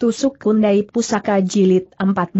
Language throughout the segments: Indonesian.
Tusuk Kundai Pusaka Jilid 14.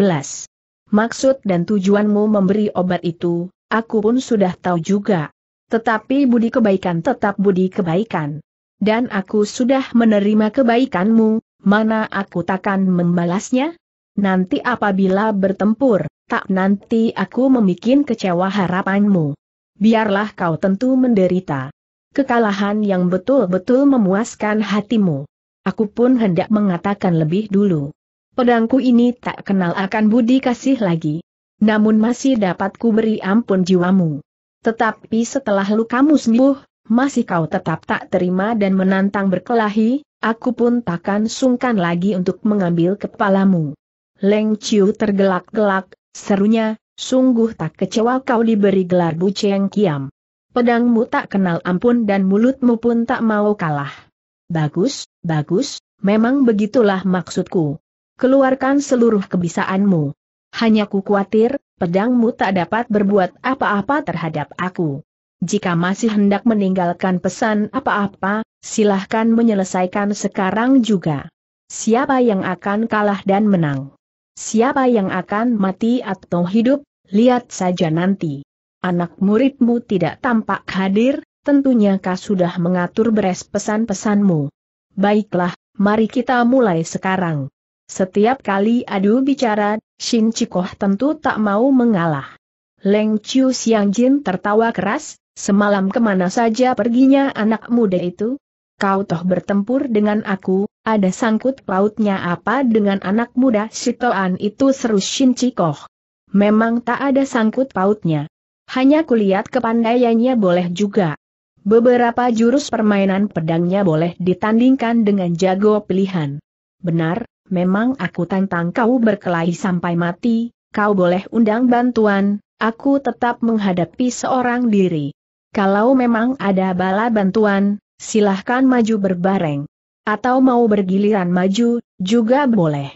Maksud dan tujuanmu memberi obat itu, aku pun sudah tahu juga. Tetapi budi kebaikan tetap budi kebaikan. Dan aku sudah menerima kebaikanmu, mana aku takkan membalasnya? Nanti apabila bertempur, tak nanti aku memikin kecewa harapanmu. Biarlah kau tentu menderita. Kekalahan yang betul-betul memuaskan hatimu. Aku pun hendak mengatakan lebih dulu. Pedangku ini tak kenal akan budi kasih lagi. Namun masih dapat ku beri ampun jiwamu. Tetapi setelah lukamu sembuh, masih kau tetap tak terima dan menantang berkelahi, aku pun takkan sungkan lagi untuk mengambil kepalamu. Leng Chiu tergelak-gelak, serunya, sungguh tak kecewa kau diberi gelar buceng kiam. Pedangmu tak kenal ampun dan mulutmu pun tak mau kalah. Bagus, Bagus, memang begitulah maksudku. Keluarkan seluruh kebisaanmu. Hanya ku khawatir, pedangmu tak dapat berbuat apa-apa terhadap aku. Jika masih hendak meninggalkan pesan apa-apa, silahkan menyelesaikan sekarang juga. Siapa yang akan kalah dan menang? Siapa yang akan mati atau hidup, lihat saja nanti. Anak muridmu tidak tampak hadir, tentunya kau sudah mengatur beres pesan-pesanmu. Baiklah, mari kita mulai sekarang. Setiap kali adu bicara, Shin Chikoh tentu tak mau mengalah. Leng Chiu Xiang Jin tertawa keras, semalam kemana saja perginya anak muda itu? Kau toh bertempur dengan aku, ada sangkut pautnya apa dengan anak muda Sitoan itu seru Shin Chikoh. Memang tak ada sangkut pautnya. Hanya kulihat kepandaiannya boleh juga. Beberapa jurus permainan pedangnya boleh ditandingkan dengan jago pilihan. Benar, memang aku tantang kau berkelahi sampai mati, kau boleh undang bantuan, aku tetap menghadapi seorang diri. Kalau memang ada bala bantuan, silahkan maju berbareng. Atau mau bergiliran maju, juga boleh.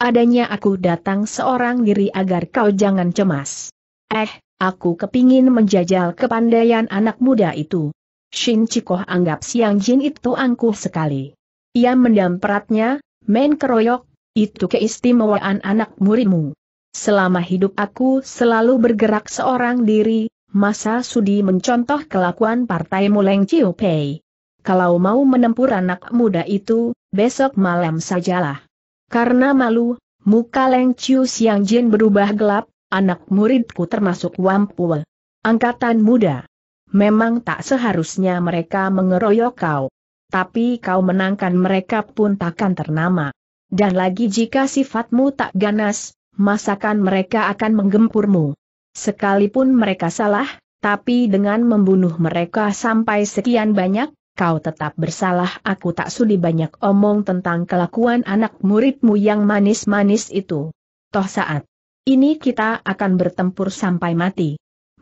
Adanya aku datang seorang diri agar kau jangan cemas. Eh, aku kepingin menjajal kepandaian anak muda itu. Shin Chikoh anggap Siang Jin itu angkuh sekali. Ia peratnya, main keroyok, itu keistimewaan anak muridmu. Selama hidup aku selalu bergerak seorang diri, masa sudi mencontoh kelakuan partai Muleng Chiu Pei. Kalau mau menempur anak muda itu, besok malam sajalah. Karena malu, muka Leng Chiu Siang Jin berubah gelap, anak muridku termasuk Wampul. Angkatan muda. Memang tak seharusnya mereka mengeroyok kau. Tapi kau menangkan mereka pun takkan ternama. Dan lagi jika sifatmu tak ganas, masakan mereka akan menggempurmu. Sekalipun mereka salah, tapi dengan membunuh mereka sampai sekian banyak, kau tetap bersalah. Aku tak sudi banyak omong tentang kelakuan anak muridmu yang manis-manis itu. Toh saat ini kita akan bertempur sampai mati.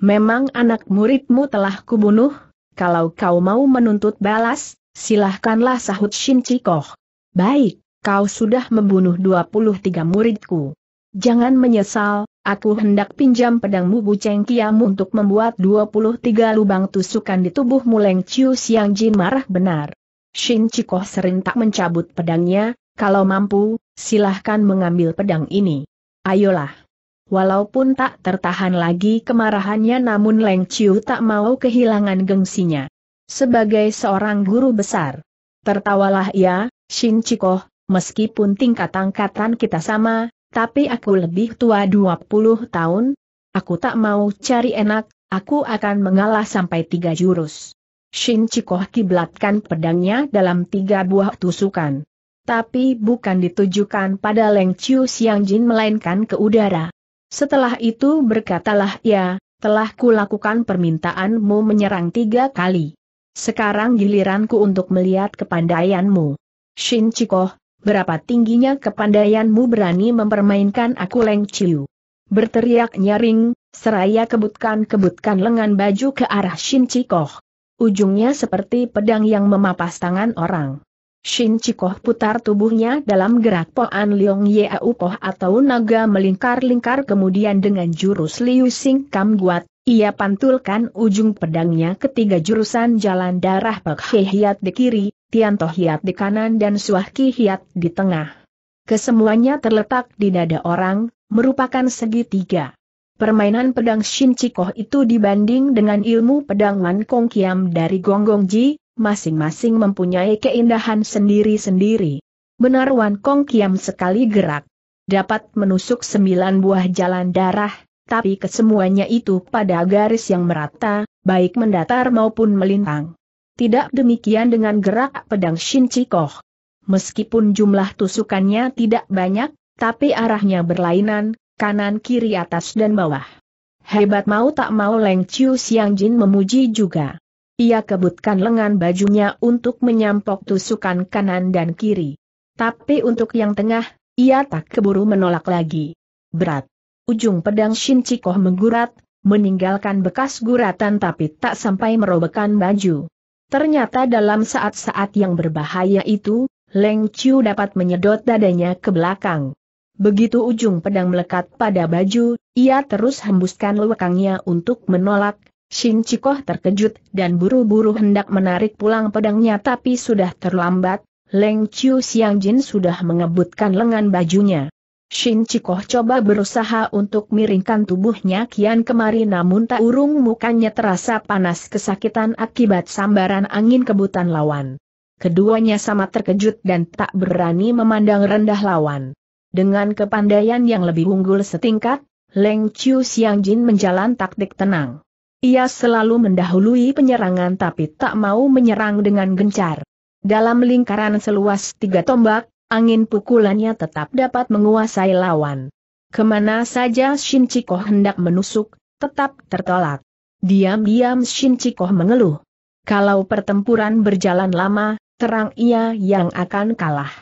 Memang anak muridmu telah kubunuh, kalau kau mau menuntut balas, silahkanlah sahut Shin Chikoh. Baik, kau sudah membunuh 23 muridku. Jangan menyesal, aku hendak pinjam pedangmu Bu Cheng Kiam untuk membuat 23 lubang tusukan di tubuh Muleng Chiu Siang Jin marah benar. Shin Chikoh serentak mencabut pedangnya, kalau mampu, silahkan mengambil pedang ini. Ayolah. Walaupun tak tertahan lagi kemarahannya namun Leng Chiu tak mau kehilangan gengsinya. Sebagai seorang guru besar, tertawalah ia, Shin Chikoh, meskipun tingkat angkatan kita sama, tapi aku lebih tua 20 tahun, aku tak mau cari enak, aku akan mengalah sampai tiga jurus. Shin Chikoh kiblatkan pedangnya dalam tiga buah tusukan. Tapi bukan ditujukan pada Leng Chiu Siang Jin melainkan ke udara. Setelah itu berkatalah ia, telah kulakukan permintaanmu menyerang tiga kali. Sekarang giliranku untuk melihat kepandaianmu. Shin Chikoh, berapa tingginya kepandaianmu berani mempermainkan aku Leng Chiu. Berteriak nyaring, seraya kebutkan-kebutkan lengan baju ke arah Shin Chikoh. Ujungnya seperti pedang yang memapas tangan orang. Shin Chikoh putar tubuhnya dalam gerak Poan Leong yeau Poh atau naga melingkar-lingkar kemudian dengan jurus Liu Sing Kam Guat, ia pantulkan ujung pedangnya ketiga jurusan jalan darah Pek He Hiat di kiri, Tian Toh Hiat di kanan dan Suah Ki Hiat di tengah. Kesemuanya terletak di dada orang, merupakan segitiga. Permainan pedang Shin Chikoh itu dibanding dengan ilmu pedang Wan Kong Kiam dari Gong Gong Ji, masing-masing mempunyai keindahan sendiri-sendiri. Benar Wan Kong Kiam sekali gerak. Dapat menusuk sembilan buah jalan darah, tapi kesemuanya itu pada garis yang merata, baik mendatar maupun melintang. Tidak demikian dengan gerak pedang Shin Chikoh. Meskipun jumlah tusukannya tidak banyak, tapi arahnya berlainan, kanan kiri atas dan bawah. Hebat mau tak mau Leng Chiu Siang Jin memuji juga. Ia kebutkan lengan bajunya untuk menyampok tusukan kanan dan kiri. Tapi untuk yang tengah, ia tak keburu menolak lagi. Berat. Ujung pedang Shin Chikoh menggurat, meninggalkan bekas guratan tapi tak sampai merobekan baju. Ternyata dalam saat-saat yang berbahaya itu, Leng Chiu dapat menyedot dadanya ke belakang. Begitu ujung pedang melekat pada baju, ia terus hembuskan lewakangnya untuk menolak, Shin Chikoh terkejut dan buru-buru hendak menarik pulang pedangnya tapi sudah terlambat, Leng Chiu Siang Jin sudah mengebutkan lengan bajunya. Shin Chikoh coba berusaha untuk miringkan tubuhnya kian kemari namun tak urung mukanya terasa panas kesakitan akibat sambaran angin kebutan lawan. Keduanya sama terkejut dan tak berani memandang rendah lawan. Dengan kepandaian yang lebih unggul setingkat, Leng Chiu Siang Jin menjalan taktik tenang. Ia selalu mendahului penyerangan tapi tak mau menyerang dengan gencar. Dalam lingkaran seluas tiga tombak, angin pukulannya tetap dapat menguasai lawan. Kemana saja Shin Chikoh hendak menusuk, tetap tertolak. Diam-diam Shin Chikoh mengeluh. Kalau pertempuran berjalan lama, terang ia yang akan kalah.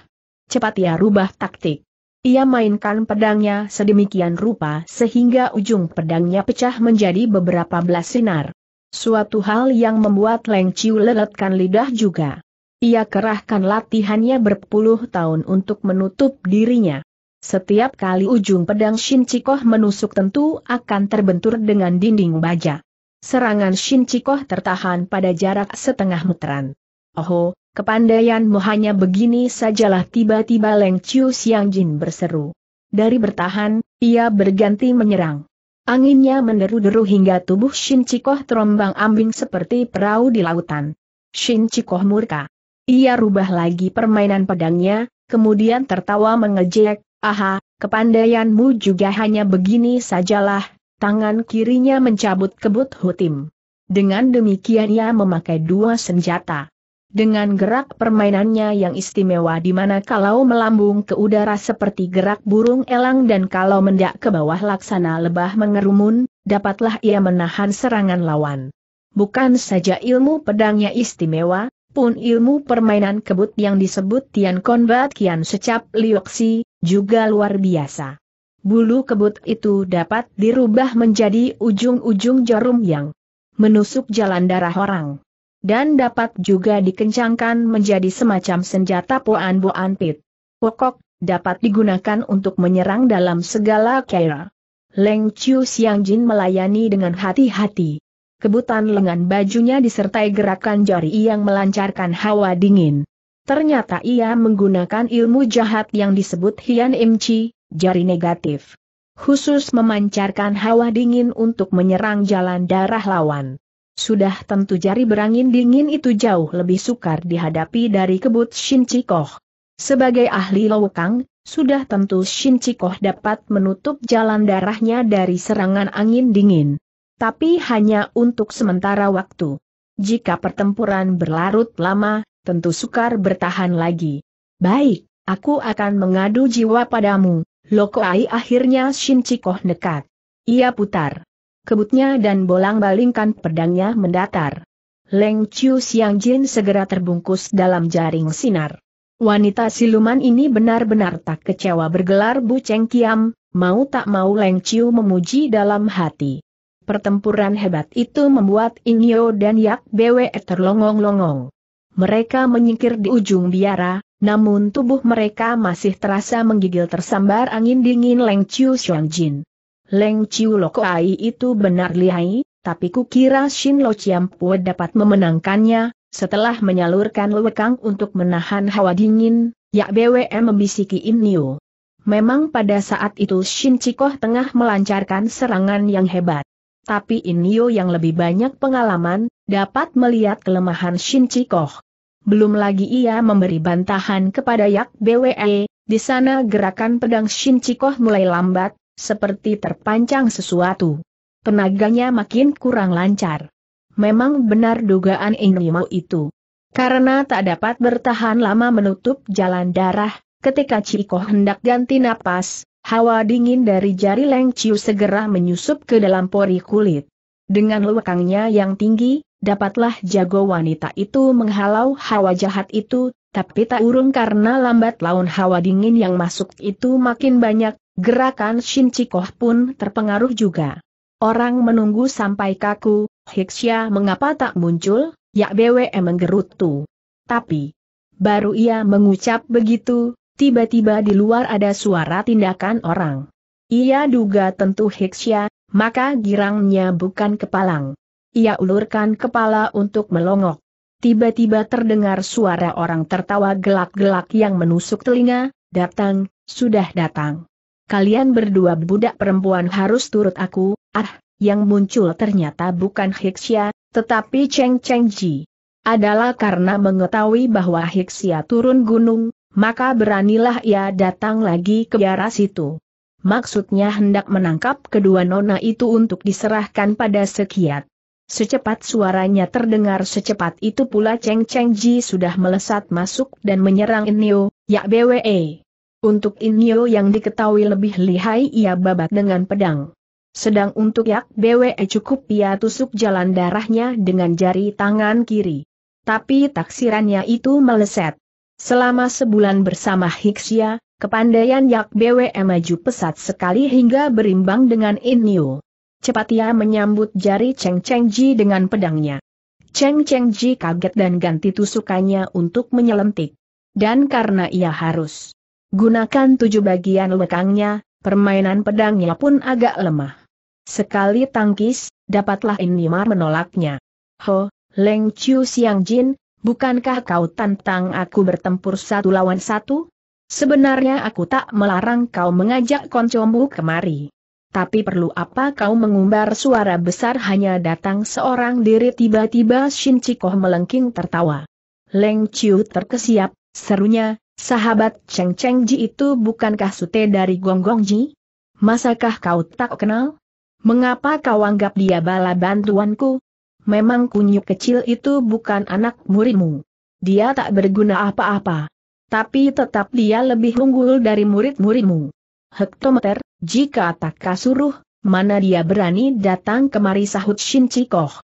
Cepat ia rubah taktik. Ia mainkan pedangnya sedemikian rupa sehingga ujung pedangnya pecah menjadi beberapa belas sinar. Suatu hal yang membuat Leng Chiu leletkan lidah juga. Ia kerahkan latihannya berpuluh tahun untuk menutup dirinya. Setiap kali ujung pedang Shin Chikoh menusuk tentu akan terbentur dengan dinding baja. Serangan Shin Chikoh tertahan pada jarak setengah meteran. Oho, Kepandaianmu hanya begini sajalah tiba-tiba Leng Chiu Siang Jin berseru. Dari bertahan, ia berganti menyerang. Anginnya menderu-deru hingga tubuh Shin Chikoh terombang ambing seperti perahu di lautan. Shin Chikoh murka. Ia rubah lagi permainan pedangnya, kemudian tertawa mengejek, aha, kepandaianmu juga hanya begini sajalah, tangan kirinya mencabut kebut hutim. Dengan demikian ia memakai dua senjata. Dengan gerak permainannya yang istimewa di mana kalau melambung ke udara seperti gerak burung elang dan kalau mendak ke bawah laksana lebah mengerumun, dapatlah ia menahan serangan lawan. Bukan saja ilmu pedangnya istimewa, pun ilmu permainan kebut yang disebut Tian Konbat Kian Secap Lioksi, juga luar biasa. Bulu kebut itu dapat dirubah menjadi ujung-ujung jarum yang menusuk jalan darah orang dan dapat juga dikencangkan menjadi semacam senjata poan-poan pit. Pokok, dapat digunakan untuk menyerang dalam segala kera. Leng Chiu Xiang Jin melayani dengan hati-hati. Kebutan lengan bajunya disertai gerakan jari yang melancarkan hawa dingin. Ternyata ia menggunakan ilmu jahat yang disebut Hian Im Chi, jari negatif. Khusus memancarkan hawa dingin untuk menyerang jalan darah lawan. Sudah tentu jari berangin dingin itu jauh lebih sukar dihadapi dari kebut Shin Chikoh. Sebagai ahli Lowkang, sudah tentu Shin Chikoh dapat menutup jalan darahnya dari serangan angin dingin. Tapi hanya untuk sementara waktu. Jika pertempuran berlarut lama, tentu sukar bertahan lagi. Baik, aku akan mengadu jiwa padamu, Lokoai akhirnya Shin Chikoh nekat. Ia putar kebutnya dan bolang balingkan pedangnya mendatar. Leng Chiu Xiang Jin segera terbungkus dalam jaring sinar. Wanita siluman ini benar-benar tak kecewa bergelar Bu Cheng Kiam, mau tak mau Leng Chiu memuji dalam hati. Pertempuran hebat itu membuat Inyo dan Yak Bwe terlongong-longong. Mereka menyingkir di ujung biara, namun tubuh mereka masih terasa menggigil tersambar angin dingin Leng Chiu Xiang Jin. Leng Chiu Ai itu benar lihai, tapi kukira Shin Lo Chiam Pue dapat memenangkannya, setelah menyalurkan lewekang untuk menahan hawa dingin, Yak BWM membisiki Niu. Memang pada saat itu Shin Chikoh tengah melancarkan serangan yang hebat. Tapi Niu yang lebih banyak pengalaman, dapat melihat kelemahan Shin Chikoh. Belum lagi ia memberi bantahan kepada Yak BWE, e. di sana gerakan pedang Shin Chikoh mulai lambat, seperti terpancang sesuatu. Tenaganya makin kurang lancar. Memang benar dugaan Inglimau itu. Karena tak dapat bertahan lama menutup jalan darah, ketika Ciko hendak ganti napas, hawa dingin dari jari Leng Chiu segera menyusup ke dalam pori kulit. Dengan lewakangnya yang tinggi, dapatlah jago wanita itu menghalau hawa jahat itu, tapi tak urung karena lambat laun hawa dingin yang masuk itu makin banyak, Gerakan Shin Chikoh pun terpengaruh juga. Orang menunggu sampai kaku, Hiksya mengapa tak muncul, Yak BWM menggerutu. Tapi, baru ia mengucap begitu, tiba-tiba di luar ada suara tindakan orang. Ia duga tentu Hiksya, maka girangnya bukan kepalang. Ia ulurkan kepala untuk melongok. Tiba-tiba terdengar suara orang tertawa gelak-gelak yang menusuk telinga, datang, sudah datang kalian berdua budak perempuan harus turut aku, ah, yang muncul ternyata bukan Hiksia, tetapi Cheng Cheng Ji. Adalah karena mengetahui bahwa Hiksia turun gunung, maka beranilah ia datang lagi ke biara situ. Maksudnya hendak menangkap kedua nona itu untuk diserahkan pada sekiat. Secepat suaranya terdengar secepat itu pula Cheng Cheng Ji sudah melesat masuk dan menyerang Inyo, Yak BWE. Untuk Inyo yang diketahui lebih lihai ia babat dengan pedang. Sedang untuk Yak BWE cukup ia tusuk jalan darahnya dengan jari tangan kiri. Tapi taksirannya itu meleset. Selama sebulan bersama Hiksia, kepandaian Yak BWE maju pesat sekali hingga berimbang dengan Inyo. Cepat ia menyambut jari Cheng Cheng Ji dengan pedangnya. Cheng Cheng Ji kaget dan ganti tusukannya untuk menyelentik. Dan karena ia harus Gunakan tujuh bagian lekangnya, permainan pedangnya pun agak lemah. Sekali tangkis, dapatlah Inimar menolaknya. Ho, Leng Chiu Siang Jin, bukankah kau tantang aku bertempur satu lawan satu? Sebenarnya aku tak melarang kau mengajak koncombu kemari. Tapi perlu apa kau mengumbar suara besar hanya datang seorang diri tiba-tiba Shin Chikoh melengking tertawa. Leng Chiu terkesiap, serunya, Sahabat Cheng Cheng Ji itu bukankah sute dari Gonggong Ji? Masakah kau tak kenal? Mengapa kau anggap dia bala bantuanku? Memang kunyuk kecil itu bukan anak muridmu. Dia tak berguna apa-apa. Tapi tetap dia lebih unggul dari murid-muridmu. Hektometer, jika tak kasuruh, mana dia berani datang kemari sahut Shin Chikoh.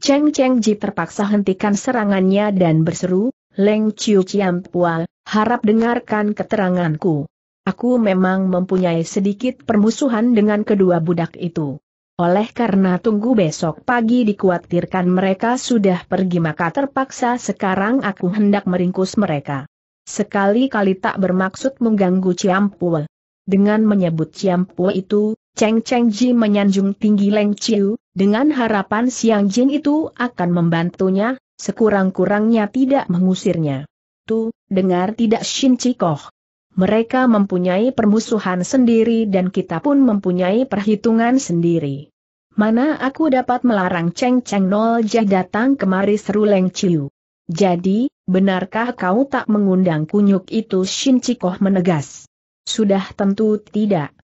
Cheng Cheng Ji terpaksa hentikan serangannya dan berseru, Leng Chiu Chiam harap dengarkan keteranganku. Aku memang mempunyai sedikit permusuhan dengan kedua budak itu. Oleh karena tunggu besok pagi dikhawatirkan mereka sudah pergi maka terpaksa sekarang aku hendak meringkus mereka. Sekali-kali tak bermaksud mengganggu Ciampua. Dengan menyebut Ciampua itu, Cheng Cheng Ji menyanjung tinggi Leng Chiu, dengan harapan Siang Jin itu akan membantunya, sekurang-kurangnya tidak mengusirnya. Tu, dengar tidak Shin Chikoh. Mereka mempunyai permusuhan sendiri dan kita pun mempunyai perhitungan sendiri. Mana aku dapat melarang Cheng Cheng Nol Jah datang kemari seru Leng Chiu. Jadi, benarkah kau tak mengundang kunyuk itu Shin Chikoh menegas? Sudah tentu tidak.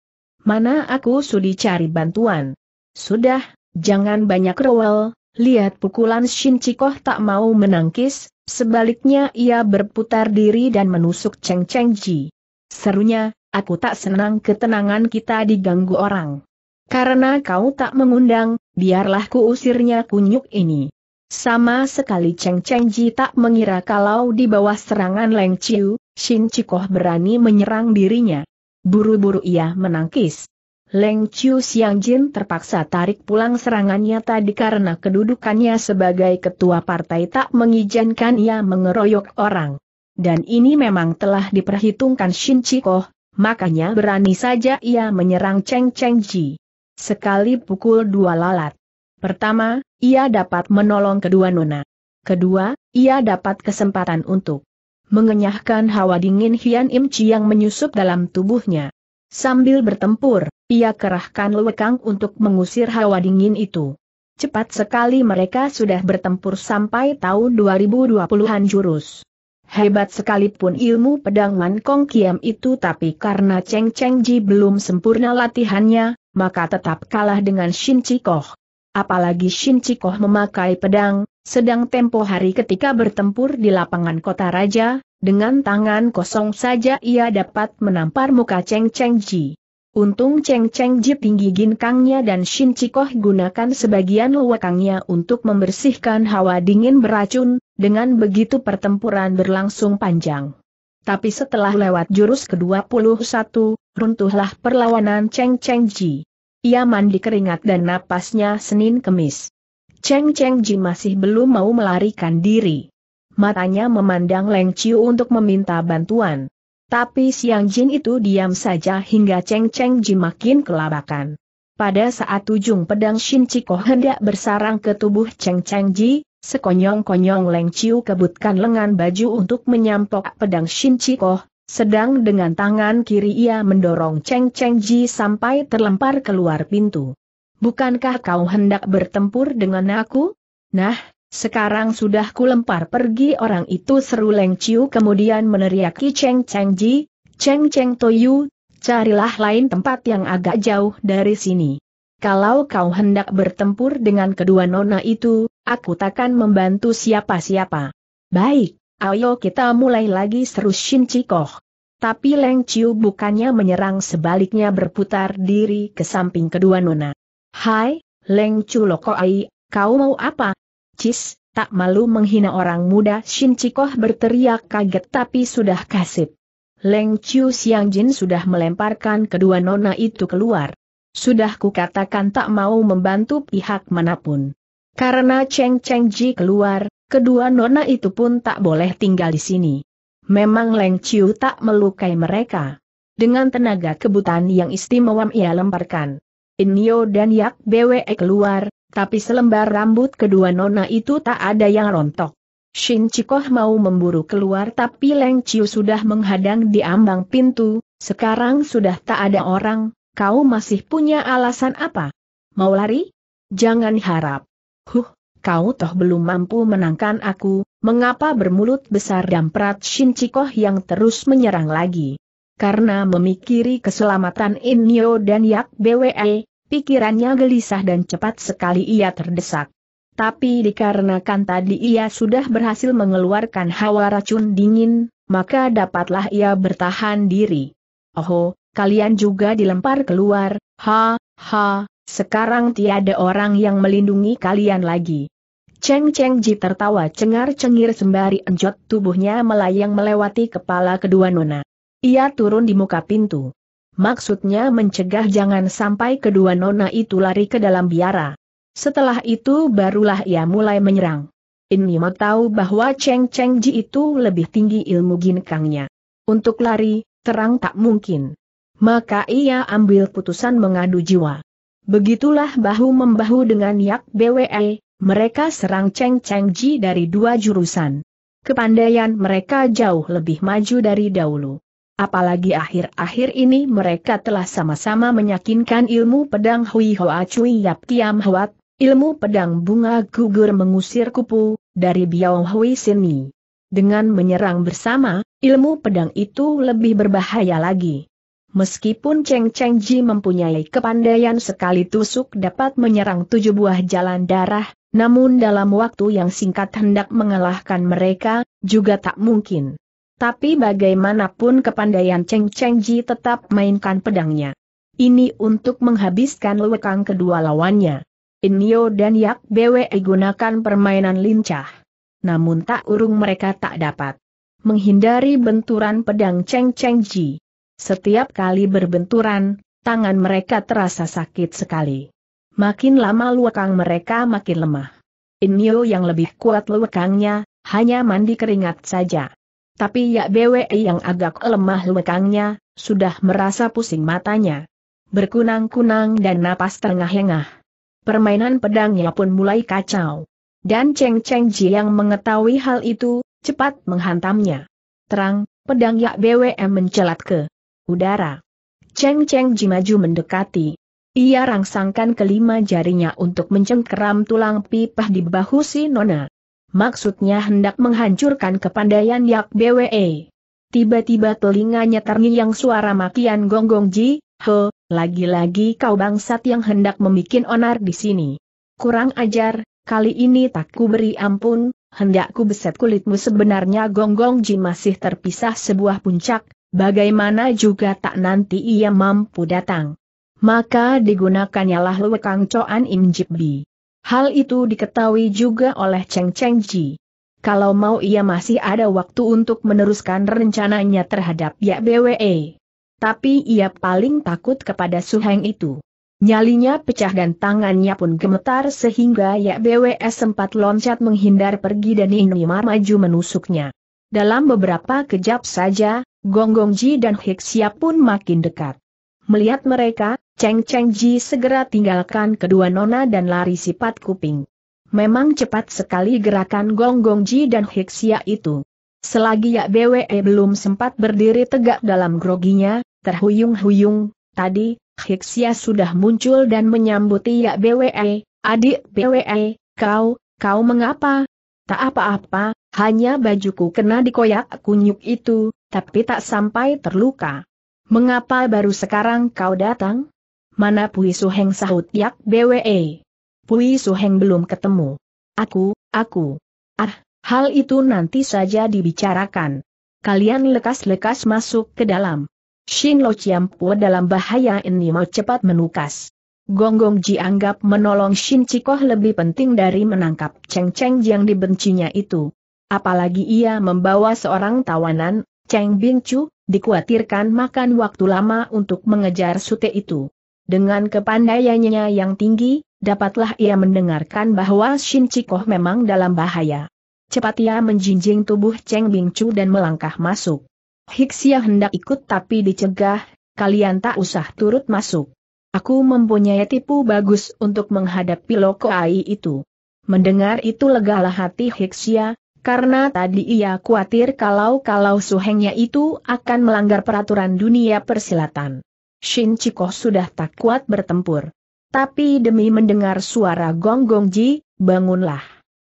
Mana aku sudi cari bantuan. Sudah, jangan banyak rewel, Lihat pukulan Shin Chikoh tak mau menangkis, sebaliknya ia berputar diri dan menusuk Cheng Cheng Ji. Serunya, aku tak senang ketenangan kita diganggu orang. Karena kau tak mengundang, biarlah ku usirnya kunyuk ini. Sama sekali Cheng Cheng Ji tak mengira kalau di bawah serangan Leng Chiu, Shin Chikoh berani menyerang dirinya. Buru-buru ia menangkis. Leng Chiu Xiang Jin terpaksa tarik pulang serangannya tadi karena kedudukannya sebagai ketua partai tak mengizinkan ia mengeroyok orang. Dan ini memang telah diperhitungkan Shin Chiko, makanya berani saja ia menyerang Cheng Cheng Ji. Sekali pukul dua lalat. Pertama, ia dapat menolong kedua nona. Kedua, ia dapat kesempatan untuk mengenyahkan hawa dingin Hian Im Chi yang menyusup dalam tubuhnya. Sambil bertempur, ia kerahkan lewekang untuk mengusir hawa dingin itu. Cepat sekali mereka sudah bertempur sampai tahun 2020-an jurus. Hebat sekalipun ilmu pedang Man Kong Kiam itu tapi karena Cheng Cheng Ji belum sempurna latihannya, maka tetap kalah dengan Shin Chikoh. Apalagi Shin Chikoh memakai pedang, sedang tempo hari ketika bertempur di lapangan kota raja, dengan tangan kosong saja ia dapat menampar muka Cheng Cheng Ji. Untung Cheng Cheng Ji tinggi ginkangnya dan Shin Chikoh gunakan sebagian luakangnya untuk membersihkan hawa dingin beracun, dengan begitu pertempuran berlangsung panjang. Tapi setelah lewat jurus ke-21, runtuhlah perlawanan Cheng Cheng Ji. Ia mandi keringat dan napasnya Senin Kemis. Cheng Cheng Ji masih belum mau melarikan diri. Matanya memandang Leng Chiu untuk meminta bantuan. Tapi Siang Jin itu diam saja hingga Cheng Cheng Ji makin kelabakan. Pada saat ujung pedang Shin Chiko hendak bersarang ke tubuh Cheng Cheng Ji, sekonyong-konyong Leng Chiu kebutkan lengan baju untuk menyampok pedang Shin Chiko, sedang dengan tangan kiri ia mendorong Cheng Cheng Ji sampai terlempar keluar pintu bukankah kau hendak bertempur dengan aku? Nah, sekarang sudah kulempar pergi orang itu seru Leng Chiu kemudian meneriaki Cheng Cheng Ji, Cheng Cheng Toyu, carilah lain tempat yang agak jauh dari sini. Kalau kau hendak bertempur dengan kedua nona itu, aku takkan membantu siapa-siapa. Baik, ayo kita mulai lagi seru Shin Chikoh. Tapi Leng Chiu bukannya menyerang sebaliknya berputar diri ke samping kedua nona. Hai, Leng Ai, kau mau apa? Cis, tak malu menghina orang muda Shin Chikoh berteriak kaget tapi sudah kasip. Leng Chiu Siang Jin sudah melemparkan kedua nona itu keluar. Sudah kukatakan tak mau membantu pihak manapun. Karena Cheng Cheng Ji keluar, kedua nona itu pun tak boleh tinggal di sini. Memang Leng Chiu tak melukai mereka. Dengan tenaga kebutan yang istimewa ia lemparkan Inyo dan Yak Bwe keluar, tapi selembar rambut kedua nona itu tak ada yang rontok. Shin Chikoh mau memburu keluar tapi Leng Chiu sudah menghadang di ambang pintu, sekarang sudah tak ada orang, kau masih punya alasan apa? Mau lari? Jangan harap. Huh, kau toh belum mampu menangkan aku, mengapa bermulut besar dan perat Shin Chikoh yang terus menyerang lagi? karena memikiri keselamatan Inyo dan Yak BWE, pikirannya gelisah dan cepat sekali ia terdesak. Tapi dikarenakan tadi ia sudah berhasil mengeluarkan hawa racun dingin, maka dapatlah ia bertahan diri. Oh, kalian juga dilempar keluar, ha, ha, sekarang tiada orang yang melindungi kalian lagi. Cheng Cheng Ji tertawa cengar-cengir sembari enjot tubuhnya melayang melewati kepala kedua nona. Ia turun di muka pintu. Maksudnya mencegah jangan sampai kedua nona itu lari ke dalam biara. Setelah itu barulah ia mulai menyerang. Ini mau tahu bahwa Cheng Cheng Ji itu lebih tinggi ilmu ginkangnya. Untuk lari, terang tak mungkin. Maka ia ambil putusan mengadu jiwa. Begitulah bahu-membahu dengan Yak BWE, e, mereka serang Cheng Cheng Ji dari dua jurusan. Kepandaian mereka jauh lebih maju dari dahulu. Apalagi akhir-akhir ini mereka telah sama-sama menyakinkan ilmu pedang Hui Hoa Cui Yap Tiam Huat, ilmu pedang bunga gugur mengusir kupu, dari Biao Hui Sini. Dengan menyerang bersama, ilmu pedang itu lebih berbahaya lagi. Meskipun Cheng Cheng Ji mempunyai kepandaian sekali tusuk dapat menyerang tujuh buah jalan darah, namun dalam waktu yang singkat hendak mengalahkan mereka, juga tak mungkin. Tapi bagaimanapun kepandaian Cheng Cheng Ji tetap mainkan pedangnya. Ini untuk menghabiskan lekang kedua lawannya. Inyo dan Yak Bwe gunakan permainan lincah. Namun tak urung mereka tak dapat menghindari benturan pedang Cheng Cheng Ji. Setiap kali berbenturan, tangan mereka terasa sakit sekali. Makin lama luekang mereka makin lemah. Inyo yang lebih kuat luekangnya, hanya mandi keringat saja. Tapi ya BWE yang agak lemah lekangnya, sudah merasa pusing matanya. Berkunang-kunang dan napas tengah engah Permainan pedangnya pun mulai kacau. Dan Cheng Cheng Ji yang mengetahui hal itu, cepat menghantamnya. Terang, pedang Yak Bwe mencelat ke udara. Cheng Cheng Ji maju mendekati. Ia rangsangkan kelima jarinya untuk mencengkeram tulang pipah di bahu si Nona maksudnya hendak menghancurkan kepandaian Yak BWE. Tiba-tiba telinganya terngiang suara makian gonggong ji, he, lagi-lagi kau bangsat yang hendak membuat onar di sini. Kurang ajar, kali ini tak ku beri ampun, hendak ku beset kulitmu sebenarnya gonggong ji masih terpisah sebuah puncak, bagaimana juga tak nanti ia mampu datang. Maka digunakannya lah Lekang Coan Im Jip Bi. Hal itu diketahui juga oleh Cheng Cheng Ji. Kalau mau ia masih ada waktu untuk meneruskan rencananya terhadap Yak BWE. Tapi ia paling takut kepada Su Heng itu. Nyalinya pecah dan tangannya pun gemetar sehingga Yak BWE sempat loncat menghindar pergi dan Inimar maju menusuknya. Dalam beberapa kejap saja, Gonggong Ji dan Hiksia pun makin dekat. Melihat mereka, Cheng Cheng Ji segera tinggalkan kedua nona dan lari sifat kuping. Memang cepat sekali gerakan Gong Gong Ji dan Hiksia itu. Selagi Yak Bwe e belum sempat berdiri tegak dalam groginya, terhuyung-huyung, tadi, Hiksia sudah muncul dan menyambuti Yak Bwe, e, adik Bwe, e, kau, kau mengapa? Tak apa-apa, hanya bajuku kena dikoyak kunyuk itu, tapi tak sampai terluka. Mengapa baru sekarang kau datang? Mana Pui Suheng sahut Yak BWE. Pui Suheng belum ketemu. Aku, aku. Ah, hal itu nanti saja dibicarakan. Kalian lekas-lekas masuk ke dalam. Shin Lo Chiampu dalam bahaya ini mau cepat menukas. Gonggong Ji anggap menolong Shin Chikoh lebih penting dari menangkap Cheng Cheng yang dibencinya itu. Apalagi ia membawa seorang tawanan, Cheng Bin Chu, dikhawatirkan makan waktu lama untuk mengejar sute itu. Dengan kepandaiannya yang tinggi, dapatlah ia mendengarkan bahwa Shin Chikoh memang dalam bahaya. Cepat ia menjinjing tubuh Cheng Chu dan melangkah masuk. Hiksia hendak ikut tapi dicegah, kalian tak usah turut masuk. Aku mempunyai tipu bagus untuk menghadapi Loko Ai itu. Mendengar itu legalah hati Hiksia, karena tadi ia khawatir kalau-kalau suhengnya itu akan melanggar peraturan dunia persilatan. Shin Chikoh sudah tak kuat bertempur. Tapi demi mendengar suara Gong Gong Ji, bangunlah.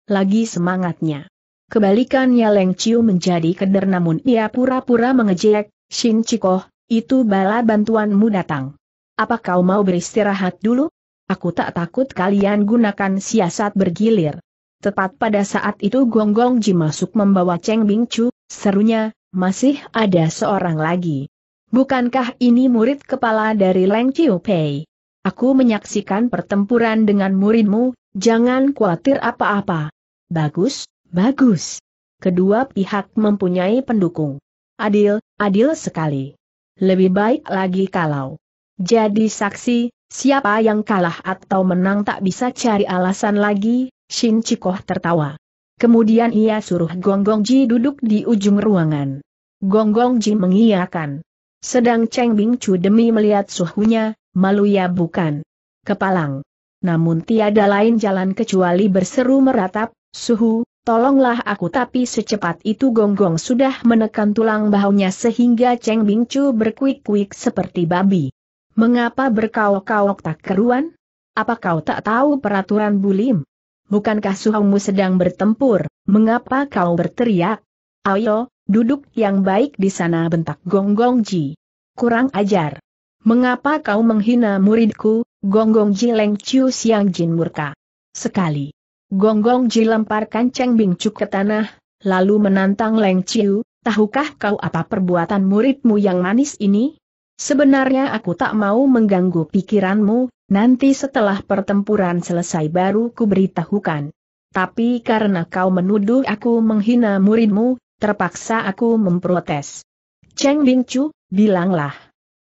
Lagi semangatnya. Kebalikannya Leng Chiu menjadi keder namun ia pura-pura mengejek, Shin Chikoh, itu bala bantuanmu datang. Apa kau mau beristirahat dulu? Aku tak takut kalian gunakan siasat bergilir. Tepat pada saat itu Gong Ji masuk membawa Cheng Bing Chu, serunya, masih ada seorang lagi. Bukankah ini murid kepala dari Leng Chiu Pei? Aku menyaksikan pertempuran dengan muridmu, jangan khawatir apa-apa. Bagus, bagus. Kedua pihak mempunyai pendukung. Adil, adil sekali. Lebih baik lagi kalau jadi saksi, siapa yang kalah atau menang tak bisa cari alasan lagi, Shin Chikoh tertawa. Kemudian ia suruh Gong Gong Ji duduk di ujung ruangan. Gong Gong Ji mengiyakan. Sedang Cheng Bing demi melihat suhunya, malu ya bukan. Kepalang. Namun tiada lain jalan kecuali berseru meratap, suhu, tolonglah aku tapi secepat itu gonggong -gong sudah menekan tulang bahunya sehingga Cheng Bing Chu berkuik-kuik seperti babi. Mengapa berkaok-kaok tak keruan? Apa kau tak tahu peraturan bulim? Bukankah suhumu sedang bertempur, mengapa kau berteriak? Ayo, Duduk yang baik di sana bentak Gonggong Ji. Kurang ajar. Mengapa kau menghina muridku, Gonggong Ji Leng Chiu Siang Jin murka. Sekali. Gonggong Ji lemparkan Cheng Bing Cuk ke tanah, lalu menantang Leng Chiu, tahukah kau apa perbuatan muridmu yang manis ini? Sebenarnya aku tak mau mengganggu pikiranmu, nanti setelah pertempuran selesai baru ku beritahukan. Tapi karena kau menuduh aku menghina muridmu, Terpaksa aku memprotes. Cheng Bingchu, bilanglah.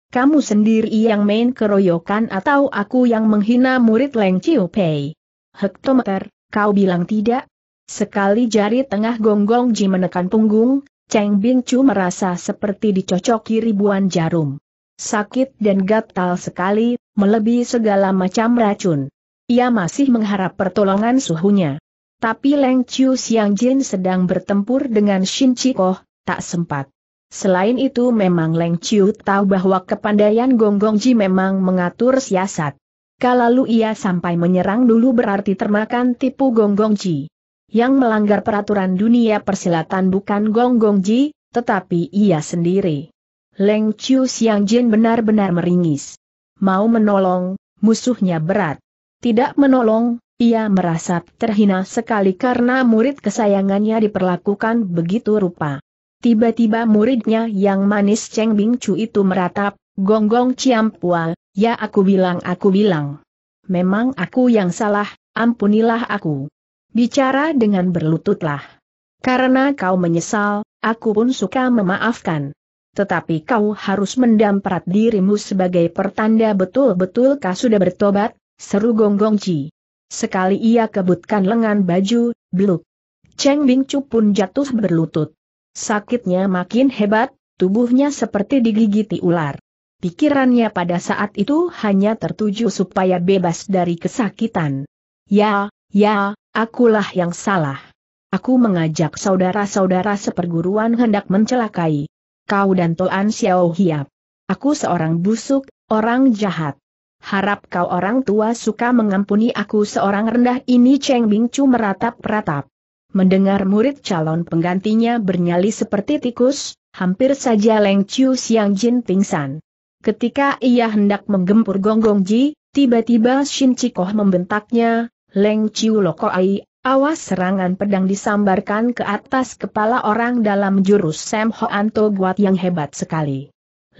Kamu sendiri yang main keroyokan atau aku yang menghina murid Leng Chiu Pei? Hektometer, kau bilang tidak? Sekali jari tengah gonggong Ji menekan punggung, Cheng Bingchu merasa seperti dicocoki ribuan jarum. Sakit dan gatal sekali, melebihi segala macam racun. Ia masih mengharap pertolongan suhunya. Tapi Leng Chiu Siang Jin sedang bertempur dengan Shin Chikoh, tak sempat. Selain itu memang Leng Chiu tahu bahwa kepandaian Gong Gong Ji memang mengatur siasat. Kalau ia sampai menyerang dulu berarti termakan tipu Gong Gong Ji. Yang melanggar peraturan dunia persilatan bukan Gong Gong Ji, tetapi ia sendiri. Leng Chiu Siang Jin benar-benar meringis. Mau menolong, musuhnya berat. Tidak menolong, ia merasa terhina sekali karena murid kesayangannya diperlakukan begitu rupa. Tiba-tiba muridnya yang manis Cheng Bing Chu itu meratap, gonggong ciampual, ya aku bilang aku bilang. Memang aku yang salah, ampunilah aku. Bicara dengan berlututlah. Karena kau menyesal, aku pun suka memaafkan. Tetapi kau harus mendamprat dirimu sebagai pertanda betul-betul kau sudah bertobat, seru gonggong Ci. Sekali ia kebutkan lengan baju, beluk. Cheng Bingcu pun jatuh berlutut. Sakitnya makin hebat, tubuhnya seperti digigiti ular. Pikirannya pada saat itu hanya tertuju supaya bebas dari kesakitan. Ya, ya, akulah yang salah. Aku mengajak saudara-saudara seperguruan hendak mencelakai. Kau dan Toan Xiao Hiap. Aku seorang busuk, orang jahat harap kau orang tua suka mengampuni aku seorang rendah ini Cheng Bingcu meratap-ratap. Mendengar murid calon penggantinya bernyali seperti tikus, hampir saja Leng Chiu Siang Jin pingsan. Ketika ia hendak menggempur gonggong Ji, tiba-tiba Shin Chikoh membentaknya, Leng Chiu loko ai, awas serangan pedang disambarkan ke atas kepala orang dalam jurus Sam Hoanto Guat yang hebat sekali.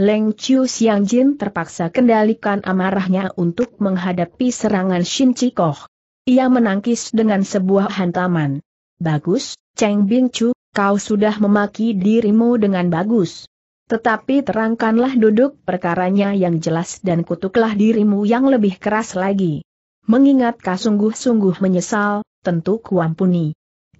Leng Chiu Xiang Jin terpaksa kendalikan amarahnya untuk menghadapi serangan Shin Chikoh. Ia menangkis dengan sebuah hantaman. Bagus, Cheng Bing Chu, kau sudah memaki dirimu dengan bagus. Tetapi terangkanlah duduk perkaranya yang jelas dan kutuklah dirimu yang lebih keras lagi. Mengingat kau sungguh-sungguh menyesal, tentu kuampuni.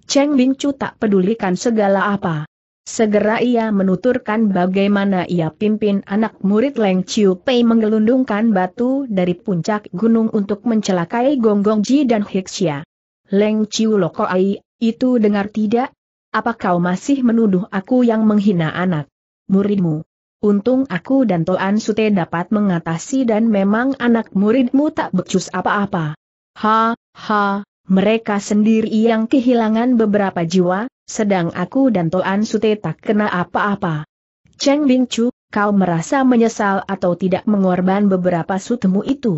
Cheng Bing Chu tak pedulikan segala apa. Segera ia menuturkan bagaimana ia pimpin anak murid Leng Chiu Pei menggelundungkan batu dari puncak gunung untuk mencelakai Gong Gong Ji dan Hixia. Leng Chiu Loko Ai, itu dengar tidak? Apa kau masih menuduh aku yang menghina anak muridmu? Untung aku dan Toan Sute dapat mengatasi dan memang anak muridmu tak becus apa-apa. Ha, ha, mereka sendiri yang kehilangan beberapa jiwa, sedang aku dan Toan Sute tak kena apa-apa. Cheng Bing Chu, kau merasa menyesal atau tidak mengorban beberapa sutemu itu?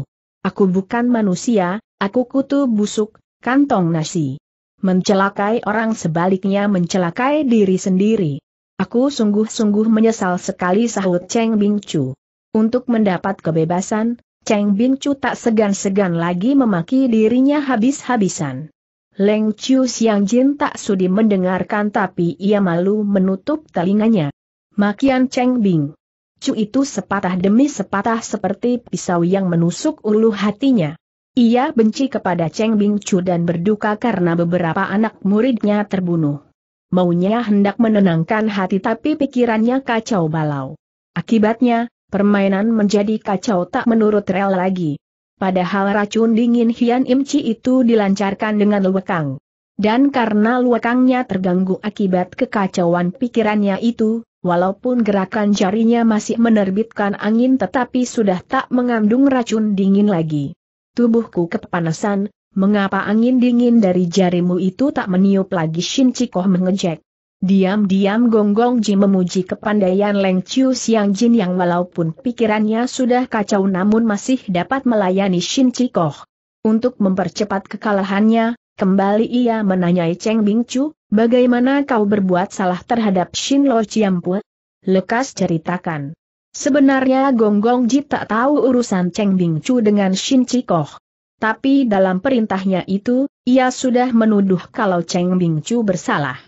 Aku bukan manusia, aku kutu busuk, kantong nasi. Mencelakai orang sebaliknya mencelakai diri sendiri. Aku sungguh-sungguh menyesal sekali sahut Cheng Bing Chu. Untuk mendapat kebebasan, Cheng Bing Chu tak segan-segan lagi memaki dirinya habis-habisan. Leng Chiu Siang Jin tak sudi mendengarkan tapi ia malu menutup telinganya. Makian Cheng Bing. Chu itu sepatah demi sepatah seperti pisau yang menusuk ulu hatinya. Ia benci kepada Cheng Bing Chu dan berduka karena beberapa anak muridnya terbunuh. Maunya hendak menenangkan hati tapi pikirannya kacau balau. Akibatnya, permainan menjadi kacau tak menurut rel lagi padahal racun dingin Hian Imci itu dilancarkan dengan luwekang. Dan karena luwekangnya terganggu akibat kekacauan pikirannya itu, walaupun gerakan jarinya masih menerbitkan angin tetapi sudah tak mengandung racun dingin lagi. Tubuhku kepanasan, mengapa angin dingin dari jarimu itu tak meniup lagi Shin koh mengejek. Diam-diam Gonggong Ji memuji kepandaian Leng Chiu Siang Jin yang walaupun pikirannya sudah kacau namun masih dapat melayani Shin Chikoh. Untuk mempercepat kekalahannya, kembali ia menanyai Cheng Bing Chu, bagaimana kau berbuat salah terhadap Shin Lo Pu? Lekas ceritakan. Sebenarnya Gonggong Ji tak tahu urusan Cheng Bing Chu dengan Shin Chikoh. Tapi dalam perintahnya itu, ia sudah menuduh kalau Cheng Bing Chu bersalah.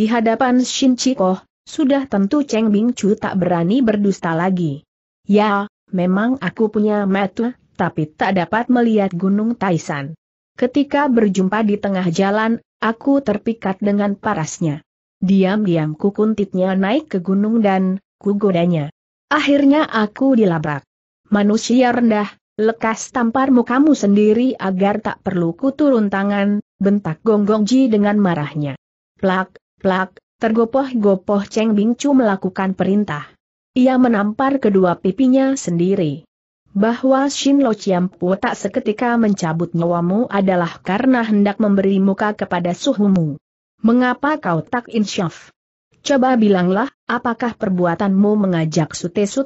Di hadapan Shin Chikoh, sudah tentu Cheng Bing Chu tak berani berdusta lagi. Ya, memang aku punya metu, tapi tak dapat melihat Gunung Taisan. Ketika berjumpa di tengah jalan, aku terpikat dengan parasnya. Diam-diam kukuntitnya naik ke gunung dan, kugodanya. Akhirnya aku dilabrak. Manusia rendah, lekas tampar mukamu sendiri agar tak perlu kuturun tangan, bentak Ji dengan marahnya. Plak, Plak, tergopoh-gopoh Cheng Bingcu melakukan perintah. Ia menampar kedua pipinya sendiri. Bahwa Shin Lo Chiam Po tak seketika mencabut nyawamu adalah karena hendak memberi muka kepada suhumu. Mengapa kau tak insyaf? Coba bilanglah, apakah perbuatanmu mengajak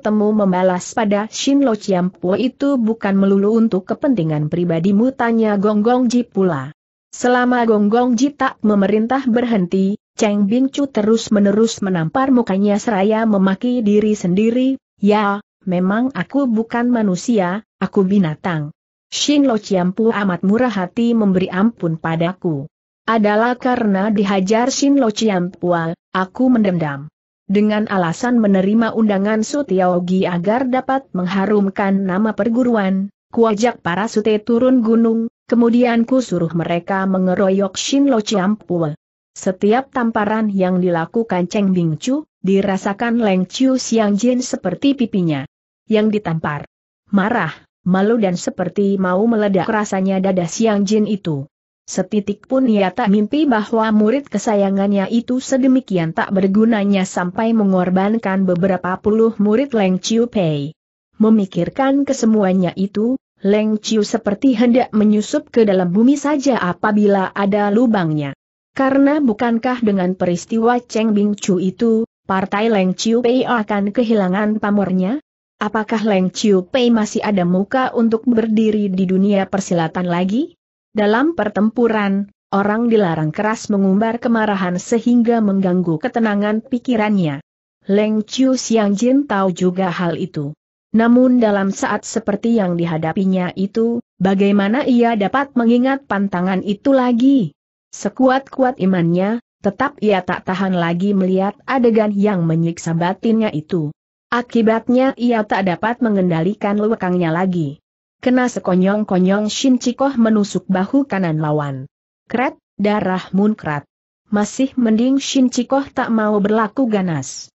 temu membalas pada Shin Lo Chiam Po itu bukan melulu untuk kepentingan pribadimu tanya Gong Gong Ji pula. Selama Gong Gong Ji tak memerintah berhenti, Cheng Bin Chu terus-menerus menampar mukanya seraya memaki diri sendiri, ya, memang aku bukan manusia, aku binatang. Shin Lo Chiampu amat murah hati memberi ampun padaku. Adalah karena dihajar Shin Lo Chiampu, aku mendendam. Dengan alasan menerima undangan Sutiaogi agar dapat mengharumkan nama perguruan, kuajak para sute turun gunung, kemudian ku suruh mereka mengeroyok Shin Lo Chiampu. Setiap tamparan yang dilakukan Cheng Bing Chu, dirasakan Leng Chiu Xiang Jin seperti pipinya. Yang ditampar. Marah, malu dan seperti mau meledak rasanya dada Xiang Jin itu. Setitik pun ia tak mimpi bahwa murid kesayangannya itu sedemikian tak bergunanya sampai mengorbankan beberapa puluh murid Leng Chiu Pei. Memikirkan kesemuanya itu, Leng Chiu seperti hendak menyusup ke dalam bumi saja apabila ada lubangnya. Karena bukankah dengan peristiwa Cheng Bing Chu itu, partai Leng Chiu Pei akan kehilangan pamornya? Apakah Leng Chiu Pei masih ada muka untuk berdiri di dunia persilatan lagi? Dalam pertempuran, orang dilarang keras mengumbar kemarahan sehingga mengganggu ketenangan pikirannya. Leng Chiu Xiang Jin tahu juga hal itu. Namun dalam saat seperti yang dihadapinya itu, bagaimana ia dapat mengingat pantangan itu lagi? Sekuat-kuat imannya, tetap ia tak tahan lagi melihat adegan yang menyiksa batinnya itu. Akibatnya ia tak dapat mengendalikan lewekangnya lagi. Kena sekonyong-konyong Shin Chikoh menusuk bahu kanan lawan. Kret, darah munkrat. Masih mending Shin Chikoh tak mau berlaku ganas.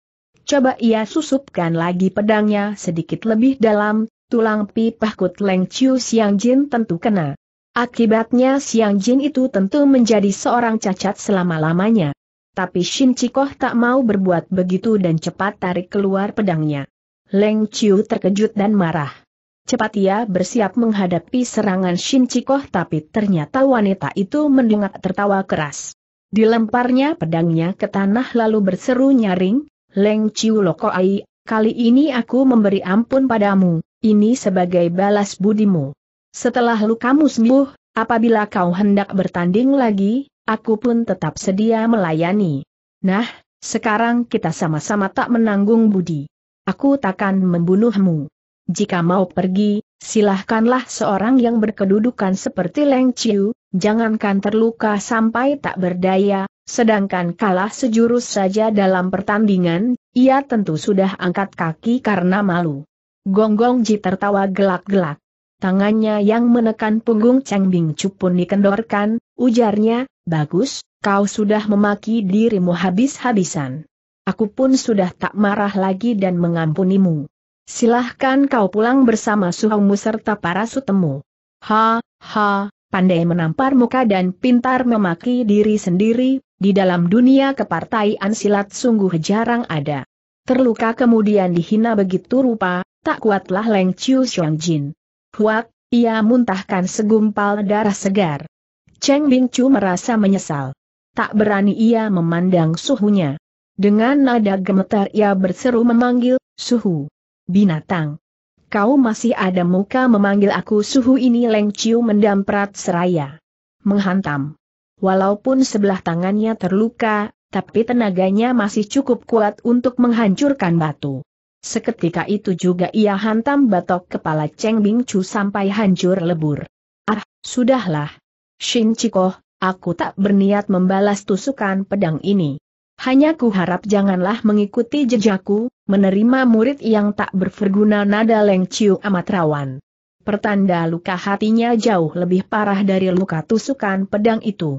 Coba ia susupkan lagi pedangnya sedikit lebih dalam, tulang pipah Kut Leng Chiu Siang Jin tentu kena. Akibatnya Siang Jin itu tentu menjadi seorang cacat selama-lamanya. Tapi Shin Chikoh tak mau berbuat begitu dan cepat tarik keluar pedangnya. Leng Chiu terkejut dan marah. Cepat ia bersiap menghadapi serangan Shin Chikoh tapi ternyata wanita itu mendengar tertawa keras. Dilemparnya pedangnya ke tanah lalu berseru nyaring, Leng Chiu Lokoai, kali ini aku memberi ampun padamu, ini sebagai balas budimu. Setelah lukamu sembuh, apabila kau hendak bertanding lagi, aku pun tetap sedia melayani. Nah, sekarang kita sama-sama tak menanggung budi. Aku takkan membunuhmu. Jika mau pergi, silahkanlah seorang yang berkedudukan seperti Leng Chiu, jangankan terluka sampai tak berdaya, sedangkan kalah sejurus saja dalam pertandingan, ia tentu sudah angkat kaki karena malu. Gonggong Ji tertawa gelak-gelak tangannya yang menekan punggung Cheng Chu pun dikendorkan, ujarnya, bagus, kau sudah memaki dirimu habis-habisan. Aku pun sudah tak marah lagi dan mengampunimu. Silahkan kau pulang bersama suhumu serta para sutemu. Ha, ha, pandai menampar muka dan pintar memaki diri sendiri, di dalam dunia kepartaian silat sungguh jarang ada. Terluka kemudian dihina begitu rupa, tak kuatlah Leng Chiu Xiong Jin. Huak, ia muntahkan segumpal darah segar. Cheng Bingchu merasa menyesal. Tak berani ia memandang suhunya. Dengan nada gemetar ia berseru memanggil, suhu. Binatang. Kau masih ada muka memanggil aku suhu ini Leng Chiu mendamprat seraya. Menghantam. Walaupun sebelah tangannya terluka, tapi tenaganya masih cukup kuat untuk menghancurkan batu. Seketika itu juga ia hantam batok kepala Cheng Bing Chu sampai hancur lebur. Ah, sudahlah. Shin Chikoh, aku tak berniat membalas tusukan pedang ini. Hanya ku harap janganlah mengikuti jejakku, menerima murid yang tak berverguna nada Leng Chiu amat rawan. Pertanda luka hatinya jauh lebih parah dari luka tusukan pedang itu.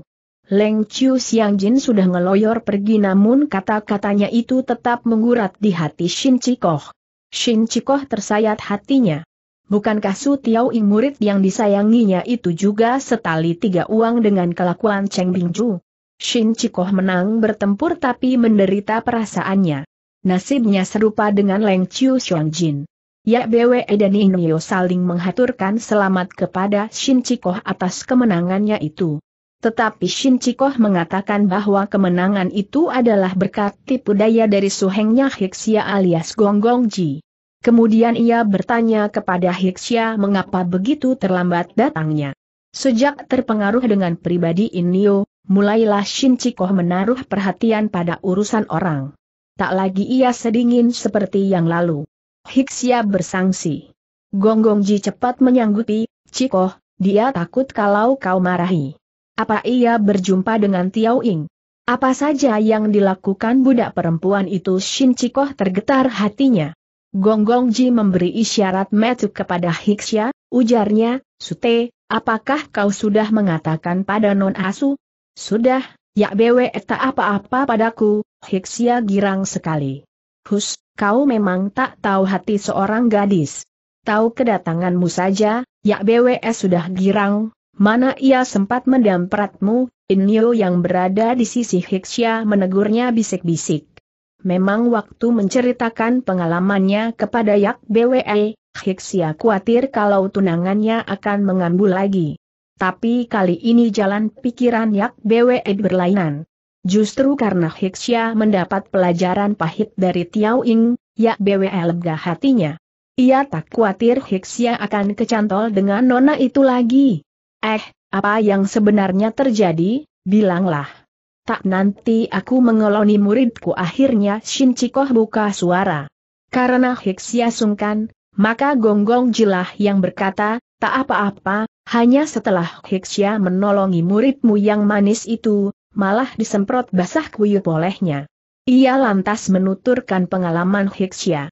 Leng Chiu Xiang Jin sudah ngeloyor pergi namun kata-katanya itu tetap menggurat di hati Shin Chikoh. Shin Chikoh tersayat hatinya. Bukankah Su Tiao Ing murid yang disayanginya itu juga setali tiga uang dengan kelakuan Cheng Bingju? Shin Chikoh menang bertempur tapi menderita perasaannya. Nasibnya serupa dengan Leng Chiu Xiang Jin. Ya BWE dan Inyo saling menghaturkan selamat kepada Shin Chikoh atas kemenangannya itu. Tetapi Shin Chikoh mengatakan bahwa kemenangan itu adalah berkat tipu daya dari suhengnya Hiksia alias Gong Gong Ji. Kemudian ia bertanya kepada Hiksia mengapa begitu terlambat datangnya. Sejak terpengaruh dengan pribadi Inio, mulailah Shin Chikoh menaruh perhatian pada urusan orang. Tak lagi ia sedingin seperti yang lalu. Hiksia bersangsi. Gong Gong Ji cepat menyanggupi, Chikoh, dia takut kalau kau marahi. Apa ia berjumpa dengan Tiao Ying? Apa saja yang dilakukan budak perempuan itu Shin Chikoh tergetar hatinya. Gong Ji memberi isyarat metu kepada Hixia, ujarnya, Sute, apakah kau sudah mengatakan pada non asu? Sudah, ya bewe tak apa-apa padaku, Hixia girang sekali. Hus, kau memang tak tahu hati seorang gadis. Tahu kedatanganmu saja, ya bewe sudah girang, Mana ia sempat mendampratmu, Inyo yang berada di sisi Hiksya menegurnya bisik-bisik. Memang waktu menceritakan pengalamannya kepada Yak BWE, Hiksya khawatir kalau tunangannya akan mengambul lagi. Tapi kali ini jalan pikiran Yak BWE berlainan. Justru karena Hiksya mendapat pelajaran pahit dari Tiao Ing, Yak BWE lega hatinya. Ia tak khawatir Hiksya akan kecantol dengan nona itu lagi. Eh, apa yang sebenarnya terjadi, bilanglah. Tak nanti aku mengeloni muridku akhirnya Shin Chikoh buka suara. Karena Hiksia sungkan, maka gonggong -gong jilah yang berkata, tak apa-apa, hanya setelah Hiksia menolongi muridmu yang manis itu, malah disemprot basah kuyup olehnya. Ia lantas menuturkan pengalaman Hiksia.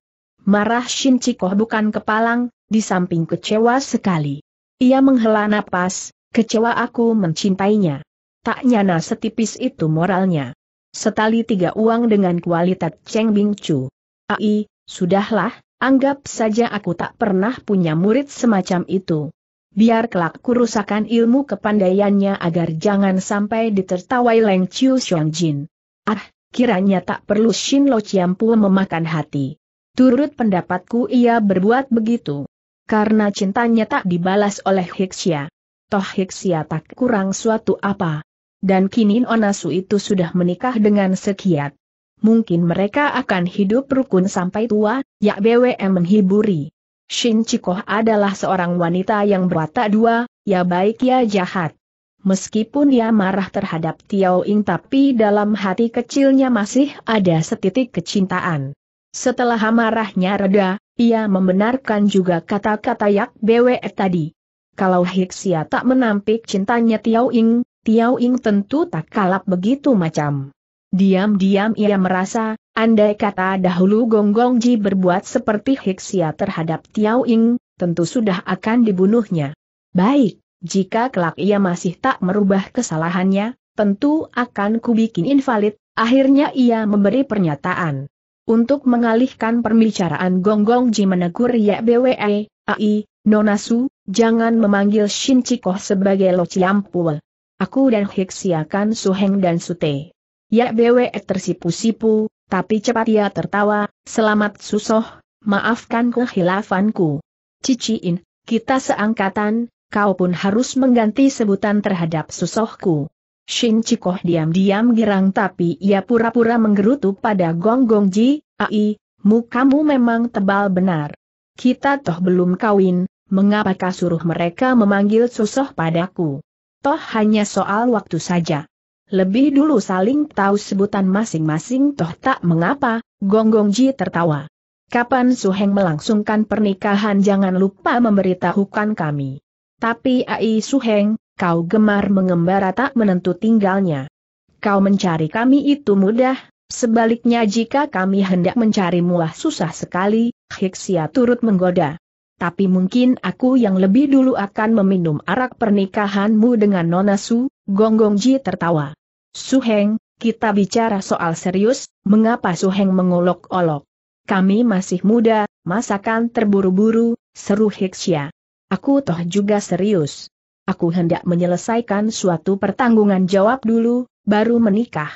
Marah Shin Chikoh bukan kepalang, di samping kecewa sekali. Ia menghela napas, kecewa aku mencintainya. Tak nyana setipis itu moralnya. Setali tiga uang dengan kualitas Cheng Bing Chu. Ai, sudahlah, anggap saja aku tak pernah punya murid semacam itu. Biar kelak kurusakan ilmu kepandaiannya agar jangan sampai ditertawai Leng Chiu Jin. Ah, kiranya tak perlu Shin Lo Chiampu memakan hati. Turut pendapatku ia berbuat begitu karena cintanya tak dibalas oleh Hiksia. Toh Hiksia tak kurang suatu apa. Dan kini Onasu itu sudah menikah dengan Sekiat. Mungkin mereka akan hidup rukun sampai tua, ya BWM menghiburi. Shin Chikoh adalah seorang wanita yang berwatak dua, ya baik ya jahat. Meskipun ia marah terhadap Tiao Ing tapi dalam hati kecilnya masih ada setitik kecintaan. Setelah marahnya reda, ia membenarkan juga kata-kata Yak Bwe tadi. Kalau Hixia tak menampik cintanya Tiao Ing, Tiao Ing tentu tak kalap begitu macam. Diam-diam ia merasa, andai kata dahulu Gong Gong Ji berbuat seperti Hixia terhadap Tiao Ing, tentu sudah akan dibunuhnya. Baik, jika kelak ia masih tak merubah kesalahannya, tentu akan kubikin invalid, akhirnya ia memberi pernyataan. Untuk mengalihkan perbicaraan Gonggong Ji menegur Ye Bwe, e, Ai, Nonasu, jangan memanggil Shin Chikoh sebagai Lo Ciampul. Aku dan Hiksiakan Suheng dan Sute. Ya Bwe e tersipu-sipu, tapi cepat ia tertawa, selamat susoh, maafkan kehilafanku. Ciciin, kita seangkatan, kau pun harus mengganti sebutan terhadap susohku. Shin Chikoh diam-diam girang tapi ia pura-pura menggerutu pada Gong Gong Ji, Ai, mukamu memang tebal benar. Kita toh belum kawin, mengapakah suruh mereka memanggil susoh padaku? Toh hanya soal waktu saja. Lebih dulu saling tahu sebutan masing-masing toh tak mengapa, Gong Gong Ji tertawa. Kapan Suheng melangsungkan pernikahan jangan lupa memberitahukan kami. Tapi Ai Suheng, kau gemar mengembara tak menentu tinggalnya. Kau mencari kami itu mudah, sebaliknya jika kami hendak mencari muah susah sekali, Hiksia turut menggoda. Tapi mungkin aku yang lebih dulu akan meminum arak pernikahanmu dengan Nona Su, Gonggongji tertawa. Suheng, kita bicara soal serius, mengapa Suheng mengolok-olok? Kami masih muda, masakan terburu-buru, seru Hiksia. Aku toh juga serius aku hendak menyelesaikan suatu pertanggungan jawab dulu, baru menikah.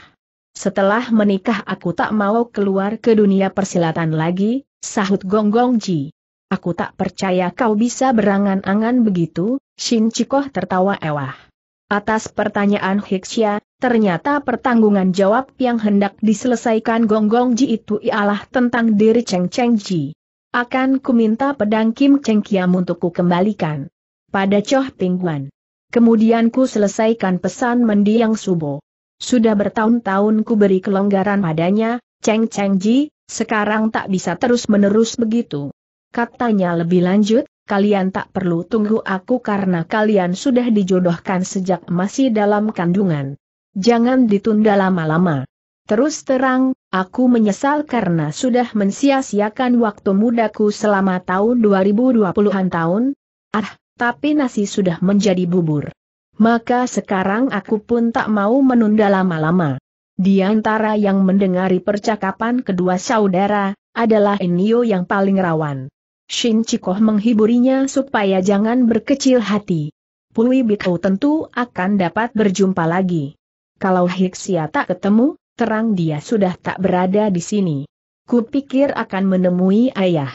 Setelah menikah aku tak mau keluar ke dunia persilatan lagi, sahut Gong Gong Ji. Aku tak percaya kau bisa berangan-angan begitu, Shin Chikoh tertawa ewah. Atas pertanyaan Hiksya, ternyata pertanggungan jawab yang hendak diselesaikan Gong Gong Ji itu ialah tentang diri Cheng Cheng Ji. Akan ku minta pedang Kim Cheng Kiam ku kembalikan pada Choh Pingguan. Kemudian ku selesaikan pesan mendiang Subo. Sudah bertahun-tahun ku beri kelonggaran padanya, Cheng Cheng Ji, sekarang tak bisa terus-menerus begitu. Katanya lebih lanjut, kalian tak perlu tunggu aku karena kalian sudah dijodohkan sejak masih dalam kandungan. Jangan ditunda lama-lama. Terus terang, aku menyesal karena sudah mensia-siakan waktu mudaku selama tahun 2020-an tahun. Ah, tapi nasi sudah menjadi bubur. Maka sekarang aku pun tak mau menunda lama-lama. Di antara yang mendengari percakapan kedua saudara, adalah Enio yang paling rawan. Shin Chikoh menghiburinya supaya jangan berkecil hati. Pui Bikau tentu akan dapat berjumpa lagi. Kalau Hiksia tak ketemu, terang dia sudah tak berada di sini. Kupikir akan menemui ayah.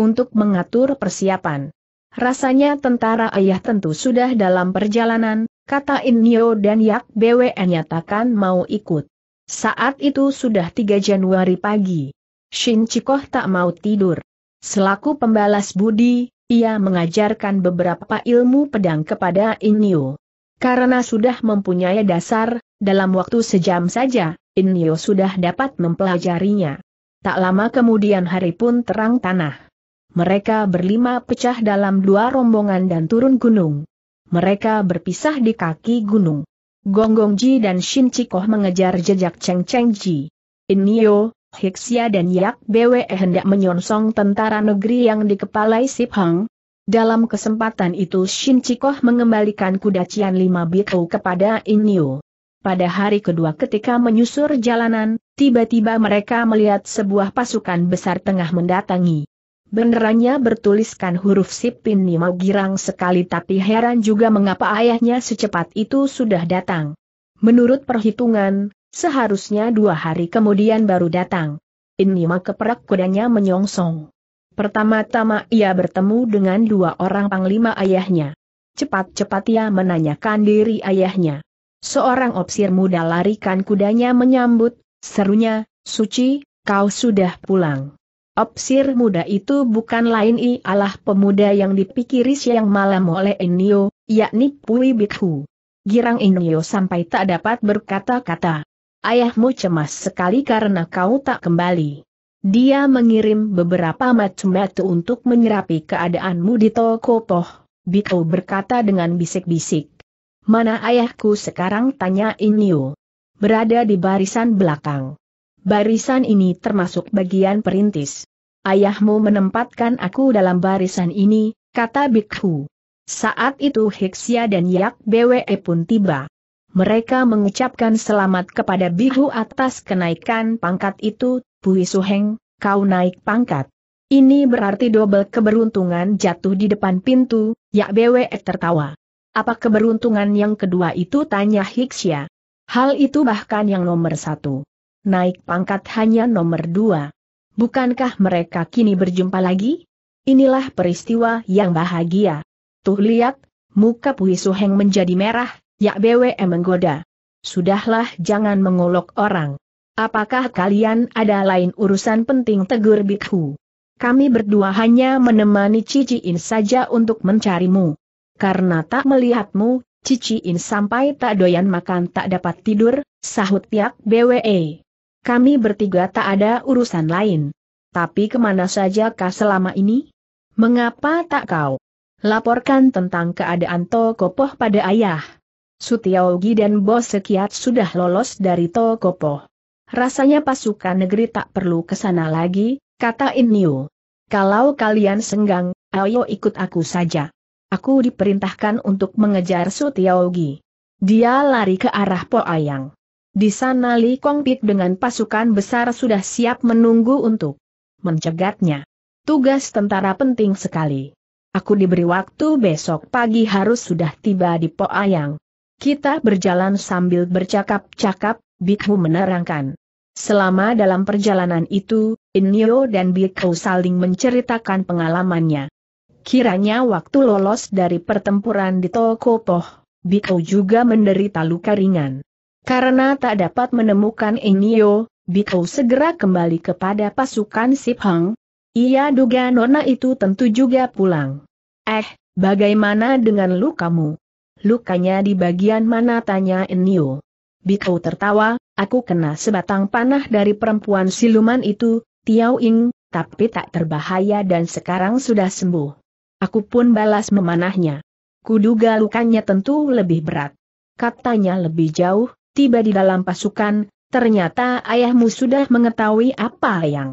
Untuk mengatur persiapan. Rasanya tentara ayah tentu sudah dalam perjalanan, kata Inyo dan Yak Bwe nyatakan mau ikut. Saat itu sudah 3 Januari pagi. Shin Chikoh tak mau tidur. Selaku pembalas budi, ia mengajarkan beberapa ilmu pedang kepada Inyo. Karena sudah mempunyai dasar, dalam waktu sejam saja, Inyo sudah dapat mempelajarinya. Tak lama kemudian hari pun terang tanah. Mereka berlima pecah dalam dua rombongan dan turun gunung. Mereka berpisah di kaki gunung. Ji dan Shin Chikoh mengejar jejak Cheng Cheng Ji. Inyo, Hixia dan Yak Bwe hendak menyongsong tentara negeri yang dikepalai Sip Hang. Dalam kesempatan itu Shin Chikoh mengembalikan kuda Cian Lima Bikou kepada Inyo. Pada hari kedua ketika menyusur jalanan, tiba-tiba mereka melihat sebuah pasukan besar tengah mendatangi. Benerannya bertuliskan huruf Sipin Nimau girang sekali tapi heran juga mengapa ayahnya secepat itu sudah datang. Menurut perhitungan, seharusnya dua hari kemudian baru datang. Inima keperak kudanya menyongsong. Pertama-tama ia bertemu dengan dua orang panglima ayahnya. Cepat-cepat ia menanyakan diri ayahnya. Seorang opsir muda larikan kudanya menyambut, serunya, Suci, kau sudah pulang. Opsir muda itu bukan lain ialah pemuda yang dipikiri siang malam oleh Inyo, yakni Pui Bikhu. Girang Inyo sampai tak dapat berkata-kata. Ayahmu cemas sekali karena kau tak kembali. Dia mengirim beberapa macam batu untuk menyerapi keadaanmu di toko poh. Bikhu berkata dengan bisik-bisik. Mana ayahku sekarang tanya Inyo. Berada di barisan belakang. Barisan ini termasuk bagian perintis. Ayahmu menempatkan aku dalam barisan ini, kata Bikhu. Saat itu Hiksia dan Yak Bwe pun tiba. Mereka mengucapkan selamat kepada Bihu atas kenaikan pangkat itu, Pui Suheng, kau naik pangkat. Ini berarti dobel keberuntungan jatuh di depan pintu, Yak Bwe tertawa. Apa keberuntungan yang kedua itu tanya Hiksia. Hal itu bahkan yang nomor satu naik pangkat hanya nomor dua. Bukankah mereka kini berjumpa lagi? Inilah peristiwa yang bahagia. Tuh lihat, muka Pui Suheng menjadi merah, ya Bwe menggoda. Sudahlah jangan mengolok orang. Apakah kalian ada lain urusan penting tegur Bikhu? Kami berdua hanya menemani Ciciin saja untuk mencarimu. Karena tak melihatmu, Ciciin sampai tak doyan makan tak dapat tidur, sahut pihak BWE kami bertiga tak ada urusan lain. Tapi kemana saja kah selama ini? Mengapa tak kau? Laporkan tentang keadaan Tokopoh pada ayah. Sutiaogi dan Bos Sekiat sudah lolos dari Tokopoh. Rasanya pasukan negeri tak perlu ke sana lagi, kata Inyu. Kalau kalian senggang, ayo ikut aku saja. Aku diperintahkan untuk mengejar Sutiaogi. Dia lari ke arah po ayang. Di sana Li Kong Kongpit dengan pasukan besar sudah siap menunggu untuk mencegatnya. Tugas tentara penting sekali. Aku diberi waktu besok pagi harus sudah tiba di Po Ayang. Kita berjalan sambil bercakap-cakap, Bikhu menerangkan. Selama dalam perjalanan itu, Inyo dan Bikhu saling menceritakan pengalamannya. Kiranya waktu lolos dari pertempuran di Tokopoh, Bikhu juga menderita luka ringan. Karena tak dapat menemukan Inyo, Bikau segera kembali kepada pasukan Sip Hang. Ia duga nona itu tentu juga pulang. Eh, bagaimana dengan lukamu? Lukanya di bagian mana tanya Inyo. Bikau tertawa, aku kena sebatang panah dari perempuan siluman itu, Tiao Ing, tapi tak terbahaya dan sekarang sudah sembuh. Aku pun balas memanahnya. Kuduga lukanya tentu lebih berat. Katanya lebih jauh, tiba di dalam pasukan, ternyata ayahmu sudah mengetahui apa yang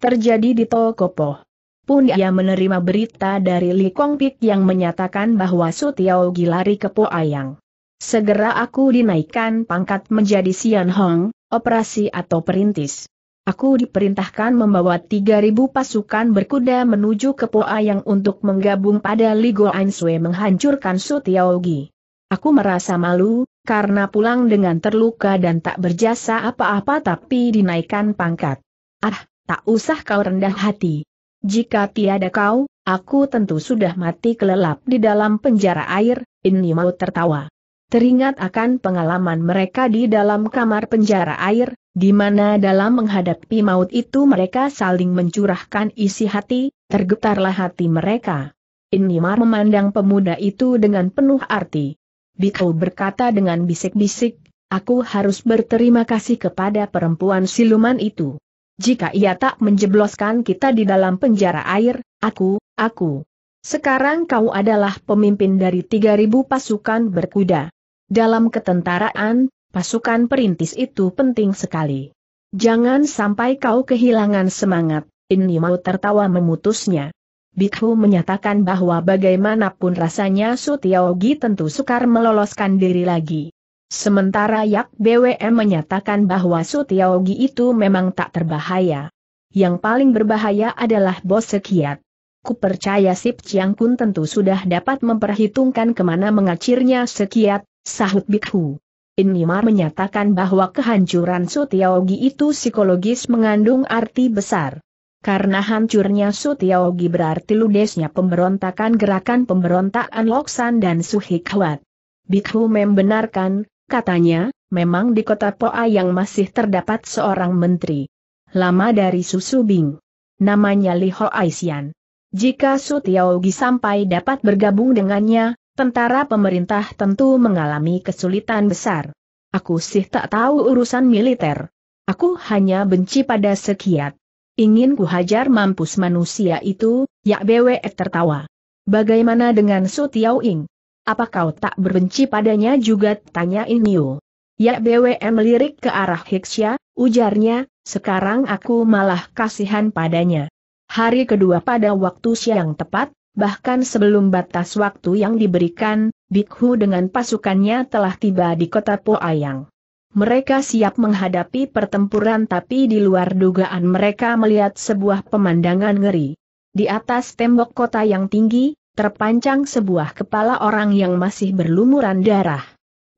terjadi di Tokopo. Pun ia menerima berita dari Li Kongpik yang menyatakan bahwa Sutiao Gilari ke Poayang. Segera aku dinaikkan pangkat menjadi Sian Hong, operasi atau perintis. Aku diperintahkan membawa 3.000 pasukan berkuda menuju ke Poayang untuk menggabung pada Ligo Ansue menghancurkan Sutiaogi. Aku merasa malu, karena pulang dengan terluka dan tak berjasa apa-apa tapi dinaikkan pangkat. Ah, tak usah kau rendah hati. Jika tiada kau, aku tentu sudah mati kelelap di dalam penjara air, ini mau tertawa. Teringat akan pengalaman mereka di dalam kamar penjara air, di mana dalam menghadapi maut itu mereka saling mencurahkan isi hati, tergetarlah hati mereka. Inimar memandang pemuda itu dengan penuh arti. Biko berkata dengan bisik-bisik, aku harus berterima kasih kepada perempuan siluman itu. Jika ia tak menjebloskan kita di dalam penjara air, aku, aku. Sekarang kau adalah pemimpin dari 3.000 pasukan berkuda. Dalam ketentaraan, pasukan perintis itu penting sekali. Jangan sampai kau kehilangan semangat, ini mau tertawa memutusnya. Bikhu menyatakan bahwa bagaimanapun rasanya Su tentu sukar meloloskan diri lagi. Sementara Yak BWM menyatakan bahwa Su itu memang tak terbahaya. Yang paling berbahaya adalah bos sekiat. Kupercaya Sip Chiang Kun tentu sudah dapat memperhitungkan kemana mengacirnya sekiat, sahut Bikhu. Inimar menyatakan bahwa kehancuran Sutiaogi itu psikologis mengandung arti besar. Karena hancurnya Sutiaogi berarti ludesnya pemberontakan gerakan pemberontakan Loksan dan Suhikwat. Bikhu membenarkan, katanya, memang di kota Poa yang masih terdapat seorang menteri. Lama dari Susu Bing. Namanya Li Aisian. Jika Sutiaogi sampai dapat bergabung dengannya, tentara pemerintah tentu mengalami kesulitan besar. Aku sih tak tahu urusan militer. Aku hanya benci pada Sekiat. Ingin kuhajar mampus manusia itu, Yak Bwe tertawa. Bagaimana dengan Su Tiao Ing? Apa kau tak berbenci padanya juga? Tanya Inio. Yak Bwe melirik ke arah Hiksya, ujarnya, sekarang aku malah kasihan padanya. Hari kedua pada waktu siang tepat, bahkan sebelum batas waktu yang diberikan, Bikhu dengan pasukannya telah tiba di kota Poayang. Mereka siap menghadapi pertempuran tapi di luar dugaan mereka melihat sebuah pemandangan ngeri. Di atas tembok kota yang tinggi, terpancang sebuah kepala orang yang masih berlumuran darah.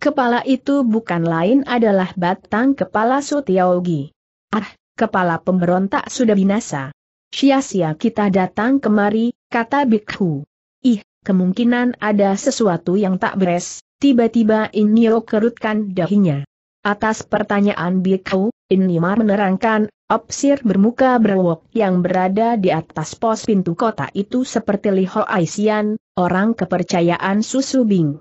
Kepala itu bukan lain adalah batang kepala Sutiaogi. Ah, kepala pemberontak sudah binasa. Sia-sia kita datang kemari, kata Bikhu. Ih, kemungkinan ada sesuatu yang tak beres, tiba-tiba Inyo kerutkan dahinya. Atas pertanyaan Biku, Inimar menerangkan, Opsir bermuka berwok yang berada di atas pos pintu kota itu seperti Liho Aisian, orang kepercayaan Susu Bing.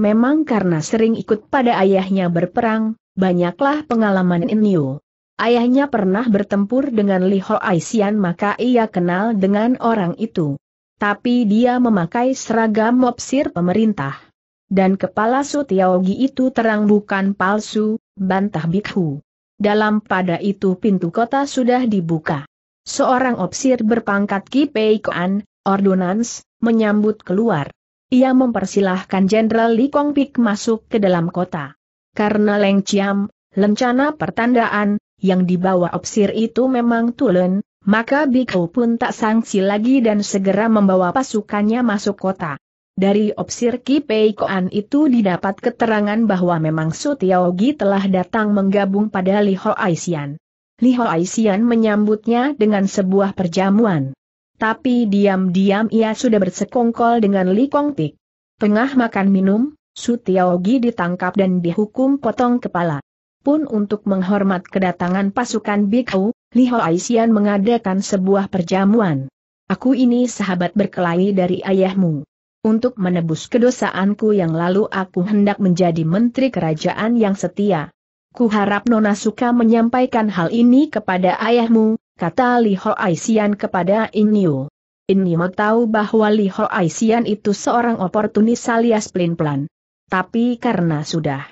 Memang karena sering ikut pada ayahnya berperang, banyaklah pengalaman Inyu. Ayahnya pernah bertempur dengan Liho Aisian maka ia kenal dengan orang itu. Tapi dia memakai seragam Opsir pemerintah. Dan kepala Sutiaogi itu terang bukan palsu, bantah Bikhu. Dalam pada itu pintu kota sudah dibuka. Seorang opsir berpangkat Kipei Koan, ordonans, menyambut keluar. Ia mempersilahkan Jenderal Li Pik masuk ke dalam kota. Karena Leng Chiam, lencana pertandaan, yang dibawa opsir itu memang tulen, maka Bikhu pun tak sangsi lagi dan segera membawa pasukannya masuk kota. Dari opsir Ki Pei Koan itu didapat keterangan bahwa memang Su telah datang menggabung pada Li Ho Aisian. Li Ho Aisian menyambutnya dengan sebuah perjamuan. Tapi diam-diam ia sudah bersekongkol dengan Li Kong Tik. Tengah makan minum, Su ditangkap dan dihukum potong kepala. Pun untuk menghormat kedatangan pasukan Bikau, Li Ho Aisian mengadakan sebuah perjamuan. Aku ini sahabat berkelahi dari ayahmu. Untuk menebus kedosaanku yang lalu aku hendak menjadi menteri kerajaan yang setia. Kuharap harap Nona suka menyampaikan hal ini kepada ayahmu, kata Li Ho Aisian kepada Inyu. Inyu tahu bahwa Li Ho Aisian itu seorang oportunis alias pelin-pelan. Tapi karena sudah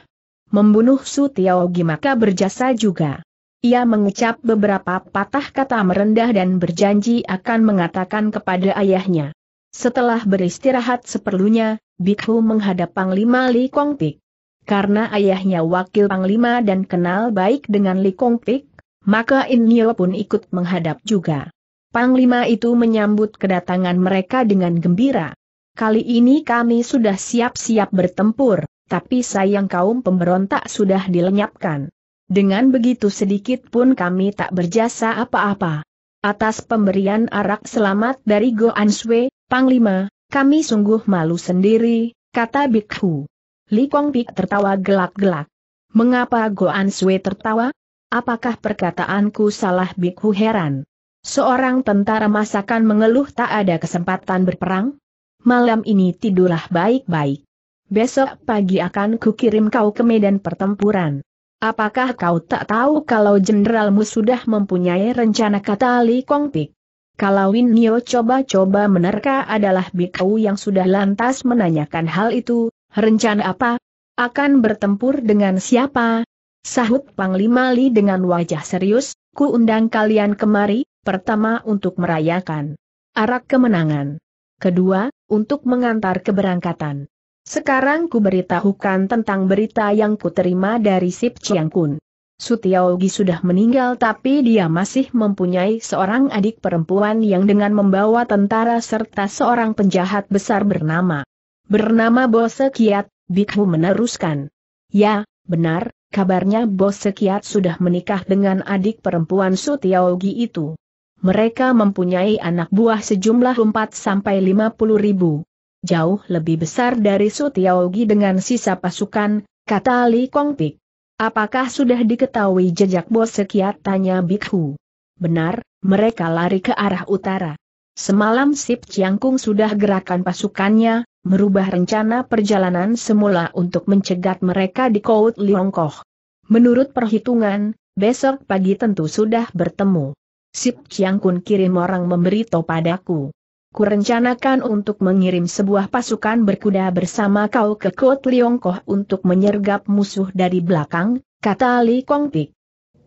membunuh Su Tiaogi maka berjasa juga. Ia mengucap beberapa patah kata merendah dan berjanji akan mengatakan kepada ayahnya. Setelah beristirahat seperlunya, Bikhu menghadap Panglima Li Kong Pik. Karena ayahnya wakil Panglima dan kenal baik dengan Li Kong Pik, maka Inyo pun ikut menghadap juga. Panglima itu menyambut kedatangan mereka dengan gembira. Kali ini kami sudah siap-siap bertempur, tapi sayang kaum pemberontak sudah dilenyapkan. Dengan begitu sedikit pun kami tak berjasa apa-apa. Atas pemberian arak selamat dari Go Sui, Panglima, kami sungguh malu sendiri, kata Bikhu. Li Kong Pik tertawa gelak-gelak. Mengapa Goan Sui tertawa? Apakah perkataanku salah Bikhu heran? Seorang tentara masakan mengeluh tak ada kesempatan berperang? Malam ini tidurlah baik-baik. Besok pagi akan kukirim kau ke medan pertempuran. Apakah kau tak tahu kalau jenderalmu sudah mempunyai rencana kata Li Pik. Kalau Win Nio coba-coba menerka adalah Bikau yang sudah lantas menanyakan hal itu, rencana apa? Akan bertempur dengan siapa? Sahut Panglima Li dengan wajah serius, ku undang kalian kemari, pertama untuk merayakan arak kemenangan. Kedua, untuk mengantar keberangkatan. Sekarang ku beritahukan tentang berita yang ku terima dari Sip Chiang Kun. Sutiaogi sudah meninggal tapi dia masih mempunyai seorang adik perempuan yang dengan membawa tentara serta seorang penjahat besar bernama. Bernama Bose Kiat, Bikhu meneruskan. Ya, benar, kabarnya Bose Kiat sudah menikah dengan adik perempuan Sutiaogi itu. Mereka mempunyai anak buah sejumlah 4 sampai 50 ribu. Jauh lebih besar dari Sutiaogi dengan sisa pasukan, kata Li Kongpik. Apakah sudah diketahui jejak bos sekiat tanya Bikhu? Benar, mereka lari ke arah utara. Semalam Sip Ciangkung sudah gerakan pasukannya, merubah rencana perjalanan semula untuk mencegat mereka di Kout Liongkoh. Menurut perhitungan, besok pagi tentu sudah bertemu. Sip Ciangkun kirim orang memberitahu padaku kurencanakan untuk mengirim sebuah pasukan berkuda bersama kau ke Kot Liongkoh untuk menyergap musuh dari belakang, kata Li Kongpik.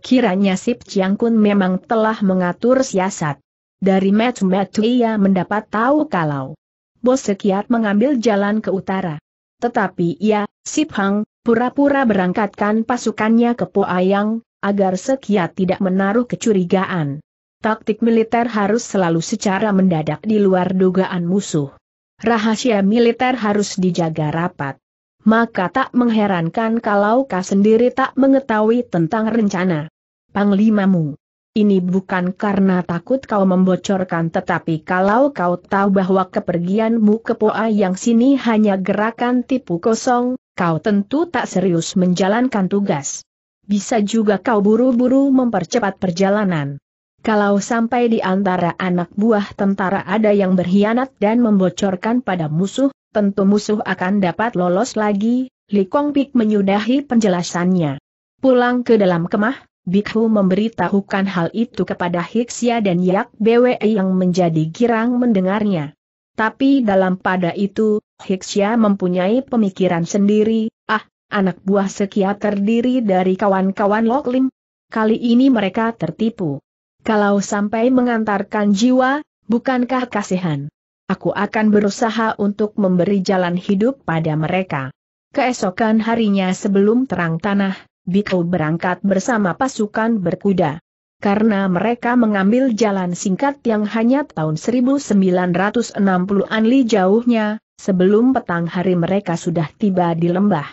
Kiranya Sip Chiang Kun memang telah mengatur siasat. Dari match ia mendapat tahu kalau Bos Sekiat mengambil jalan ke utara. Tetapi ia, Sip Hang, pura-pura berangkatkan pasukannya ke Poayang, agar Sekiat tidak menaruh kecurigaan taktik militer harus selalu secara mendadak di luar dugaan musuh. Rahasia militer harus dijaga rapat. Maka tak mengherankan kalau kau sendiri tak mengetahui tentang rencana panglimamu. Ini bukan karena takut kau membocorkan tetapi kalau kau tahu bahwa kepergianmu ke Poa yang sini hanya gerakan tipu kosong, kau tentu tak serius menjalankan tugas. Bisa juga kau buru-buru mempercepat perjalanan. Kalau sampai di antara anak buah tentara ada yang berkhianat dan membocorkan pada musuh, tentu musuh akan dapat lolos lagi, Li Kong Pik menyudahi penjelasannya. Pulang ke dalam kemah, Bikhu memberitahukan hal itu kepada Hiksia dan Yak Bwe yang menjadi girang mendengarnya. Tapi dalam pada itu, Hiksia mempunyai pemikiran sendiri, ah, anak buah sekia terdiri dari kawan-kawan Lok Lim. Kali ini mereka tertipu. Kalau sampai mengantarkan jiwa, bukankah kasihan? Aku akan berusaha untuk memberi jalan hidup pada mereka. Keesokan harinya sebelum terang tanah, Biko berangkat bersama pasukan berkuda. Karena mereka mengambil jalan singkat yang hanya tahun 1960-an li jauhnya, sebelum petang hari mereka sudah tiba di lembah.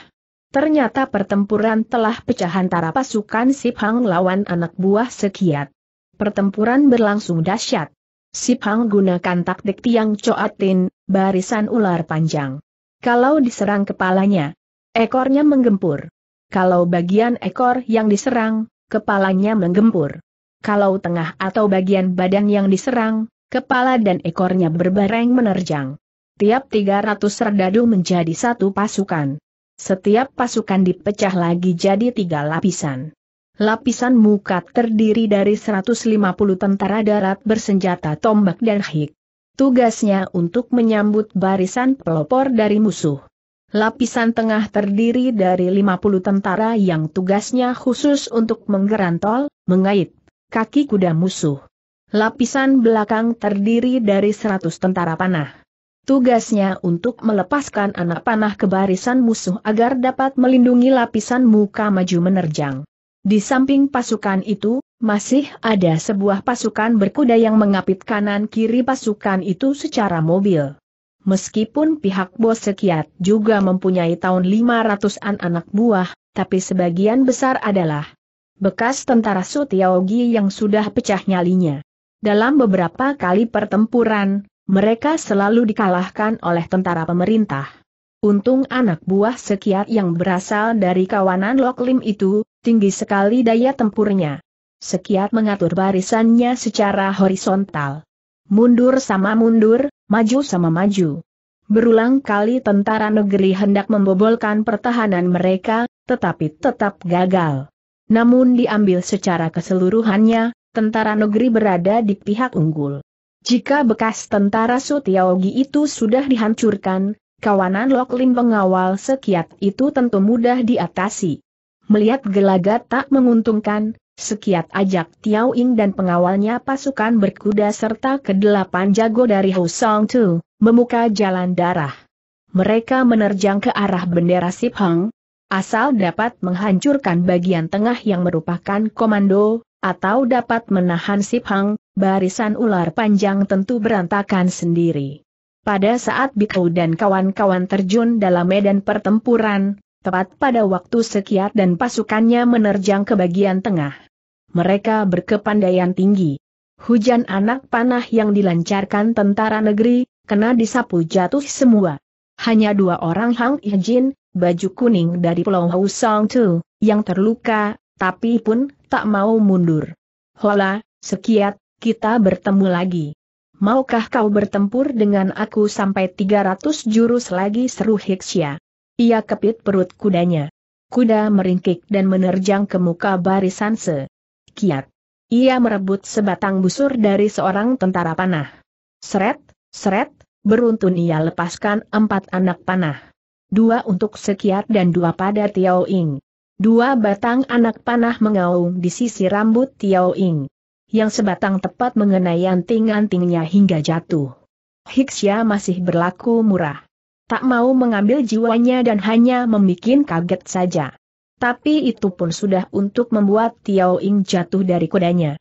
Ternyata pertempuran telah pecah antara pasukan Siphang lawan anak buah Sekiat. Pertempuran berlangsung dahsyat. Sipang gunakan taktik tiang coatin, barisan ular panjang. Kalau diserang kepalanya, ekornya menggempur. Kalau bagian ekor yang diserang, kepalanya menggempur. Kalau tengah atau bagian badan yang diserang, kepala dan ekornya berbareng menerjang. Tiap 300 serdadu menjadi satu pasukan. Setiap pasukan dipecah lagi jadi tiga lapisan. Lapisan muka terdiri dari 150 tentara darat bersenjata tombak dan hik. Tugasnya untuk menyambut barisan pelopor dari musuh. Lapisan tengah terdiri dari 50 tentara yang tugasnya khusus untuk menggerantol, mengait, kaki kuda musuh. Lapisan belakang terdiri dari 100 tentara panah. Tugasnya untuk melepaskan anak panah ke barisan musuh agar dapat melindungi lapisan muka maju menerjang. Di samping pasukan itu, masih ada sebuah pasukan berkuda yang mengapit kanan-kiri pasukan itu secara mobil. Meskipun pihak bos sekiat juga mempunyai tahun 500-an anak buah, tapi sebagian besar adalah bekas tentara Sutiaogi yang sudah pecah nyalinya. Dalam beberapa kali pertempuran, mereka selalu dikalahkan oleh tentara pemerintah. Untung anak buah sekiat yang berasal dari kawanan Loklim itu, Tinggi sekali daya tempurnya. Sekiat mengatur barisannya secara horizontal. Mundur sama mundur, maju sama maju. Berulang kali tentara negeri hendak membobolkan pertahanan mereka, tetapi tetap gagal. Namun diambil secara keseluruhannya, tentara negeri berada di pihak unggul. Jika bekas tentara Sutiaogi itu sudah dihancurkan, kawanan Loklim pengawal sekiat itu tentu mudah diatasi. Melihat gelagat tak menguntungkan, Sekiat ajak Tiao Ying dan pengawalnya pasukan berkuda serta kedelapan jago dari Song Tu, memuka jalan darah. Mereka menerjang ke arah bendera Sip Hang, asal dapat menghancurkan bagian tengah yang merupakan komando, atau dapat menahan Sip Hang, barisan ular panjang tentu berantakan sendiri. Pada saat Bikau dan kawan-kawan terjun dalam medan pertempuran, Tepat pada waktu sekiat dan pasukannya menerjang ke bagian tengah. Mereka berkepandaian tinggi. Hujan anak panah yang dilancarkan tentara negeri, kena disapu jatuh semua. Hanya dua orang Hang Ijin, baju kuning dari Pulau Hausong Tu, yang terluka, tapi pun tak mau mundur. Hola, sekiat, kita bertemu lagi. Maukah kau bertempur dengan aku sampai 300 jurus lagi seru Hiksya? Ia kepit perut kudanya. Kuda meringkik dan menerjang ke muka barisan se. Kiat. Ia merebut sebatang busur dari seorang tentara panah. Seret, seret, beruntun ia lepaskan empat anak panah. Dua untuk sekiat dan dua pada Tiao Ing. Dua batang anak panah mengaung di sisi rambut Tiao Ing. Yang sebatang tepat mengenai anting-antingnya hingga jatuh. Hiksya masih berlaku murah tak mau mengambil jiwanya dan hanya membuat kaget saja. Tapi itu pun sudah untuk membuat Tiao Ying jatuh dari kudanya.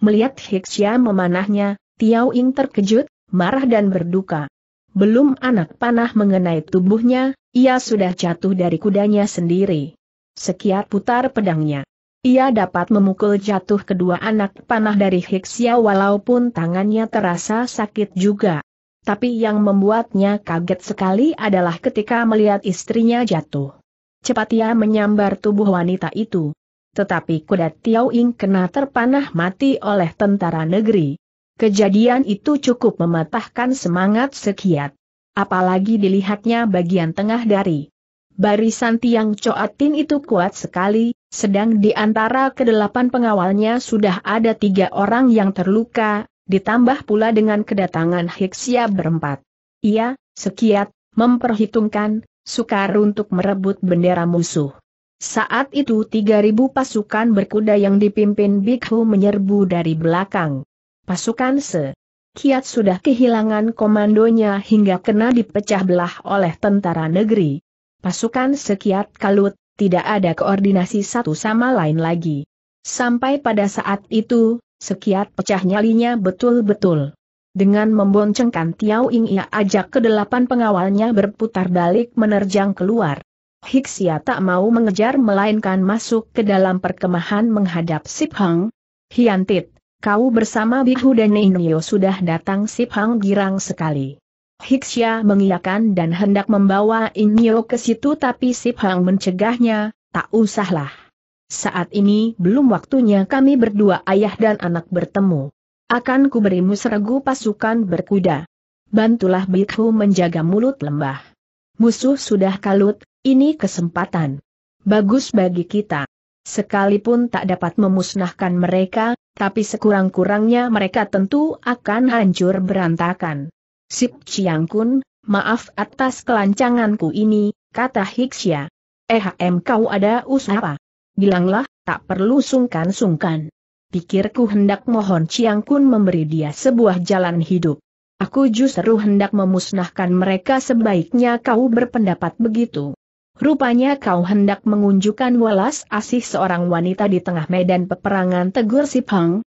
Melihat Hixia memanahnya, Tiao Ying terkejut, marah dan berduka. Belum anak panah mengenai tubuhnya, ia sudah jatuh dari kudanya sendiri. Sekian putar pedangnya. Ia dapat memukul jatuh kedua anak panah dari Hixia walaupun tangannya terasa sakit juga. Tapi yang membuatnya kaget sekali adalah ketika melihat istrinya jatuh. Cepat ia menyambar tubuh wanita itu. Tetapi kuda Tiao Ing kena terpanah mati oleh tentara negeri. Kejadian itu cukup mematahkan semangat sekiat. Apalagi dilihatnya bagian tengah dari barisan tiang coatin itu kuat sekali, sedang di antara kedelapan pengawalnya sudah ada tiga orang yang terluka, ditambah pula dengan kedatangan Hiksia berempat. Ia, sekiat, memperhitungkan, sukar untuk merebut bendera musuh. Saat itu 3.000 pasukan berkuda yang dipimpin Bikhu menyerbu dari belakang. Pasukan se. Kiat sudah kehilangan komandonya hingga kena dipecah belah oleh tentara negeri. Pasukan sekiat kalut, tidak ada koordinasi satu sama lain lagi. Sampai pada saat itu, sekiat pecah nyalinya betul-betul. Dengan memboncengkan Tiao Ing ia ajak kedelapan pengawalnya berputar balik menerjang keluar. Hixia tak mau mengejar melainkan masuk ke dalam perkemahan menghadap Sip Hang. Hiantit, kau bersama Bihu dan Ninyo sudah datang Sip Hang girang sekali. Hixia mengiyakan dan hendak membawa Inyo ke situ tapi Sip Hang mencegahnya, tak usahlah. Saat ini belum waktunya kami berdua ayah dan anak bertemu. Akan kuberimu seregu pasukan berkuda. Bantulah Bikhu menjaga mulut lembah. Musuh sudah kalut, ini kesempatan. Bagus bagi kita. Sekalipun tak dapat memusnahkan mereka, tapi sekurang-kurangnya mereka tentu akan hancur berantakan. Sip Chiang Kun, maaf atas kelancanganku ini, kata Hixia. Eh, kau ada usaha? bilanglah, tak perlu sungkan-sungkan. Pikirku hendak mohon Chiang Kun memberi dia sebuah jalan hidup. Aku justru hendak memusnahkan mereka sebaiknya kau berpendapat begitu. Rupanya kau hendak mengunjukkan welas asih seorang wanita di tengah medan peperangan tegur si Peng.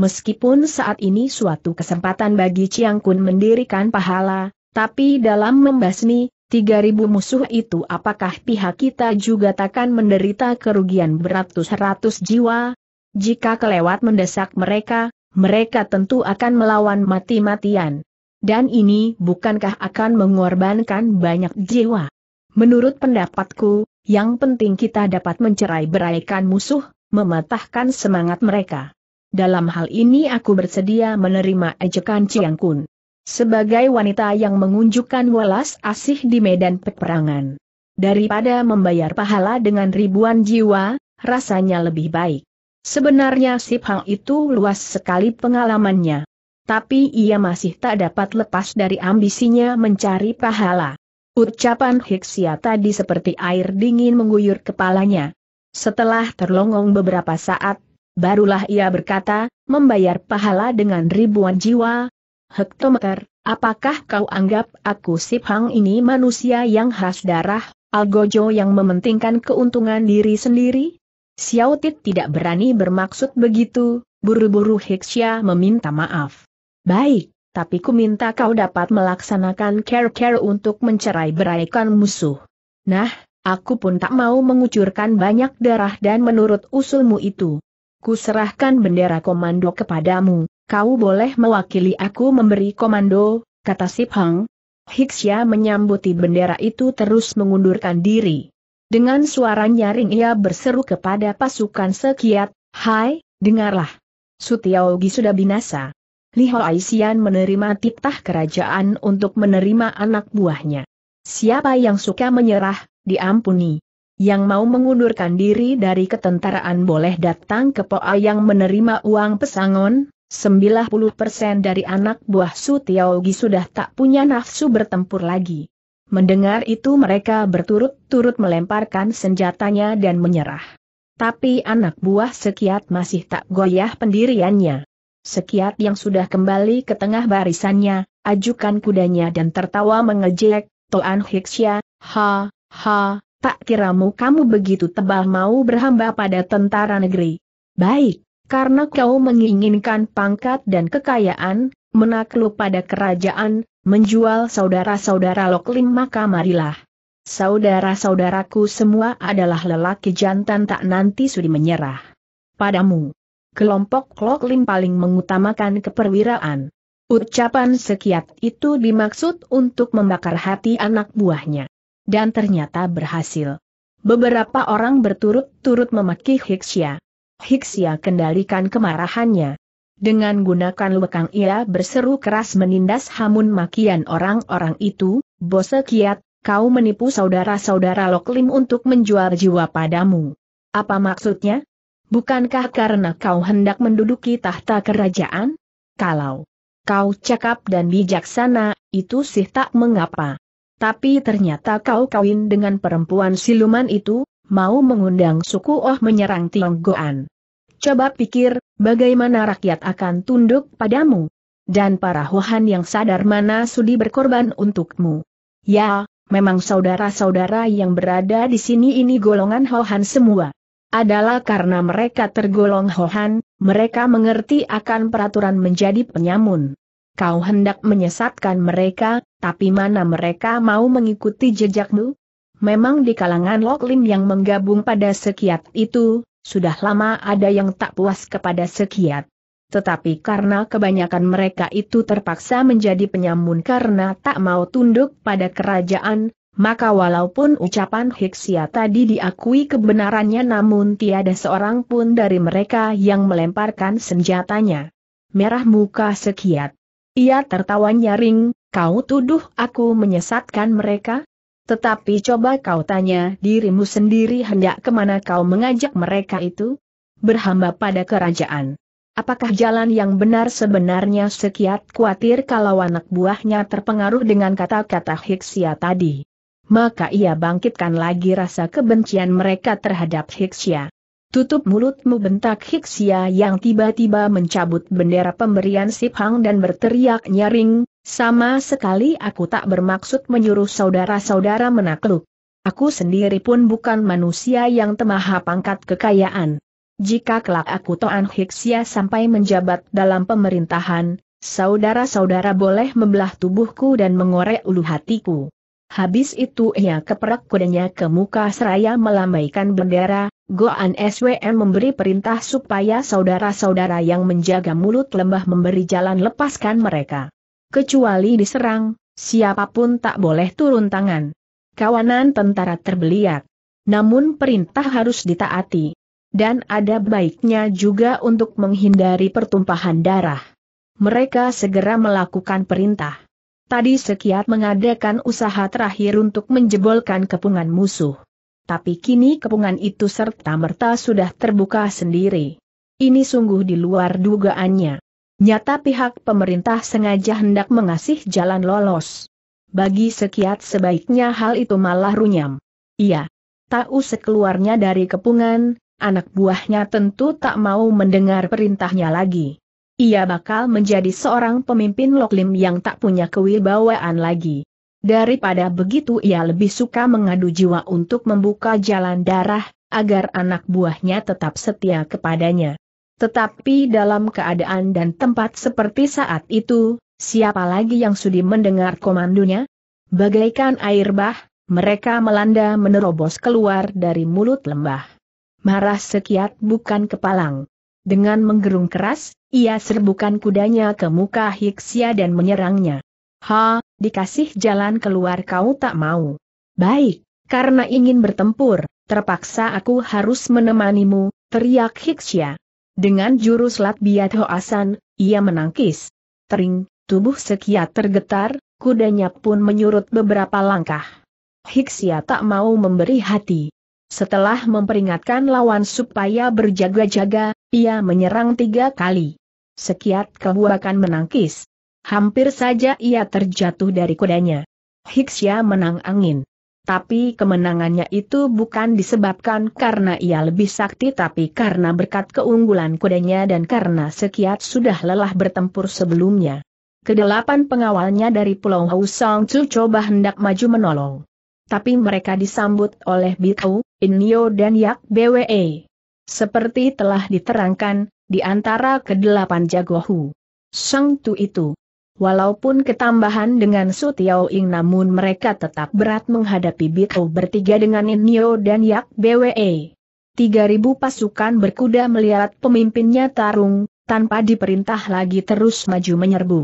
Meskipun saat ini suatu kesempatan bagi Chiang Kun mendirikan pahala, tapi dalam membasmi, Tiga ribu musuh itu apakah pihak kita juga takkan menderita kerugian beratus-ratus jiwa? Jika kelewat mendesak mereka, mereka tentu akan melawan mati-matian. Dan ini bukankah akan mengorbankan banyak jiwa? Menurut pendapatku, yang penting kita dapat mencerai beraikan musuh, mematahkan semangat mereka. Dalam hal ini aku bersedia menerima ejekan Ciang Kun. Sebagai wanita yang mengunjukkan welas asih di medan peperangan. Daripada membayar pahala dengan ribuan jiwa, rasanya lebih baik. Sebenarnya Sip itu luas sekali pengalamannya. Tapi ia masih tak dapat lepas dari ambisinya mencari pahala. Ucapan Hiksia tadi seperti air dingin mengguyur kepalanya. Setelah terlongong beberapa saat, barulah ia berkata, membayar pahala dengan ribuan jiwa, Hektometer, apakah kau anggap aku Sip ini manusia yang khas darah, algojo yang mementingkan keuntungan diri sendiri? Xiao Tit tidak berani bermaksud begitu, buru-buru Hiksya meminta maaf. Baik, tapi ku minta kau dapat melaksanakan care-care untuk mencerai beraikan musuh. Nah, aku pun tak mau mengucurkan banyak darah dan menurut usulmu itu. ku serahkan bendera komando kepadamu, kau boleh mewakili aku memberi komando, kata Sip Hang. Hiksya menyambuti bendera itu terus mengundurkan diri. Dengan suara nyaring ia berseru kepada pasukan sekiat, Hai, dengarlah. Sutiaogi sudah binasa. Li Aisian menerima titah kerajaan untuk menerima anak buahnya. Siapa yang suka menyerah, diampuni. Yang mau mengundurkan diri dari ketentaraan boleh datang ke Poa yang menerima uang pesangon, 90% dari anak buah Su Gi sudah tak punya nafsu bertempur lagi. Mendengar itu mereka berturut-turut melemparkan senjatanya dan menyerah. Tapi anak buah Sekiat masih tak goyah pendiriannya. Sekiat yang sudah kembali ke tengah barisannya, ajukan kudanya dan tertawa mengejek, Toan Hiksya, ha, ha, tak kiramu kamu begitu tebal mau berhamba pada tentara negeri. Baik, karena kau menginginkan pangkat dan kekayaan, menakluk pada kerajaan, menjual saudara-saudara Loklim maka marilah. Saudara-saudaraku semua adalah lelaki jantan tak nanti sudi menyerah. Padamu. Kelompok Loklim paling mengutamakan keperwiraan. Ucapan sekiat itu dimaksud untuk membakar hati anak buahnya. Dan ternyata berhasil. Beberapa orang berturut-turut memaki Hiksya. Hiksia kendalikan kemarahannya. Dengan gunakan lekang ia berseru keras menindas hamun makian orang-orang itu, Bose Kiat, kau menipu saudara-saudara Loklim untuk menjual jiwa padamu. Apa maksudnya? Bukankah karena kau hendak menduduki tahta kerajaan? Kalau kau cakap dan bijaksana, itu sih tak mengapa. Tapi ternyata kau kawin dengan perempuan siluman itu, mau mengundang suku Oh menyerang Tionggoan. Coba pikir, bagaimana rakyat akan tunduk padamu? Dan para Hohan yang sadar mana sudi berkorban untukmu. Ya, memang saudara-saudara yang berada di sini ini golongan Hohan semua. Adalah karena mereka tergolong Hohan, mereka mengerti akan peraturan menjadi penyamun. Kau hendak menyesatkan mereka, tapi mana mereka mau mengikuti jejakmu? Memang di kalangan Loklim yang menggabung pada sekiat itu, sudah lama ada yang tak puas kepada sekiat. Tetapi karena kebanyakan mereka itu terpaksa menjadi penyamun karena tak mau tunduk pada kerajaan, maka walaupun ucapan Hiksia tadi diakui kebenarannya namun tiada seorang pun dari mereka yang melemparkan senjatanya. Merah muka sekiat. Ia tertawa nyaring, kau tuduh aku menyesatkan mereka? Tetapi coba kau tanya dirimu sendiri hendak kemana kau mengajak mereka itu? Berhamba pada kerajaan. Apakah jalan yang benar sebenarnya sekiat khawatir kalau anak buahnya terpengaruh dengan kata-kata Hiksia tadi? Maka ia bangkitkan lagi rasa kebencian mereka terhadap Hiksia. Tutup mulutmu bentak Hiksia yang tiba-tiba mencabut bendera pemberian Siphang dan berteriak nyaring, sama sekali aku tak bermaksud menyuruh saudara-saudara menakluk. Aku sendiri pun bukan manusia yang temaha pangkat kekayaan. Jika kelak aku Toan Hiksia sampai menjabat dalam pemerintahan, saudara-saudara boleh membelah tubuhku dan mengorek ulu hatiku. Habis itu ia keperak kudanya ke muka seraya melambaikan bendera, Goan SWM memberi perintah supaya saudara-saudara yang menjaga mulut lembah memberi jalan lepaskan mereka kecuali diserang, siapapun tak boleh turun tangan. Kawanan tentara terbeliat. Namun perintah harus ditaati. Dan ada baiknya juga untuk menghindari pertumpahan darah. Mereka segera melakukan perintah. Tadi Sekiat mengadakan usaha terakhir untuk menjebolkan kepungan musuh. Tapi kini kepungan itu serta merta sudah terbuka sendiri. Ini sungguh di luar dugaannya. Nyata pihak pemerintah sengaja hendak mengasih jalan lolos. Bagi sekiat sebaiknya hal itu malah runyam. Iya. Tahu sekeluarnya dari kepungan, anak buahnya tentu tak mau mendengar perintahnya lagi. Ia bakal menjadi seorang pemimpin Loklim yang tak punya kewibawaan lagi. Daripada begitu ia lebih suka mengadu jiwa untuk membuka jalan darah, agar anak buahnya tetap setia kepadanya. Tetapi dalam keadaan dan tempat seperti saat itu, siapa lagi yang sudi mendengar komandonya? Bagaikan air bah, mereka melanda menerobos keluar dari mulut lembah. Marah sekiat bukan kepalang. Dengan menggerung keras, ia serbukan kudanya ke muka Hiksia dan menyerangnya. Ha, dikasih jalan keluar kau tak mau. Baik, karena ingin bertempur, terpaksa aku harus menemanimu, teriak Hiksia. Dengan jurus Latbiat Hoasan, ia menangkis. Tering, tubuh Sekia tergetar, kudanya pun menyurut beberapa langkah. Hiksia tak mau memberi hati. Setelah memperingatkan lawan supaya berjaga-jaga, ia menyerang tiga kali. Sekiat kebuakan menangkis. Hampir saja ia terjatuh dari kudanya. Hiksia menang angin. Tapi kemenangannya itu bukan disebabkan karena ia lebih sakti tapi karena berkat keunggulan kudanya dan karena sekiat sudah lelah bertempur sebelumnya. Kedelapan pengawalnya dari Pulau Hausong Chu coba hendak maju menolong. Tapi mereka disambut oleh Bitu, Inyo dan Yak BWE. E. Seperti telah diterangkan, di antara kedelapan jagohu. Sang Tu itu, Walaupun ketambahan dengan Su Ing namun mereka tetap berat menghadapi Bito bertiga dengan Nio dan Yak BWE. 3.000 pasukan berkuda melihat pemimpinnya tarung, tanpa diperintah lagi terus maju menyerbu.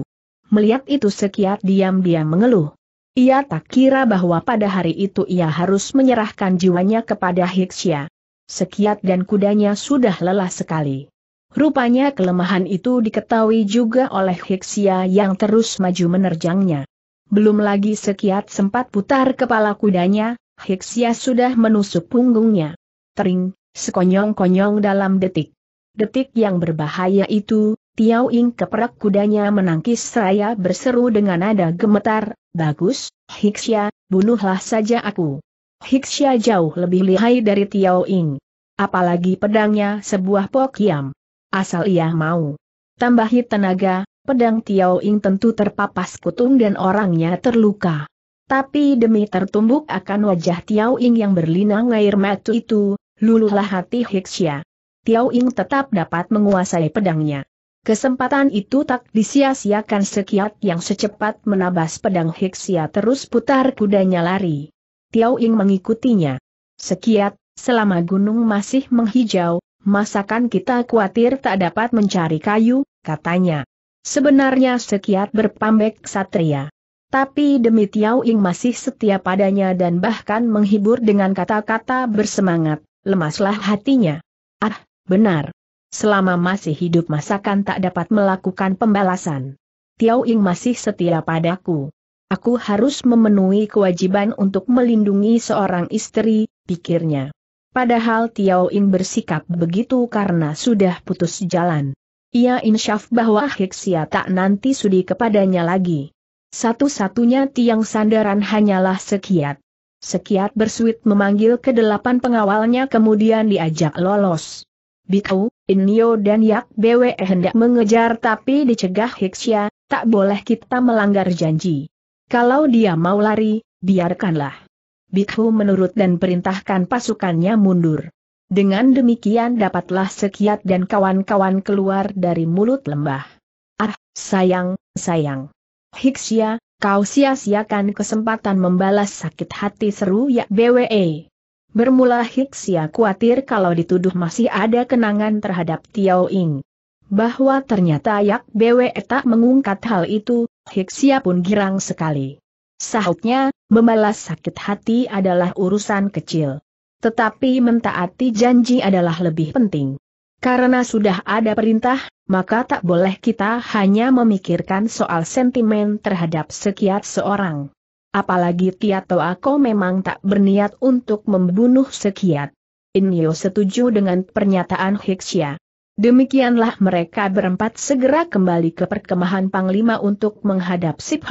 Melihat itu sekiat diam-diam mengeluh. Ia tak kira bahwa pada hari itu ia harus menyerahkan jiwanya kepada Hiksya. Sekiat dan kudanya sudah lelah sekali. Rupanya kelemahan itu diketahui juga oleh Hiksia yang terus maju menerjangnya. Belum lagi sekiat sempat putar kepala kudanya, Hiksia sudah menusuk punggungnya. Tering, sekonyong-konyong dalam detik. Detik yang berbahaya itu, Tiao Ing keperak kudanya menangkis seraya berseru dengan nada gemetar, Bagus, Hiksia, bunuhlah saja aku. Hiksia jauh lebih lihai dari Tiao Ing. Apalagi pedangnya sebuah pokiam asal ia mau. Tambahi tenaga, pedang Tiao Ing tentu terpapas kutung dan orangnya terluka. Tapi demi tertumbuk akan wajah Tiao Ing yang berlinang air mata itu, luluhlah hati Hixia. Tiao Ing tetap dapat menguasai pedangnya. Kesempatan itu tak disia-siakan sekiat yang secepat menabas pedang Hixia terus putar kudanya lari. Tiao Ing mengikutinya. Sekiat, selama gunung masih menghijau, masakan kita khawatir tak dapat mencari kayu, katanya. Sebenarnya sekiat berpambek satria. Tapi demi Tiao Ing masih setia padanya dan bahkan menghibur dengan kata-kata bersemangat, lemaslah hatinya. Ah, benar. Selama masih hidup masakan tak dapat melakukan pembalasan. Tiao Ing masih setia padaku. Aku harus memenuhi kewajiban untuk melindungi seorang istri, pikirnya. Padahal Tiao In bersikap begitu karena sudah putus jalan. Ia insyaf bahwa Hiksia tak nanti sudi kepadanya lagi. Satu-satunya tiang sandaran hanyalah sekiat. Sekiat bersuit memanggil kedelapan pengawalnya kemudian diajak lolos. Bikau, Inyo dan Yak Bwe hendak mengejar tapi dicegah Hiksia, tak boleh kita melanggar janji. Kalau dia mau lari, biarkanlah. Bikhu menurut dan perintahkan pasukannya mundur. Dengan demikian dapatlah Sekiat dan kawan-kawan keluar dari mulut lembah. Ah, sayang, sayang. Hiksia, kau sia-siakan kesempatan membalas sakit hati seru ya BWE. Bermula Hiksia khawatir kalau dituduh masih ada kenangan terhadap Tiao Ing. Bahwa ternyata Yak BWE tak mengungkat hal itu, Hiksia pun girang sekali. Sahutnya, Membalas sakit hati adalah urusan kecil. Tetapi mentaati janji adalah lebih penting. Karena sudah ada perintah, maka tak boleh kita hanya memikirkan soal sentimen terhadap sekiat seorang. Apalagi Tiato Ako memang tak berniat untuk membunuh sekiat. Inyo setuju dengan pernyataan Hiksya. Demikianlah mereka berempat segera kembali ke perkemahan Panglima untuk menghadap Sip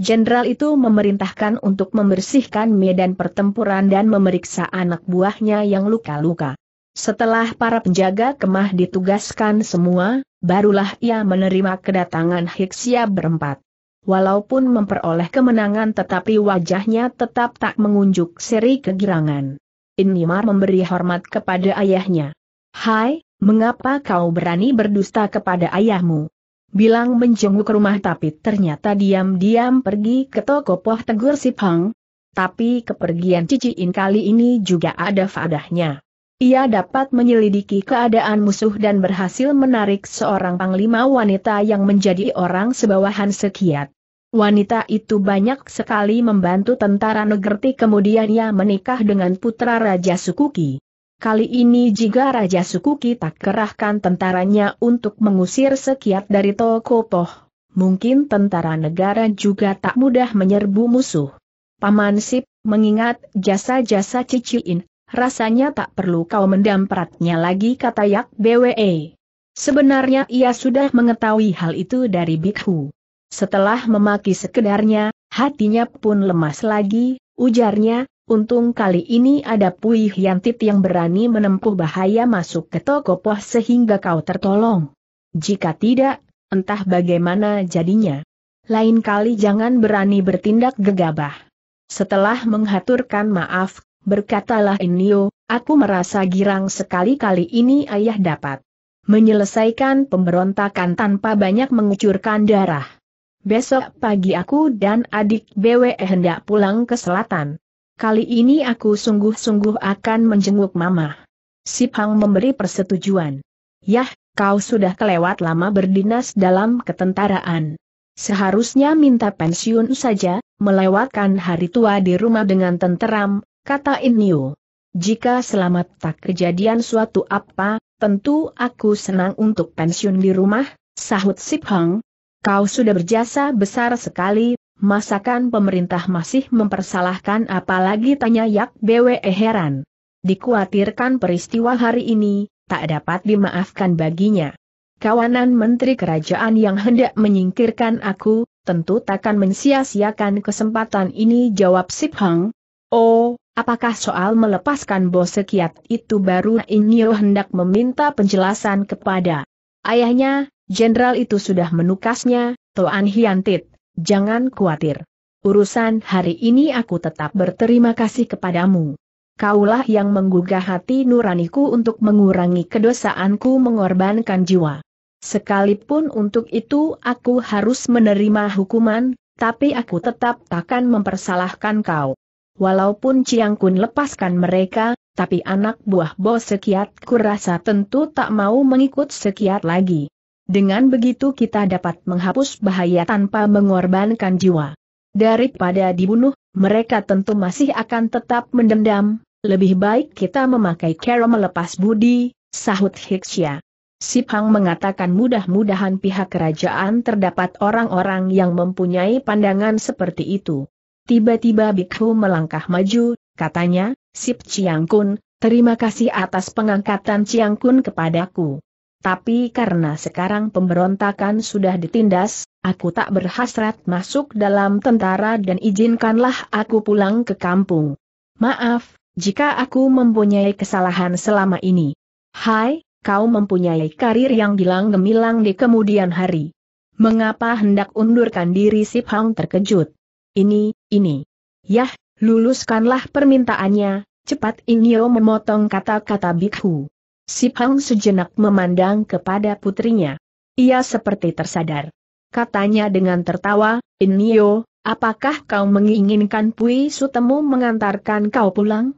jenderal itu memerintahkan untuk membersihkan medan pertempuran dan memeriksa anak buahnya yang luka-luka. Setelah para penjaga kemah ditugaskan semua, barulah ia menerima kedatangan Hiksia berempat. Walaupun memperoleh kemenangan tetapi wajahnya tetap tak mengunjuk seri kegirangan. Inimar memberi hormat kepada ayahnya. Hai, mengapa kau berani berdusta kepada ayahmu? bilang menjenguk rumah tapi ternyata diam-diam pergi ke toko poh tegur si Pang. Tapi kepergian ciciin kali ini juga ada fadahnya. Ia dapat menyelidiki keadaan musuh dan berhasil menarik seorang panglima wanita yang menjadi orang sebawahan sekiat. Wanita itu banyak sekali membantu tentara Negerti kemudian ia menikah dengan putra Raja Sukuki. Kali ini jika Raja Suku kita kerahkan tentaranya untuk mengusir sekiat dari Tokopoh, mungkin tentara negara juga tak mudah menyerbu musuh. Paman Sip, mengingat jasa-jasa cicilin, rasanya tak perlu kau mendampratnya lagi kata Yak BWE. Sebenarnya ia sudah mengetahui hal itu dari Bikhu. Setelah memaki sekedarnya, hatinya pun lemas lagi, ujarnya, Untung kali ini ada Pui Hiantit yang berani menempuh bahaya masuk ke toko poh sehingga kau tertolong. Jika tidak, entah bagaimana jadinya. Lain kali jangan berani bertindak gegabah. Setelah menghaturkan maaf, berkatalah Inio, aku merasa girang sekali-kali ini ayah dapat menyelesaikan pemberontakan tanpa banyak mengucurkan darah. Besok pagi aku dan adik BWE hendak pulang ke selatan kali ini aku sungguh-sungguh akan menjenguk mama. Sipang memberi persetujuan. Yah, kau sudah kelewat lama berdinas dalam ketentaraan. Seharusnya minta pensiun saja, melewatkan hari tua di rumah dengan tenteram, kata Inio. Jika selamat tak kejadian suatu apa, tentu aku senang untuk pensiun di rumah, sahut Sipang. Kau sudah berjasa besar sekali, masakan pemerintah masih mempersalahkan apalagi tanya Yak BWE heran. Dikuatirkan peristiwa hari ini, tak dapat dimaafkan baginya. Kawanan Menteri Kerajaan yang hendak menyingkirkan aku, tentu takkan mensia-siakan kesempatan ini jawab Sip Hang. Oh, apakah soal melepaskan bos sekiat itu baru Inyo hendak meminta penjelasan kepada ayahnya, jenderal itu sudah menukasnya, Toan Hiantit. Jangan khawatir. Urusan hari ini aku tetap berterima kasih kepadamu. Kaulah yang menggugah hati nuraniku untuk mengurangi kedosaanku mengorbankan jiwa. Sekalipun untuk itu aku harus menerima hukuman, tapi aku tetap takkan mempersalahkan kau. Walaupun Ciang Kun lepaskan mereka, tapi anak buah bos Sekiat kurasa tentu tak mau mengikut Sekiat lagi. Dengan begitu kita dapat menghapus bahaya tanpa mengorbankan jiwa. Daripada dibunuh, mereka tentu masih akan tetap mendendam, lebih baik kita memakai cara melepas budi, sahut Hiksya. Sipang mengatakan mudah-mudahan pihak kerajaan terdapat orang-orang yang mempunyai pandangan seperti itu. Tiba-tiba Bikhu melangkah maju, katanya, Sip Chiang Kun, terima kasih atas pengangkatan Chiang Kun kepadaku tapi karena sekarang pemberontakan sudah ditindas, aku tak berhasrat masuk dalam tentara dan izinkanlah aku pulang ke kampung. Maaf, jika aku mempunyai kesalahan selama ini. Hai, kau mempunyai karir yang bilang gemilang di kemudian hari. Mengapa hendak undurkan diri si Hang terkejut? Ini, ini. Yah, luluskanlah permintaannya, cepat Inyo memotong kata-kata Bikhu. Si Pang sejenak memandang kepada putrinya. Ia seperti tersadar. Katanya dengan tertawa, Inio, apakah kau menginginkan Pui Sutemu mengantarkan kau pulang?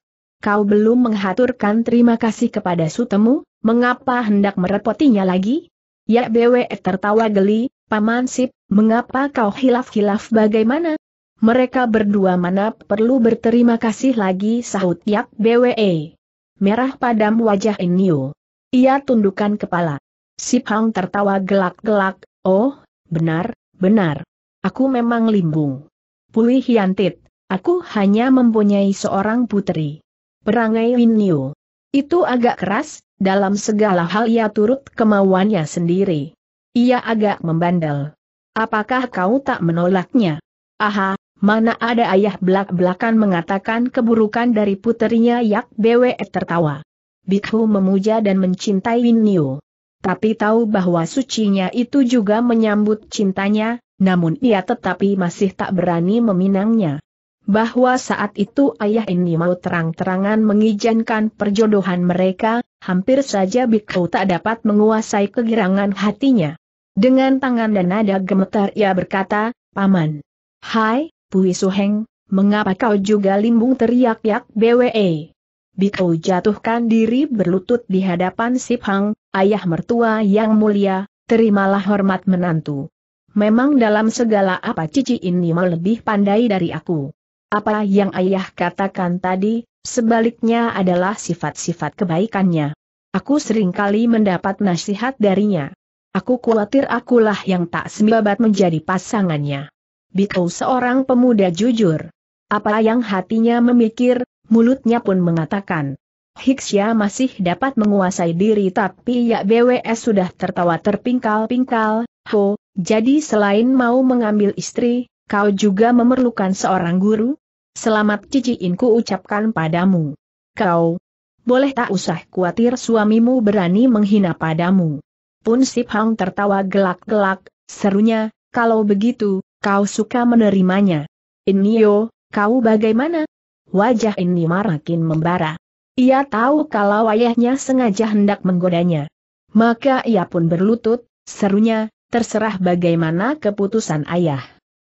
Kau belum menghaturkan terima kasih kepada Sutemu, mengapa hendak merepotinya lagi? Ya BWE tertawa geli, Paman Sip, mengapa kau hilaf-hilaf bagaimana? Mereka berdua mana perlu berterima kasih lagi sahut Yak BWE merah padam wajah Inyo. Ia tundukkan kepala. Sip Hang tertawa gelak-gelak, oh, benar, benar. Aku memang limbung. Pulih Yantit, aku hanya mempunyai seorang putri. Perangai Inyo. Itu agak keras, dalam segala hal ia turut kemauannya sendiri. Ia agak membandel. Apakah kau tak menolaknya? Aha, mana ada ayah belak-belakan mengatakan keburukan dari puterinya Yak Bwe tertawa. Bikhu memuja dan mencintai Winio. Tapi tahu bahwa sucinya itu juga menyambut cintanya, namun ia tetapi masih tak berani meminangnya. Bahwa saat itu ayah ini mau terang-terangan mengizinkan perjodohan mereka, hampir saja Bikhu tak dapat menguasai kegirangan hatinya. Dengan tangan dan nada gemetar ia berkata, Paman. Hai, Pui Suheng, mengapa kau juga limbung teriak-yak BWE? Biko jatuhkan diri berlutut di hadapan Sip Hang, ayah mertua yang mulia, terimalah hormat menantu. Memang dalam segala apa cici ini mau lebih pandai dari aku. Apa yang ayah katakan tadi, sebaliknya adalah sifat-sifat kebaikannya. Aku seringkali mendapat nasihat darinya. Aku khawatir akulah yang tak sembabat menjadi pasangannya. Bito seorang pemuda jujur. Apa yang hatinya memikir, mulutnya pun mengatakan. Hiksya masih dapat menguasai diri tapi ya BWS sudah tertawa terpingkal-pingkal, ho, jadi selain mau mengambil istri, kau juga memerlukan seorang guru? Selamat ciciinku ucapkan padamu. Kau, boleh tak usah khawatir suamimu berani menghina padamu. Pun Sip Hang tertawa gelak-gelak, serunya, kalau begitu, kau suka menerimanya. Inio, kau bagaimana? Wajah ini makin membara. Ia tahu kalau ayahnya sengaja hendak menggodanya. Maka ia pun berlutut, serunya, terserah bagaimana keputusan ayah.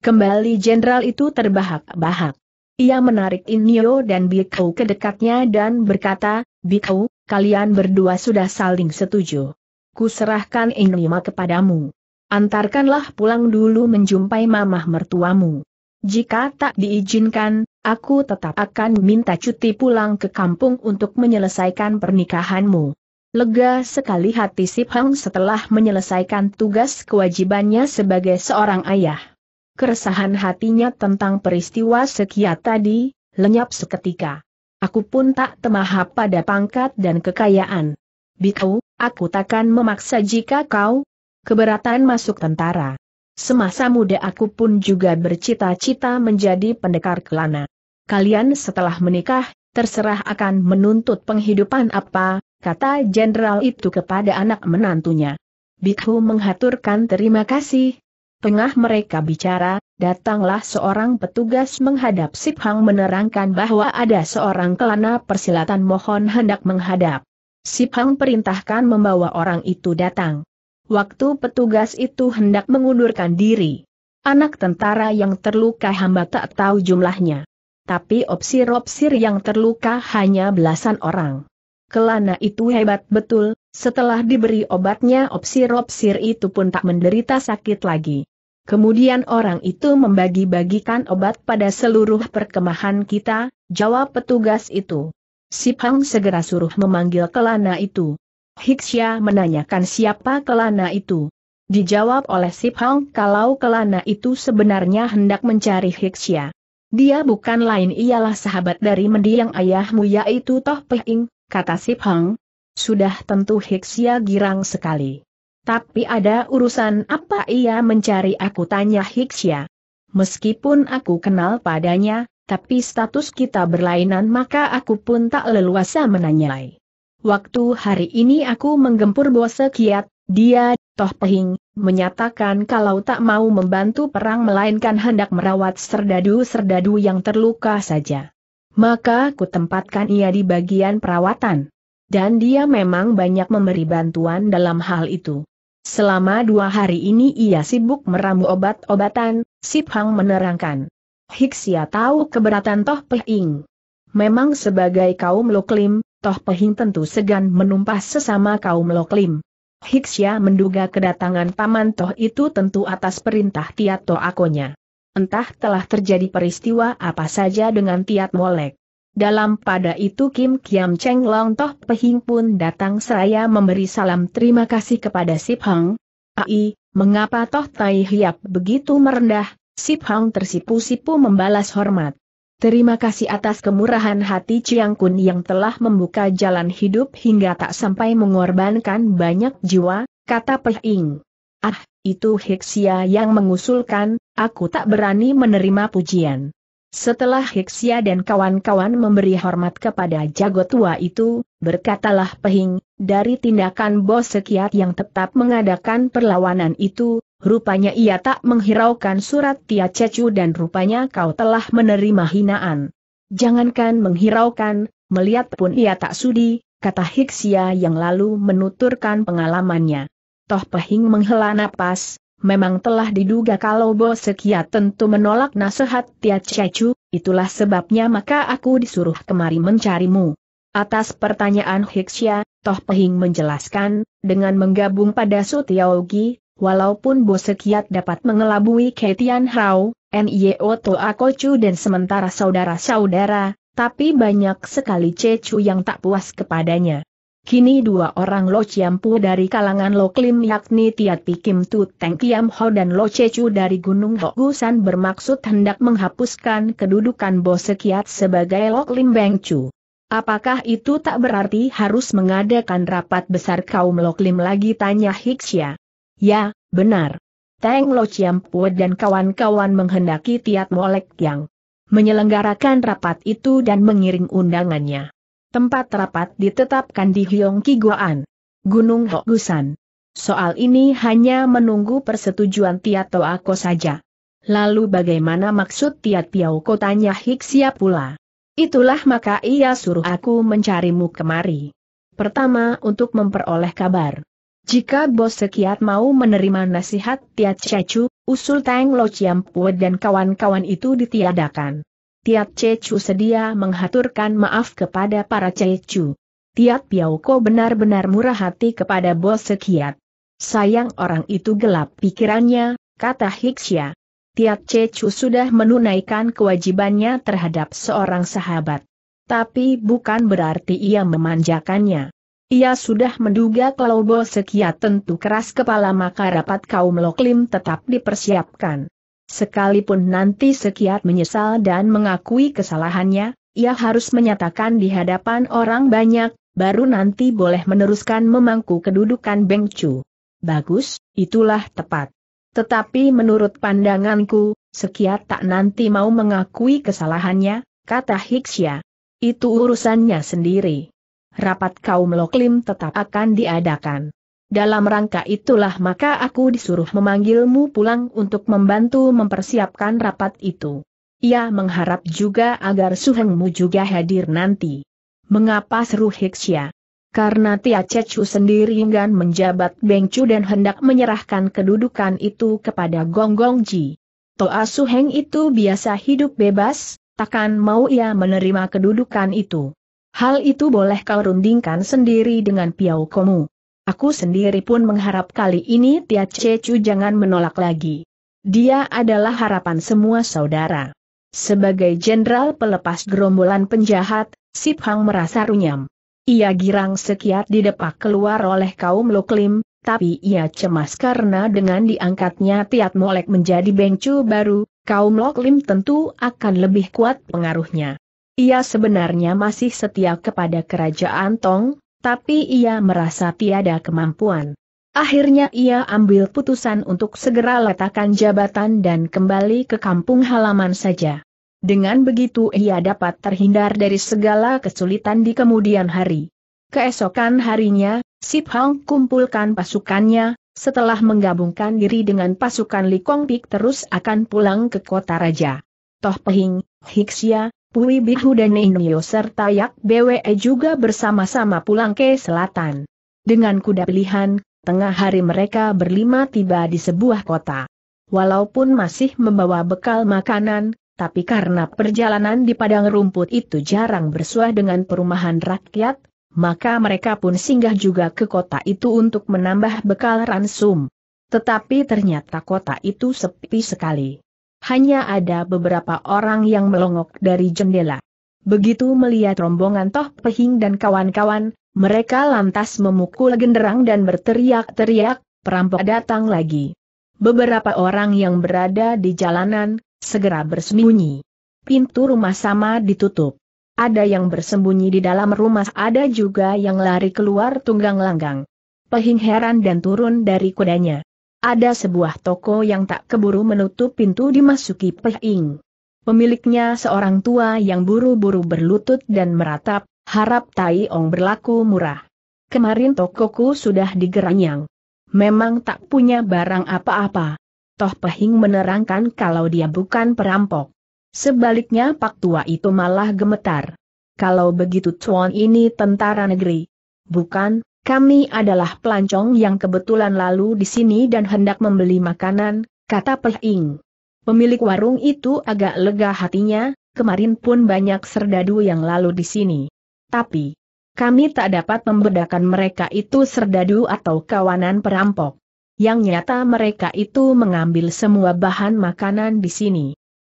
Kembali jenderal itu terbahak-bahak. Ia menarik Inio dan Bikau ke dekatnya dan berkata, Bikau, kalian berdua sudah saling setuju. Kuserahkan Inima kepadamu. Antarkanlah pulang dulu menjumpai mamah mertuamu. Jika tak diizinkan, aku tetap akan minta cuti pulang ke kampung untuk menyelesaikan pernikahanmu. Lega sekali hati Sip setelah menyelesaikan tugas kewajibannya sebagai seorang ayah. Keresahan hatinya tentang peristiwa sekia tadi, lenyap seketika. Aku pun tak temaha pada pangkat dan kekayaan. Biku, aku takkan memaksa jika kau, keberatan masuk tentara. Semasa muda aku pun juga bercita-cita menjadi pendekar kelana. Kalian setelah menikah, terserah akan menuntut penghidupan apa, kata jenderal itu kepada anak menantunya. Bikhu menghaturkan terima kasih. Tengah mereka bicara, datanglah seorang petugas menghadap siphang menerangkan bahwa ada seorang kelana persilatan mohon hendak menghadap. Siphang perintahkan membawa orang itu datang waktu petugas itu hendak mengundurkan diri. Anak tentara yang terluka hamba tak tahu jumlahnya. Tapi opsir-opsir yang terluka hanya belasan orang. Kelana itu hebat betul, setelah diberi obatnya opsir-opsir itu pun tak menderita sakit lagi. Kemudian orang itu membagi-bagikan obat pada seluruh perkemahan kita, jawab petugas itu. Sipang segera suruh memanggil kelana itu. Hiksya menanyakan siapa kelana itu. Dijawab oleh Sip Hang kalau kelana itu sebenarnya hendak mencari Hiksya. Dia bukan lain ialah sahabat dari mendiang ayahmu yaitu Toh Pehing, kata Sip Hang. Sudah tentu Hiksya girang sekali. Tapi ada urusan apa ia mencari aku tanya Hiksya. Meskipun aku kenal padanya, tapi status kita berlainan maka aku pun tak leluasa menanyai. Waktu hari ini aku menggempur bose kiat, dia, Toh Pehing, menyatakan kalau tak mau membantu perang melainkan hendak merawat serdadu-serdadu yang terluka saja. Maka ku tempatkan ia di bagian perawatan. Dan dia memang banyak memberi bantuan dalam hal itu. Selama dua hari ini ia sibuk meramu obat-obatan, Sip Hang menerangkan. Hiksia ya tahu keberatan Toh Pehing. Memang sebagai kaum Loklim, Toh Pehing tentu segan menumpas sesama kaum Loklim. Hiksya menduga kedatangan Paman Toh itu tentu atas perintah Tiat Toh Akonya. Entah telah terjadi peristiwa apa saja dengan Tiat Molek. Dalam pada itu Kim Kiam Cheng Long Toh Pehing pun datang seraya memberi salam terima kasih kepada Sip Hang. Ai, mengapa Toh Tai Hiap begitu merendah? Sip Hang tersipu-sipu membalas hormat. Terima kasih atas kemurahan hati Chiang Kun yang telah membuka jalan hidup hingga tak sampai mengorbankan banyak jiwa, kata Pehing. Ah, itu Hexia yang mengusulkan, aku tak berani menerima pujian. Setelah Hexia dan kawan-kawan memberi hormat kepada jago tua itu, berkatalah Pehing, dari tindakan bos sekiat yang tetap mengadakan perlawanan itu, Rupanya ia tak menghiraukan surat Tia Cecu dan rupanya kau telah menerima hinaan. Jangankan menghiraukan, melihat pun ia tak sudi, kata Hiksia yang lalu menuturkan pengalamannya. Toh Pehing menghela napas, memang telah diduga kalau Sekia tentu menolak nasihat Tia Cecu, itulah sebabnya maka aku disuruh kemari mencarimu. Atas pertanyaan Hiksia, Toh Pehing menjelaskan, dengan menggabung pada Sutiaogi, Walaupun Bosekiat dapat mengelabui Ketian Hao, Nio e Toa dan sementara saudara-saudara, tapi banyak sekali Cecu yang tak puas kepadanya. Kini dua orang Lo Chiampu dari kalangan Lo Klim yakni Tiat Pikim Tu Teng Kiam Ho dan Lo Cecu dari Gunung Hokusan bermaksud hendak menghapuskan kedudukan Bosekiat sebagai Lo Klim Beng Apakah itu tak berarti harus mengadakan rapat besar kaum Lo Klim lagi tanya Hiksya? Ya, benar. Teng Lo Chiampue dan kawan-kawan menghendaki Tiat Molek yang menyelenggarakan rapat itu dan mengiring undangannya. Tempat rapat ditetapkan di Hyong Kigoan, Gunung Hokusan. Soal ini hanya menunggu persetujuan Tiat Ako saja. Lalu bagaimana maksud Tiat Piauko kotanya Hiksia pula. Itulah maka ia suruh aku mencarimu kemari. Pertama untuk memperoleh kabar. Jika bos sekiat mau menerima nasihat Tiat Cecu, usul Tang Lo Pue dan kawan-kawan itu ditiadakan. Tiat Cecu sedia menghaturkan maaf kepada para Cecu. Tiat Piauko benar-benar murah hati kepada bos sekiat. Sayang orang itu gelap pikirannya, kata Hixia. Tiat Cecu sudah menunaikan kewajibannya terhadap seorang sahabat. Tapi bukan berarti ia memanjakannya. Ia sudah menduga kalau bos sekia tentu keras kepala maka rapat kaum Loklim tetap dipersiapkan. Sekalipun nanti Sekiat menyesal dan mengakui kesalahannya, ia harus menyatakan di hadapan orang banyak, baru nanti boleh meneruskan memangku kedudukan Bengcu. Bagus, itulah tepat. Tetapi menurut pandanganku, Sekiat tak nanti mau mengakui kesalahannya, kata Hiksya. Itu urusannya sendiri rapat kaum loklim tetap akan diadakan. Dalam rangka itulah maka aku disuruh memanggilmu pulang untuk membantu mempersiapkan rapat itu. Ia mengharap juga agar Suhengmu juga hadir nanti. Mengapa seru Hiksya? Karena Tia Cecu sendiri enggan menjabat Bengcu dan hendak menyerahkan kedudukan itu kepada Gong Gong Ji. Toa Suheng itu biasa hidup bebas, takkan mau ia menerima kedudukan itu. Hal itu boleh kau rundingkan sendiri dengan piau komu. Aku sendiri pun mengharap kali ini Tia Cecu jangan menolak lagi. Dia adalah harapan semua saudara. Sebagai jenderal pelepas gerombolan penjahat, Sip Hang merasa runyam. Ia girang sekiat didepak keluar oleh kaum Loklim, tapi ia cemas karena dengan diangkatnya Tiat Molek menjadi bengcu baru, kaum Loklim tentu akan lebih kuat pengaruhnya. Ia sebenarnya masih setia kepada kerajaan Tong, tapi ia merasa tiada kemampuan. Akhirnya ia ambil putusan untuk segera letakkan jabatan dan kembali ke kampung halaman saja. Dengan begitu ia dapat terhindar dari segala kesulitan di kemudian hari. Keesokan harinya, Sip Hang kumpulkan pasukannya, setelah menggabungkan diri dengan pasukan Li Kong Pik terus akan pulang ke kota raja. Toh Pehing, Hiksia, Pui Bihu dan Inyo serta Yak Bwe juga bersama-sama pulang ke selatan. Dengan kuda pilihan, tengah hari mereka berlima tiba di sebuah kota. Walaupun masih membawa bekal makanan, tapi karena perjalanan di padang rumput itu jarang bersuah dengan perumahan rakyat, maka mereka pun singgah juga ke kota itu untuk menambah bekal ransum. Tetapi ternyata kota itu sepi sekali. Hanya ada beberapa orang yang melongok dari jendela. Begitu melihat rombongan Toh Pehing dan kawan-kawan, mereka lantas memukul genderang dan berteriak-teriak, perampok datang lagi. Beberapa orang yang berada di jalanan, segera bersembunyi. Pintu rumah sama ditutup. Ada yang bersembunyi di dalam rumah, ada juga yang lari keluar tunggang langgang. Pehing heran dan turun dari kudanya. Ada sebuah toko yang tak keburu menutup pintu dimasuki Pehing. Pemiliknya seorang tua yang buru-buru berlutut dan meratap, harap Tai Ong berlaku murah. Kemarin tokoku sudah digeranyang. Memang tak punya barang apa-apa. Toh Pehing menerangkan kalau dia bukan perampok. Sebaliknya Pak Tua itu malah gemetar. Kalau begitu Tuan ini tentara negeri. Bukan, kami adalah pelancong yang kebetulan lalu di sini dan hendak membeli makanan, kata Pehing. Pemilik warung itu agak lega hatinya, kemarin pun banyak serdadu yang lalu di sini. Tapi, kami tak dapat membedakan mereka itu serdadu atau kawanan perampok. Yang nyata mereka itu mengambil semua bahan makanan di sini.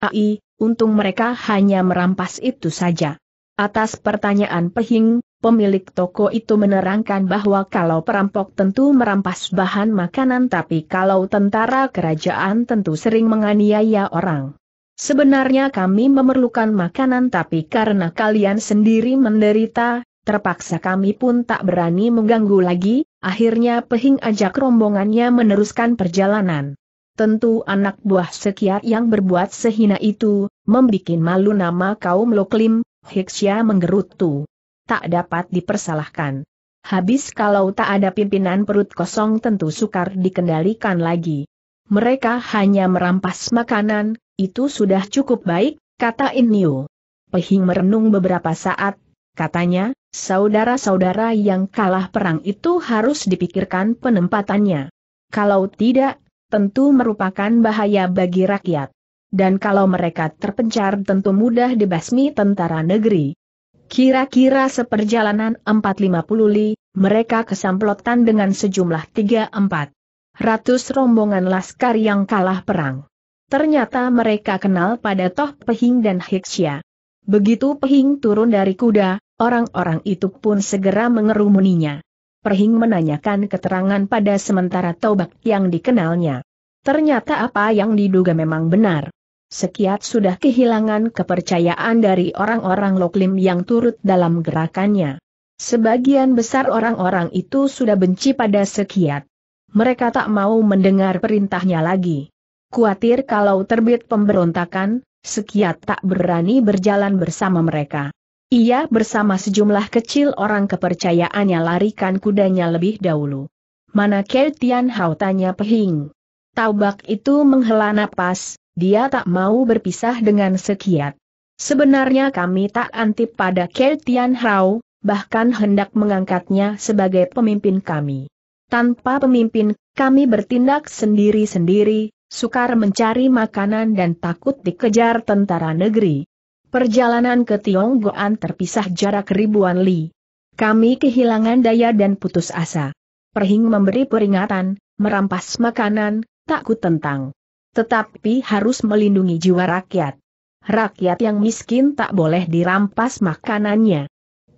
Ai, untung mereka hanya merampas itu saja. Atas pertanyaan Pehing, Pemilik toko itu menerangkan bahwa kalau perampok tentu merampas bahan makanan tapi kalau tentara kerajaan tentu sering menganiaya orang. Sebenarnya kami memerlukan makanan tapi karena kalian sendiri menderita, terpaksa kami pun tak berani mengganggu lagi, akhirnya Pehing ajak rombongannya meneruskan perjalanan. Tentu anak buah sekiat yang berbuat sehina itu, membuat malu nama kaum Loklim, Hiksya menggerutu tak dapat dipersalahkan. Habis kalau tak ada pimpinan perut kosong tentu sukar dikendalikan lagi. Mereka hanya merampas makanan, itu sudah cukup baik, kata Inyo. Pehing merenung beberapa saat, katanya, saudara-saudara yang kalah perang itu harus dipikirkan penempatannya. Kalau tidak, tentu merupakan bahaya bagi rakyat. Dan kalau mereka terpencar tentu mudah dibasmi tentara negeri. Kira-kira seperjalanan 450 li, mereka kesamplotan dengan sejumlah 34 ratus rombongan laskar yang kalah perang. Ternyata mereka kenal pada Toh Pehing dan Hiksya. Begitu Pehing turun dari kuda, orang-orang itu pun segera mengerumuninya. Pehing menanyakan keterangan pada sementara Tobak yang dikenalnya. Ternyata apa yang diduga memang benar. Sekiat sudah kehilangan kepercayaan dari orang-orang Loklim yang turut dalam gerakannya. Sebagian besar orang-orang itu sudah benci pada Sekiat. Mereka tak mau mendengar perintahnya lagi. Kuatir kalau terbit pemberontakan, Sekiat tak berani berjalan bersama mereka. Ia bersama sejumlah kecil orang kepercayaannya larikan kudanya lebih dahulu. Mana Keltian Hau tanya Pehing. Taubak itu menghela napas, dia tak mau berpisah dengan Sekiat. Sebenarnya kami tak anti pada Keltian Tian Hao, bahkan hendak mengangkatnya sebagai pemimpin kami. Tanpa pemimpin, kami bertindak sendiri-sendiri, sukar mencari makanan dan takut dikejar tentara negeri. Perjalanan ke Tionggoan terpisah jarak ribuan li. Kami kehilangan daya dan putus asa. Perhing memberi peringatan, merampas makanan, takut tentang tetapi harus melindungi jiwa rakyat. Rakyat yang miskin tak boleh dirampas makanannya.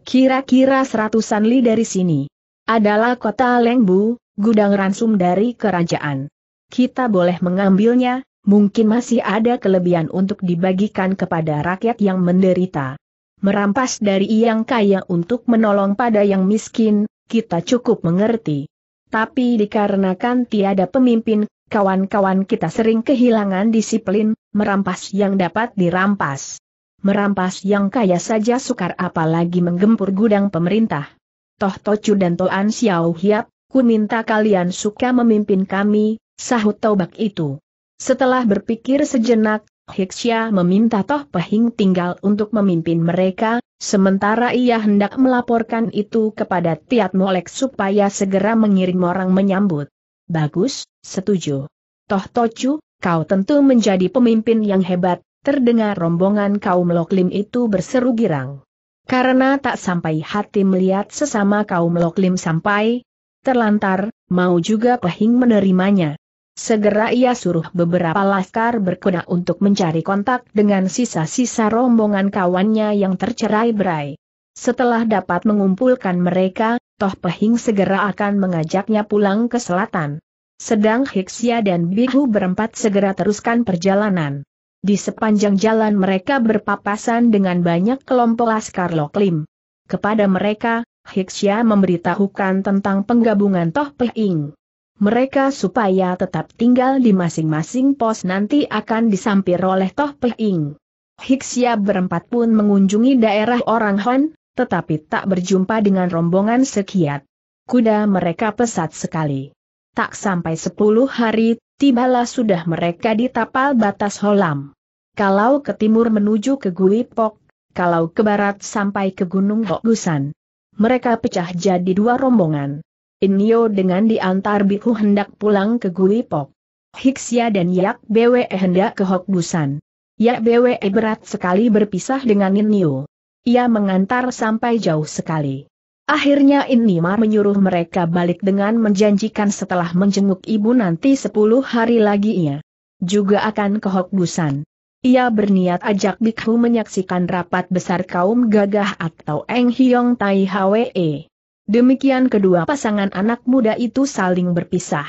Kira-kira seratusan li dari sini adalah kota Lengbu, gudang ransum dari kerajaan. Kita boleh mengambilnya, mungkin masih ada kelebihan untuk dibagikan kepada rakyat yang menderita. Merampas dari yang kaya untuk menolong pada yang miskin, kita cukup mengerti. Tapi dikarenakan tiada pemimpin, kawan-kawan kita sering kehilangan disiplin, merampas yang dapat dirampas. Merampas yang kaya saja sukar apalagi menggempur gudang pemerintah. Toh Tocu dan Toan Xiao Hiap, ku minta kalian suka memimpin kami, sahut tobak itu. Setelah berpikir sejenak, Hiksya meminta Toh Pehing tinggal untuk memimpin mereka, sementara ia hendak melaporkan itu kepada Tiat Molek supaya segera mengirim orang menyambut. Bagus, setuju. Toh Tocu, kau tentu menjadi pemimpin yang hebat, terdengar rombongan kaum Loklim itu berseru girang. Karena tak sampai hati melihat sesama kaum Loklim sampai terlantar, mau juga Pehing menerimanya. Segera ia suruh beberapa laskar berkuda untuk mencari kontak dengan sisa-sisa rombongan kawannya yang tercerai berai. Setelah dapat mengumpulkan mereka, Toh Pehing segera akan mengajaknya pulang ke selatan. Sedang Hiksia dan Bihu berempat segera teruskan perjalanan. Di sepanjang jalan mereka berpapasan dengan banyak kelompok laskar Loklim. Kepada mereka, Hiksia memberitahukan tentang penggabungan Toh Pehing. Mereka supaya tetap tinggal di masing-masing pos nanti akan disampir oleh Toh Pehing. Hiksia berempat pun mengunjungi daerah orang Han, tetapi tak berjumpa dengan rombongan sekiat. Kuda mereka pesat sekali. Tak sampai sepuluh hari, tibalah sudah mereka di tapal batas Holam. Kalau ke timur menuju ke Guipok, kalau ke barat sampai ke Gunung Hokusan. Mereka pecah jadi dua rombongan. Inyo dengan diantar Biku hendak pulang ke Guipok. Hiksia dan Yak Bwe hendak ke Hokusan. Yak Bwe berat sekali berpisah dengan Inyo ia mengantar sampai jauh sekali. Akhirnya Inima menyuruh mereka balik dengan menjanjikan setelah menjenguk ibu nanti sepuluh hari lagi ia juga akan ke Hokbusan. Ia berniat ajak Bikhu menyaksikan rapat besar kaum gagah atau Eng Hiong Tai Hwe. Demikian kedua pasangan anak muda itu saling berpisah.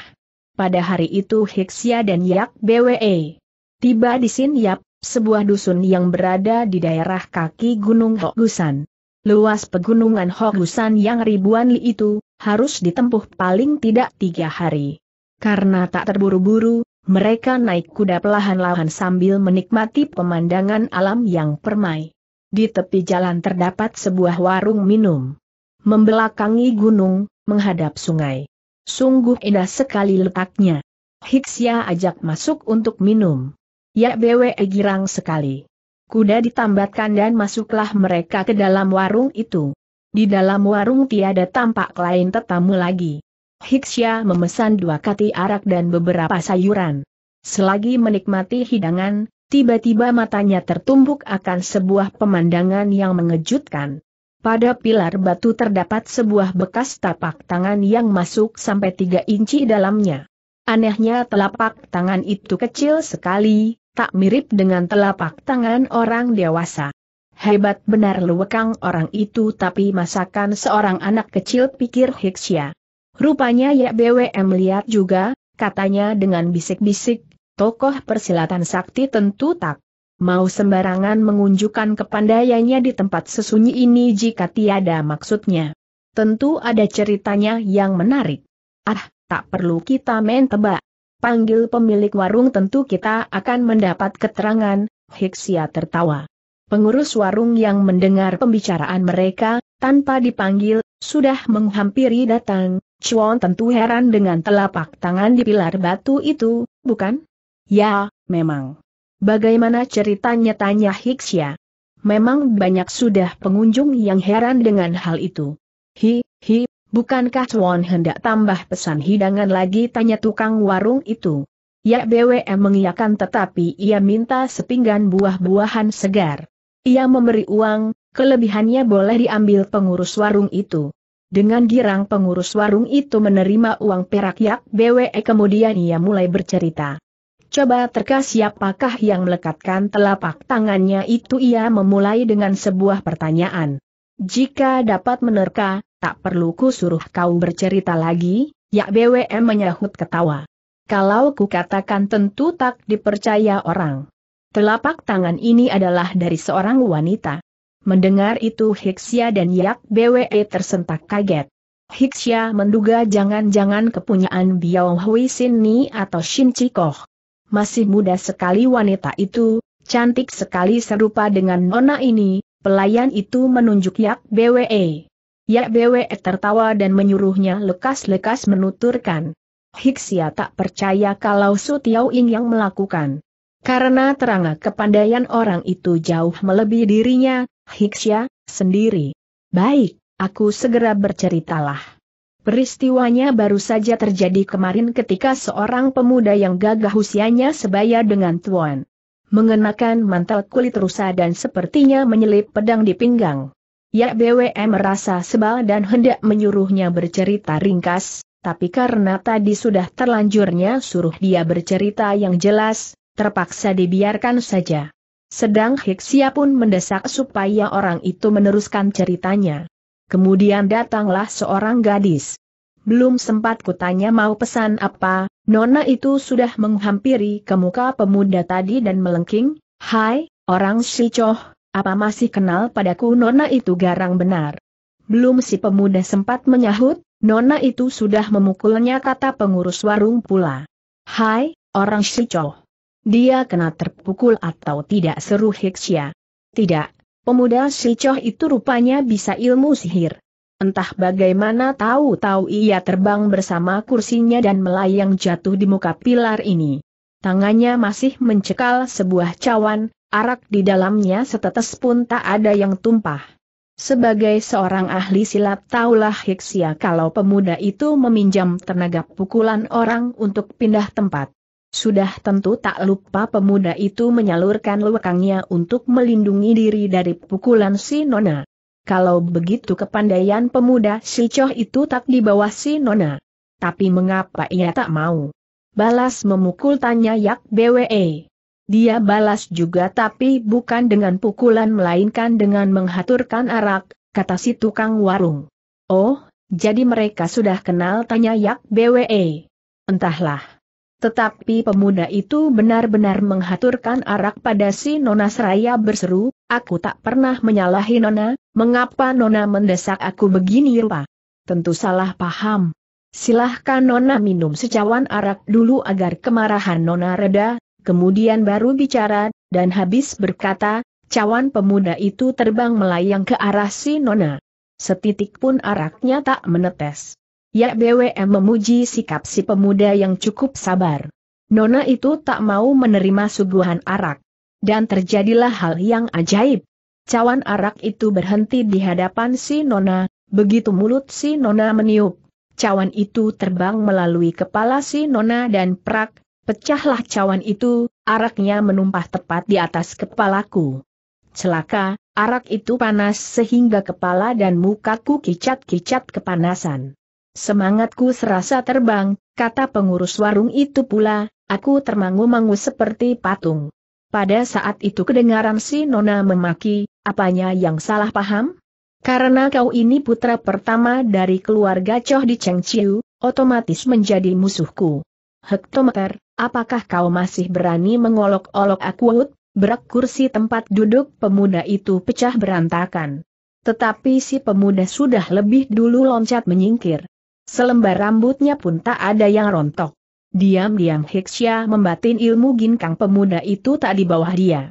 Pada hari itu Hiksia dan Yak Bwe tiba di Sin Yap, sebuah dusun yang berada di daerah kaki Gunung Hokusan. Luas pegunungan Hokusan yang ribuan li itu, harus ditempuh paling tidak tiga hari. Karena tak terburu-buru, mereka naik kuda pelahan lahan sambil menikmati pemandangan alam yang permai. Di tepi jalan terdapat sebuah warung minum. Membelakangi gunung, menghadap sungai. Sungguh indah sekali letaknya. Hiksia ya ajak masuk untuk minum. Ya BWE girang sekali. Kuda ditambatkan dan masuklah mereka ke dalam warung itu. Di dalam warung tiada tampak lain tetamu lagi. Hiksya memesan dua kati arak dan beberapa sayuran. Selagi menikmati hidangan, tiba-tiba matanya tertumbuk akan sebuah pemandangan yang mengejutkan. Pada pilar batu terdapat sebuah bekas tapak tangan yang masuk sampai tiga inci dalamnya. Anehnya telapak tangan itu kecil sekali, tak mirip dengan telapak tangan orang dewasa. Hebat benar luwekang orang itu tapi masakan seorang anak kecil pikir Hiksya. Rupanya ya BWM lihat juga, katanya dengan bisik-bisik, tokoh persilatan sakti tentu tak mau sembarangan mengunjukkan kepandaiannya di tempat sesunyi ini jika tiada maksudnya. Tentu ada ceritanya yang menarik. Ah, tak perlu kita main tebak. Panggil pemilik warung tentu kita akan mendapat keterangan, Hiksia tertawa. Pengurus warung yang mendengar pembicaraan mereka, tanpa dipanggil, sudah menghampiri datang, Chuan tentu heran dengan telapak tangan di pilar batu itu, bukan? Ya, memang. Bagaimana ceritanya tanya Hiksia? Memang banyak sudah pengunjung yang heran dengan hal itu. Hi, hi, Bukankah Chuan hendak tambah pesan hidangan lagi tanya tukang warung itu? Ya BWM mengiyakan tetapi ia minta sepinggan buah-buahan segar. Ia memberi uang, kelebihannya boleh diambil pengurus warung itu. Dengan girang pengurus warung itu menerima uang perak yak BWE e. kemudian ia mulai bercerita. Coba terka siapakah yang melekatkan telapak tangannya itu ia memulai dengan sebuah pertanyaan. Jika dapat menerka, tak perlu ku suruh kau bercerita lagi, ya BWM menyahut ketawa. Kalau ku katakan tentu tak dipercaya orang. Telapak tangan ini adalah dari seorang wanita. Mendengar itu Hiksia dan Yak BWE tersentak kaget. Hiksia menduga jangan-jangan kepunyaan Biao Hui Ni atau Shin Chikoh. Masih muda sekali wanita itu, cantik sekali serupa dengan nona ini, pelayan itu menunjuk Yak BWE. Yak BW tertawa dan menyuruhnya lekas-lekas menuturkan. Hiksia tak percaya kalau Su Tiao Ing yang melakukan. Karena teranga kepandaian orang itu jauh melebihi dirinya, Hiksia, sendiri. Baik, aku segera berceritalah. Peristiwanya baru saja terjadi kemarin ketika seorang pemuda yang gagah usianya sebaya dengan tuan. Mengenakan mantel kulit rusa dan sepertinya menyelip pedang di pinggang. Ya BWM merasa sebal dan hendak menyuruhnya bercerita ringkas, tapi karena tadi sudah terlanjurnya suruh dia bercerita yang jelas, terpaksa dibiarkan saja. Sedang Hiksia pun mendesak supaya orang itu meneruskan ceritanya. Kemudian datanglah seorang gadis. Belum sempat kutanya mau pesan apa, Nona itu sudah menghampiri kemuka pemuda tadi dan melengking, Hai, orang Sicoh, apa masih kenal padaku Nona itu garang benar? Belum si pemuda sempat menyahut, Nona itu sudah memukulnya kata pengurus warung pula. Hai, orang Shichoh. Dia kena terpukul atau tidak seru Hiksya. Tidak, pemuda Shichoh itu rupanya bisa ilmu sihir. Entah bagaimana tahu-tahu ia terbang bersama kursinya dan melayang jatuh di muka pilar ini. Tangannya masih mencekal sebuah cawan, arak di dalamnya setetes pun tak ada yang tumpah. Sebagai seorang ahli silat taulah Hiksia kalau pemuda itu meminjam tenaga pukulan orang untuk pindah tempat. Sudah tentu tak lupa pemuda itu menyalurkan lekangnya untuk melindungi diri dari pukulan si Nona. Kalau begitu kepandaian pemuda si Choh itu tak di bawah si Nona. Tapi mengapa ia tak mau? Balas memukul tanya Yak BWE. Dia balas juga tapi bukan dengan pukulan melainkan dengan menghaturkan arak, kata si tukang warung. Oh, jadi mereka sudah kenal tanya Yak BWE. Entahlah. Tetapi pemuda itu benar-benar menghaturkan arak pada si Nona Seraya berseru, aku tak pernah menyalahi Nona, mengapa Nona mendesak aku begini rupa? Tentu salah paham. Silahkan Nona minum secawan arak dulu agar kemarahan Nona reda, kemudian baru bicara, dan habis berkata, cawan pemuda itu terbang melayang ke arah si Nona. Setitik pun araknya tak menetes. Ya BWM memuji sikap si pemuda yang cukup sabar. Nona itu tak mau menerima suguhan arak. Dan terjadilah hal yang ajaib. Cawan arak itu berhenti di hadapan si Nona, begitu mulut si Nona meniup. Cawan itu terbang melalui kepala si Nona dan prak, Pecahlah cawan itu, araknya menumpah tepat di atas kepalaku. Celaka, arak itu panas sehingga kepala dan mukaku kicat-kicat kepanasan. Semangatku serasa terbang, kata pengurus warung itu pula, aku termangu-mangu seperti patung. Pada saat itu kedengaran si Nona memaki, apanya yang salah paham? Karena kau ini putra pertama dari keluarga Choh di Chiu, otomatis menjadi musuhku. Hektometer, apakah kau masih berani mengolok-olok aku? Berak kursi tempat duduk pemuda itu pecah berantakan. Tetapi si pemuda sudah lebih dulu loncat menyingkir. Selembar rambutnya pun tak ada yang rontok. Diam-diam Hiksya membatin ilmu ginkang pemuda itu tak di bawah dia.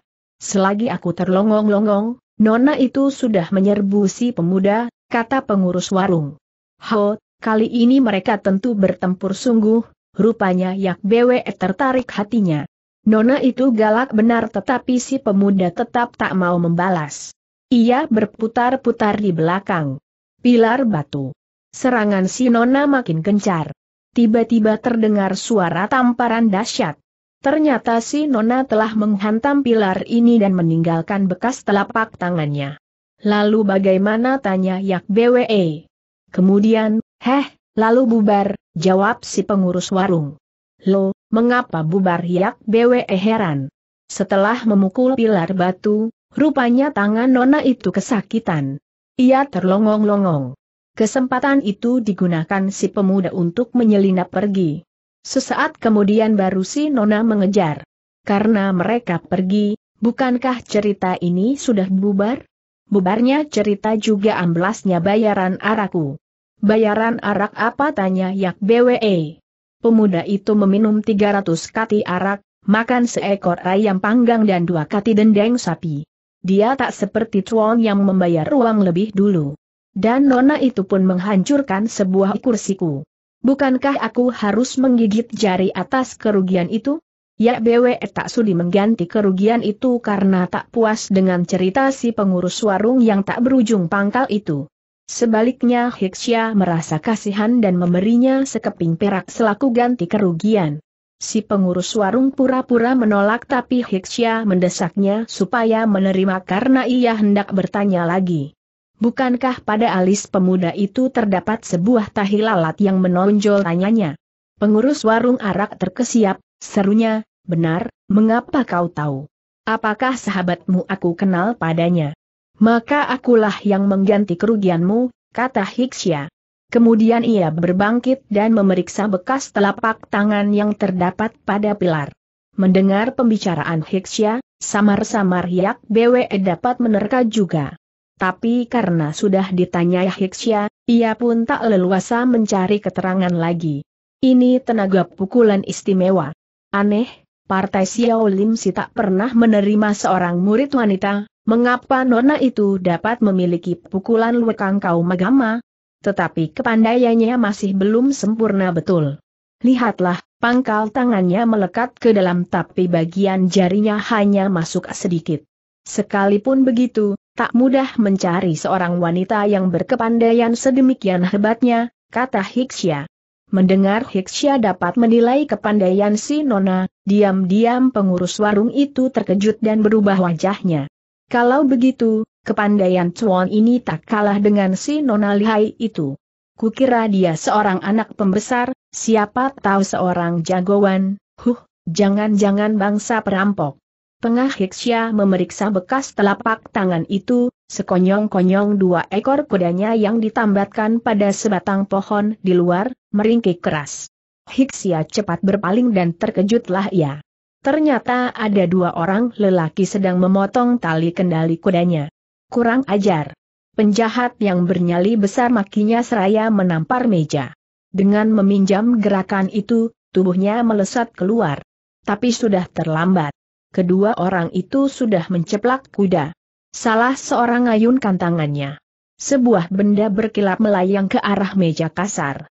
Selagi aku terlongong-longong, nona itu sudah menyerbu si pemuda, kata pengurus warung. Ho, kali ini mereka tentu bertempur sungguh, Rupanya Yak Bwe tertarik hatinya. Nona itu galak benar tetapi si pemuda tetap tak mau membalas. Ia berputar-putar di belakang. Pilar batu. Serangan si Nona makin gencar. Tiba-tiba terdengar suara tamparan dahsyat. Ternyata si Nona telah menghantam pilar ini dan meninggalkan bekas telapak tangannya. Lalu bagaimana tanya Yak BWE? Kemudian, heh, lalu bubar, jawab si pengurus warung. Lo, mengapa bubar yak BWE heran? Setelah memukul pilar batu, rupanya tangan Nona itu kesakitan. Ia terlongong-longong. Kesempatan itu digunakan si pemuda untuk menyelinap pergi. Sesaat kemudian baru si Nona mengejar. Karena mereka pergi, bukankah cerita ini sudah bubar? Bubarnya cerita juga amblasnya bayaran araku. Bayaran arak apa tanya Yak BWE. Pemuda itu meminum 300 kati arak, makan seekor ayam panggang dan dua kati dendeng sapi. Dia tak seperti Chuan yang membayar ruang lebih dulu. Dan nona itu pun menghancurkan sebuah kursiku. Bukankah aku harus menggigit jari atas kerugian itu? Ya BWE tak sudi mengganti kerugian itu karena tak puas dengan cerita si pengurus warung yang tak berujung pangkal itu. Sebaliknya Hiksya merasa kasihan dan memberinya sekeping perak selaku ganti kerugian. Si pengurus warung pura-pura menolak tapi Hiksya mendesaknya supaya menerima karena ia hendak bertanya lagi. Bukankah pada alis pemuda itu terdapat sebuah tahi lalat yang menonjol tanyanya? Pengurus warung arak terkesiap, serunya, benar, mengapa kau tahu? Apakah sahabatmu aku kenal padanya? Maka akulah yang mengganti kerugianmu, kata Hiksya. Kemudian ia berbangkit dan memeriksa bekas telapak tangan yang terdapat pada pilar. Mendengar pembicaraan Hiksya, samar-samar Yak BWE dapat menerka juga. Tapi karena sudah ditanya Hiksya, ia pun tak leluasa mencari keterangan lagi. Ini tenaga pukulan istimewa. Aneh, Partai Xiao Lim si tak pernah menerima seorang murid wanita, Mengapa nona itu dapat memiliki pukulan lekang kau magama? Tetapi kepandaiannya masih belum sempurna betul. Lihatlah, pangkal tangannya melekat ke dalam tapi bagian jarinya hanya masuk sedikit. Sekalipun begitu, tak mudah mencari seorang wanita yang berkepandaian sedemikian hebatnya, kata Hiksya. Mendengar Hiksya dapat menilai kepandaian si Nona, diam-diam pengurus warung itu terkejut dan berubah wajahnya. Kalau begitu, kepandaian Chuan ini tak kalah dengan si Nona Lihai itu. Kukira dia seorang anak pembesar, siapa tahu seorang jagoan, huh, jangan-jangan bangsa perampok. Tengah Hiksya memeriksa bekas telapak tangan itu, sekonyong-konyong dua ekor kudanya yang ditambatkan pada sebatang pohon di luar, meringkik keras. Hiksya cepat berpaling dan terkejutlah ia. Ternyata ada dua orang lelaki sedang memotong tali kendali kudanya. Kurang ajar. Penjahat yang bernyali besar makinya seraya menampar meja. Dengan meminjam gerakan itu, tubuhnya melesat keluar. Tapi sudah terlambat. Kedua orang itu sudah menceplak kuda. Salah seorang ngayunkan tangannya. Sebuah benda berkilap melayang ke arah meja kasar.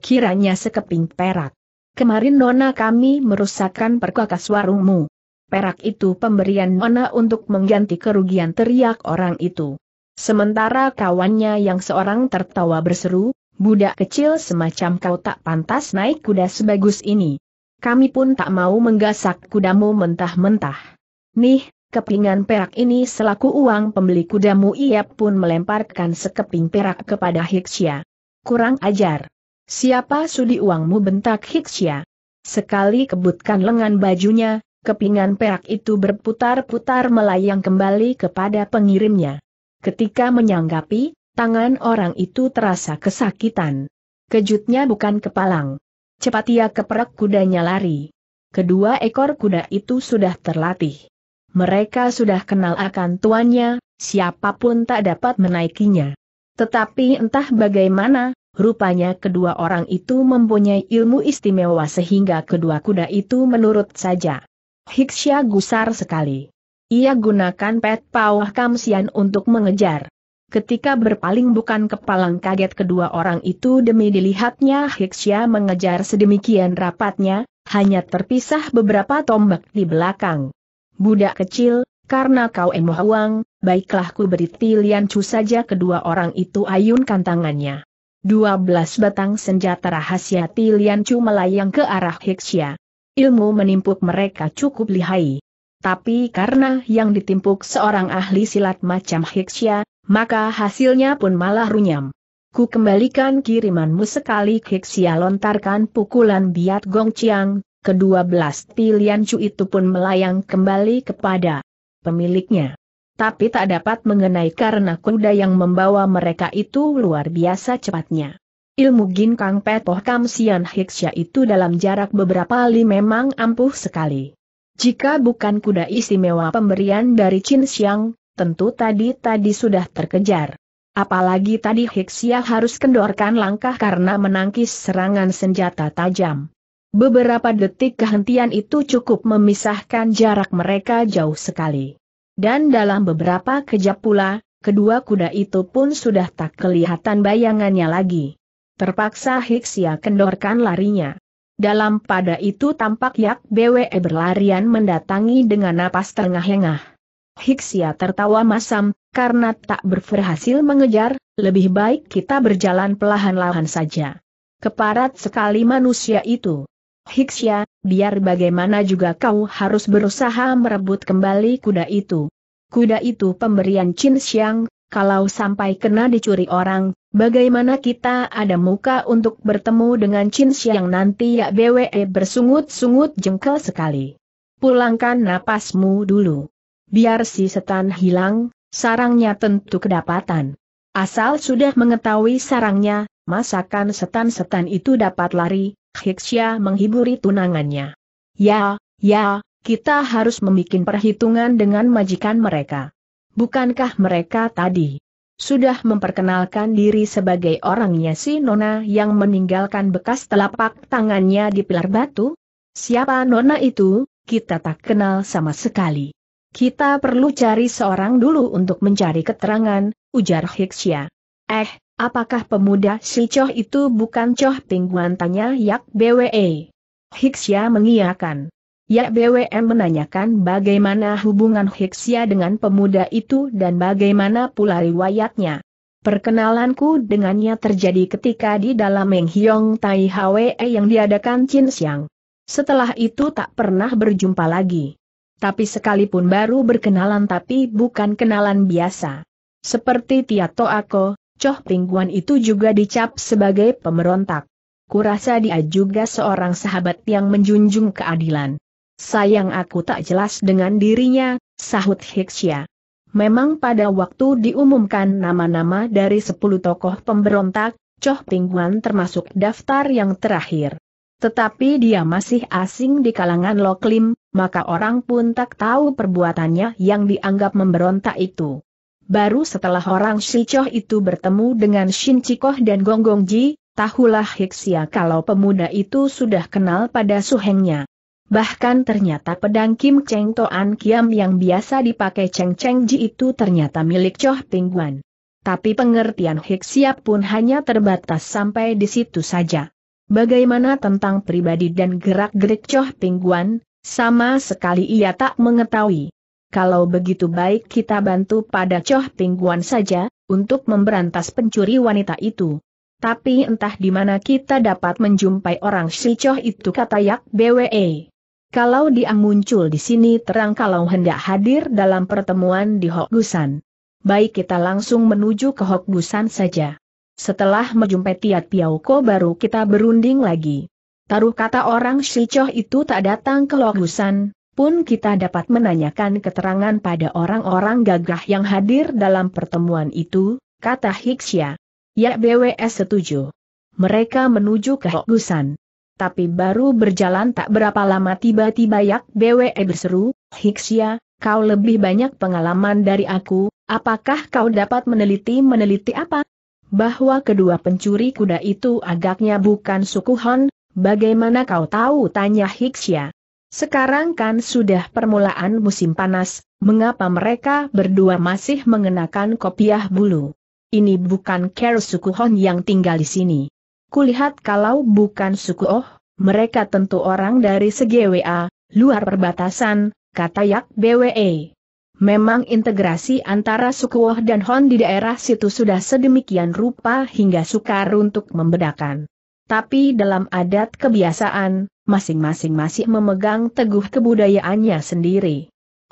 Kiranya sekeping perak. Kemarin Nona kami merusakkan perkakas warungmu. Perak itu pemberian Nona untuk mengganti kerugian teriak orang itu. Sementara kawannya yang seorang tertawa berseru, budak kecil semacam kau tak pantas naik kuda sebagus ini. Kami pun tak mau menggasak kudamu mentah-mentah. Nih, kepingan perak ini selaku uang pembeli kudamu ia pun melemparkan sekeping perak kepada Hiksya. Kurang ajar. Siapa sudi uangmu bentak Hiksya? Sekali kebutkan lengan bajunya, kepingan perak itu berputar-putar melayang kembali kepada pengirimnya. Ketika menyanggapi, tangan orang itu terasa kesakitan. Kejutnya bukan kepalang. Cepat ia keperak kudanya lari. Kedua ekor kuda itu sudah terlatih. Mereka sudah kenal akan tuannya, siapapun tak dapat menaikinya. Tetapi entah bagaimana, Rupanya kedua orang itu mempunyai ilmu istimewa sehingga kedua kuda itu menurut saja. Hiksya gusar sekali. Ia gunakan pet pawah kamsian untuk mengejar. Ketika berpaling bukan kepalang kaget kedua orang itu demi dilihatnya Hiksya mengejar sedemikian rapatnya, hanya terpisah beberapa tombak di belakang. Budak kecil, karena kau emoh uang, baiklah ku beri pilihan cu saja kedua orang itu ayunkan tangannya. 12 batang senjata rahasia Tilian Chu melayang ke arah Hixia. Ilmu menimpuk mereka cukup lihai. Tapi karena yang ditimpuk seorang ahli silat macam Hixia, maka hasilnya pun malah runyam. Ku kembalikan kirimanmu sekali Hixia lontarkan pukulan biat Gong Chiang, kedua belas Tilian Chu itu pun melayang kembali kepada pemiliknya tapi tak dapat mengenai karena kuda yang membawa mereka itu luar biasa cepatnya. Ilmu Ginkang Petoh Kam Sian Hiksya itu dalam jarak beberapa li memang ampuh sekali. Jika bukan kuda istimewa pemberian dari Chin Xiang, tentu tadi-tadi sudah terkejar. Apalagi tadi Hiksya harus kendorkan langkah karena menangkis serangan senjata tajam. Beberapa detik kehentian itu cukup memisahkan jarak mereka jauh sekali. Dan dalam beberapa kejap pula, kedua kuda itu pun sudah tak kelihatan bayangannya lagi. Terpaksa Hiksia kendorkan larinya. Dalam pada itu tampak Yak BWE berlarian mendatangi dengan napas terengah-engah. Hiksia tertawa masam, karena tak berhasil mengejar, lebih baik kita berjalan pelahan-lahan saja. Keparat sekali manusia itu. Hiksya, biar bagaimana juga kau harus berusaha merebut kembali kuda itu. Kuda itu pemberian Chin Xiang, kalau sampai kena dicuri orang, bagaimana kita ada muka untuk bertemu dengan Chin Xiang nanti ya BWE bersungut-sungut jengkel sekali. Pulangkan napasmu dulu. Biar si setan hilang, sarangnya tentu kedapatan. Asal sudah mengetahui sarangnya, masakan setan-setan itu dapat lari, Hiksya menghiburi tunangannya. Ya, ya, kita harus membuat perhitungan dengan majikan mereka. Bukankah mereka tadi sudah memperkenalkan diri sebagai orangnya si Nona yang meninggalkan bekas telapak tangannya di pilar batu? Siapa Nona itu, kita tak kenal sama sekali. Kita perlu cari seorang dulu untuk mencari keterangan, ujar Hiksya. Eh, Apakah pemuda si Choh itu bukan Choh Pingguan tanya Yak BWE? Hiksya mengiakan. Yak BWM menanyakan bagaimana hubungan Hiksya dengan pemuda itu dan bagaimana pula riwayatnya. Perkenalanku dengannya terjadi ketika di dalam Meng Hiong Tai Hwe yang diadakan Chin Siang. Setelah itu tak pernah berjumpa lagi. Tapi sekalipun baru berkenalan tapi bukan kenalan biasa. Seperti Tiato Ako, Choh Pingguan itu juga dicap sebagai pemberontak. Kurasa dia juga seorang sahabat yang menjunjung keadilan. Sayang aku tak jelas dengan dirinya, sahut Hixia. Memang pada waktu diumumkan nama-nama dari sepuluh tokoh pemberontak, Choh Pingguan termasuk daftar yang terakhir. Tetapi dia masih asing di kalangan Loklim, maka orang pun tak tahu perbuatannya yang dianggap memberontak itu. Baru setelah orang Shichoh itu bertemu dengan Shin Chikoh dan Gong Gong Ji, tahulah Hiksia kalau pemuda itu sudah kenal pada suhengnya. Bahkan ternyata pedang Kim Cheng Toan Kiam yang biasa dipakai Cheng Cheng Ji itu ternyata milik Choh Pingguan. Tapi pengertian Hiksia pun hanya terbatas sampai di situ saja. Bagaimana tentang pribadi dan gerak-gerik Choh Pingguan, sama sekali ia tak mengetahui kalau begitu baik kita bantu pada Choh Pingguan saja, untuk memberantas pencuri wanita itu. Tapi entah di mana kita dapat menjumpai orang si Choh itu kata Yak BWE. Kalau dia muncul di sini terang kalau hendak hadir dalam pertemuan di Hokgusan. Baik kita langsung menuju ke Hokgusan saja. Setelah menjumpai Tiat Piauko baru kita berunding lagi. Taruh kata orang si Choh itu tak datang ke Hokgusan, pun kita dapat menanyakan keterangan pada orang-orang gagah yang hadir dalam pertemuan itu, kata Hiksya. Ya BWS setuju. Mereka menuju ke Hokusan. Tapi baru berjalan tak berapa lama tiba-tiba Yak BWE berseru, Hiksya, kau lebih banyak pengalaman dari aku, apakah kau dapat meneliti-meneliti apa? Bahwa kedua pencuri kuda itu agaknya bukan suku Hon, bagaimana kau tahu? Tanya Hiksya. Sekarang kan sudah permulaan musim panas, mengapa mereka berdua masih mengenakan kopiah bulu? Ini bukan Ker suku Hon yang tinggal di sini. Kulihat kalau bukan suku Oh, mereka tentu orang dari WA, luar perbatasan, kata Yak BWE. Memang integrasi antara suku Oh dan Hon di daerah situ sudah sedemikian rupa hingga sukar untuk membedakan. Tapi dalam adat kebiasaan, masing-masing masih memegang teguh kebudayaannya sendiri.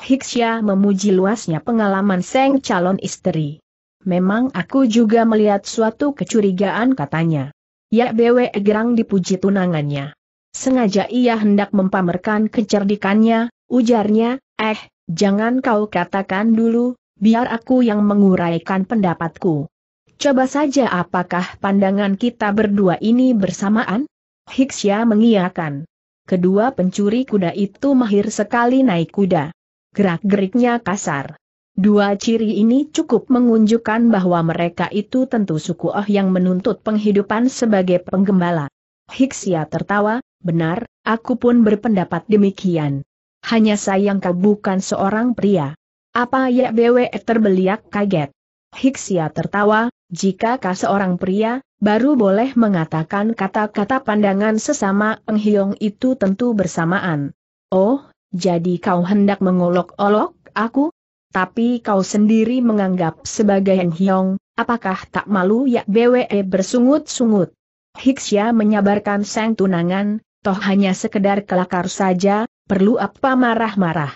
Hiksya memuji luasnya pengalaman Seng calon istri. Memang aku juga melihat suatu kecurigaan katanya. Ya BW Gerang dipuji tunangannya. Sengaja ia hendak mempamerkan kecerdikannya, ujarnya, eh, jangan kau katakan dulu, biar aku yang menguraikan pendapatku. Coba saja apakah pandangan kita berdua ini bersamaan? Hiksya mengiakan. Kedua pencuri kuda itu mahir sekali naik kuda. Gerak-geriknya kasar. Dua ciri ini cukup mengunjukkan bahwa mereka itu tentu suku Oh yang menuntut penghidupan sebagai penggembala. Hiksya tertawa, benar, aku pun berpendapat demikian. Hanya sayang kau bukan seorang pria. Apa ya BW terbeliak kaget? Hiksya tertawa, jika kau seorang pria, baru boleh mengatakan kata-kata pandangan sesama Eng itu tentu bersamaan. Oh, jadi kau hendak mengolok-olok aku? Tapi kau sendiri menganggap sebagai Eng Hiong, apakah tak malu ya BWE bersungut-sungut? Hiksya menyabarkan sang tunangan, toh hanya sekedar kelakar saja, perlu apa marah-marah.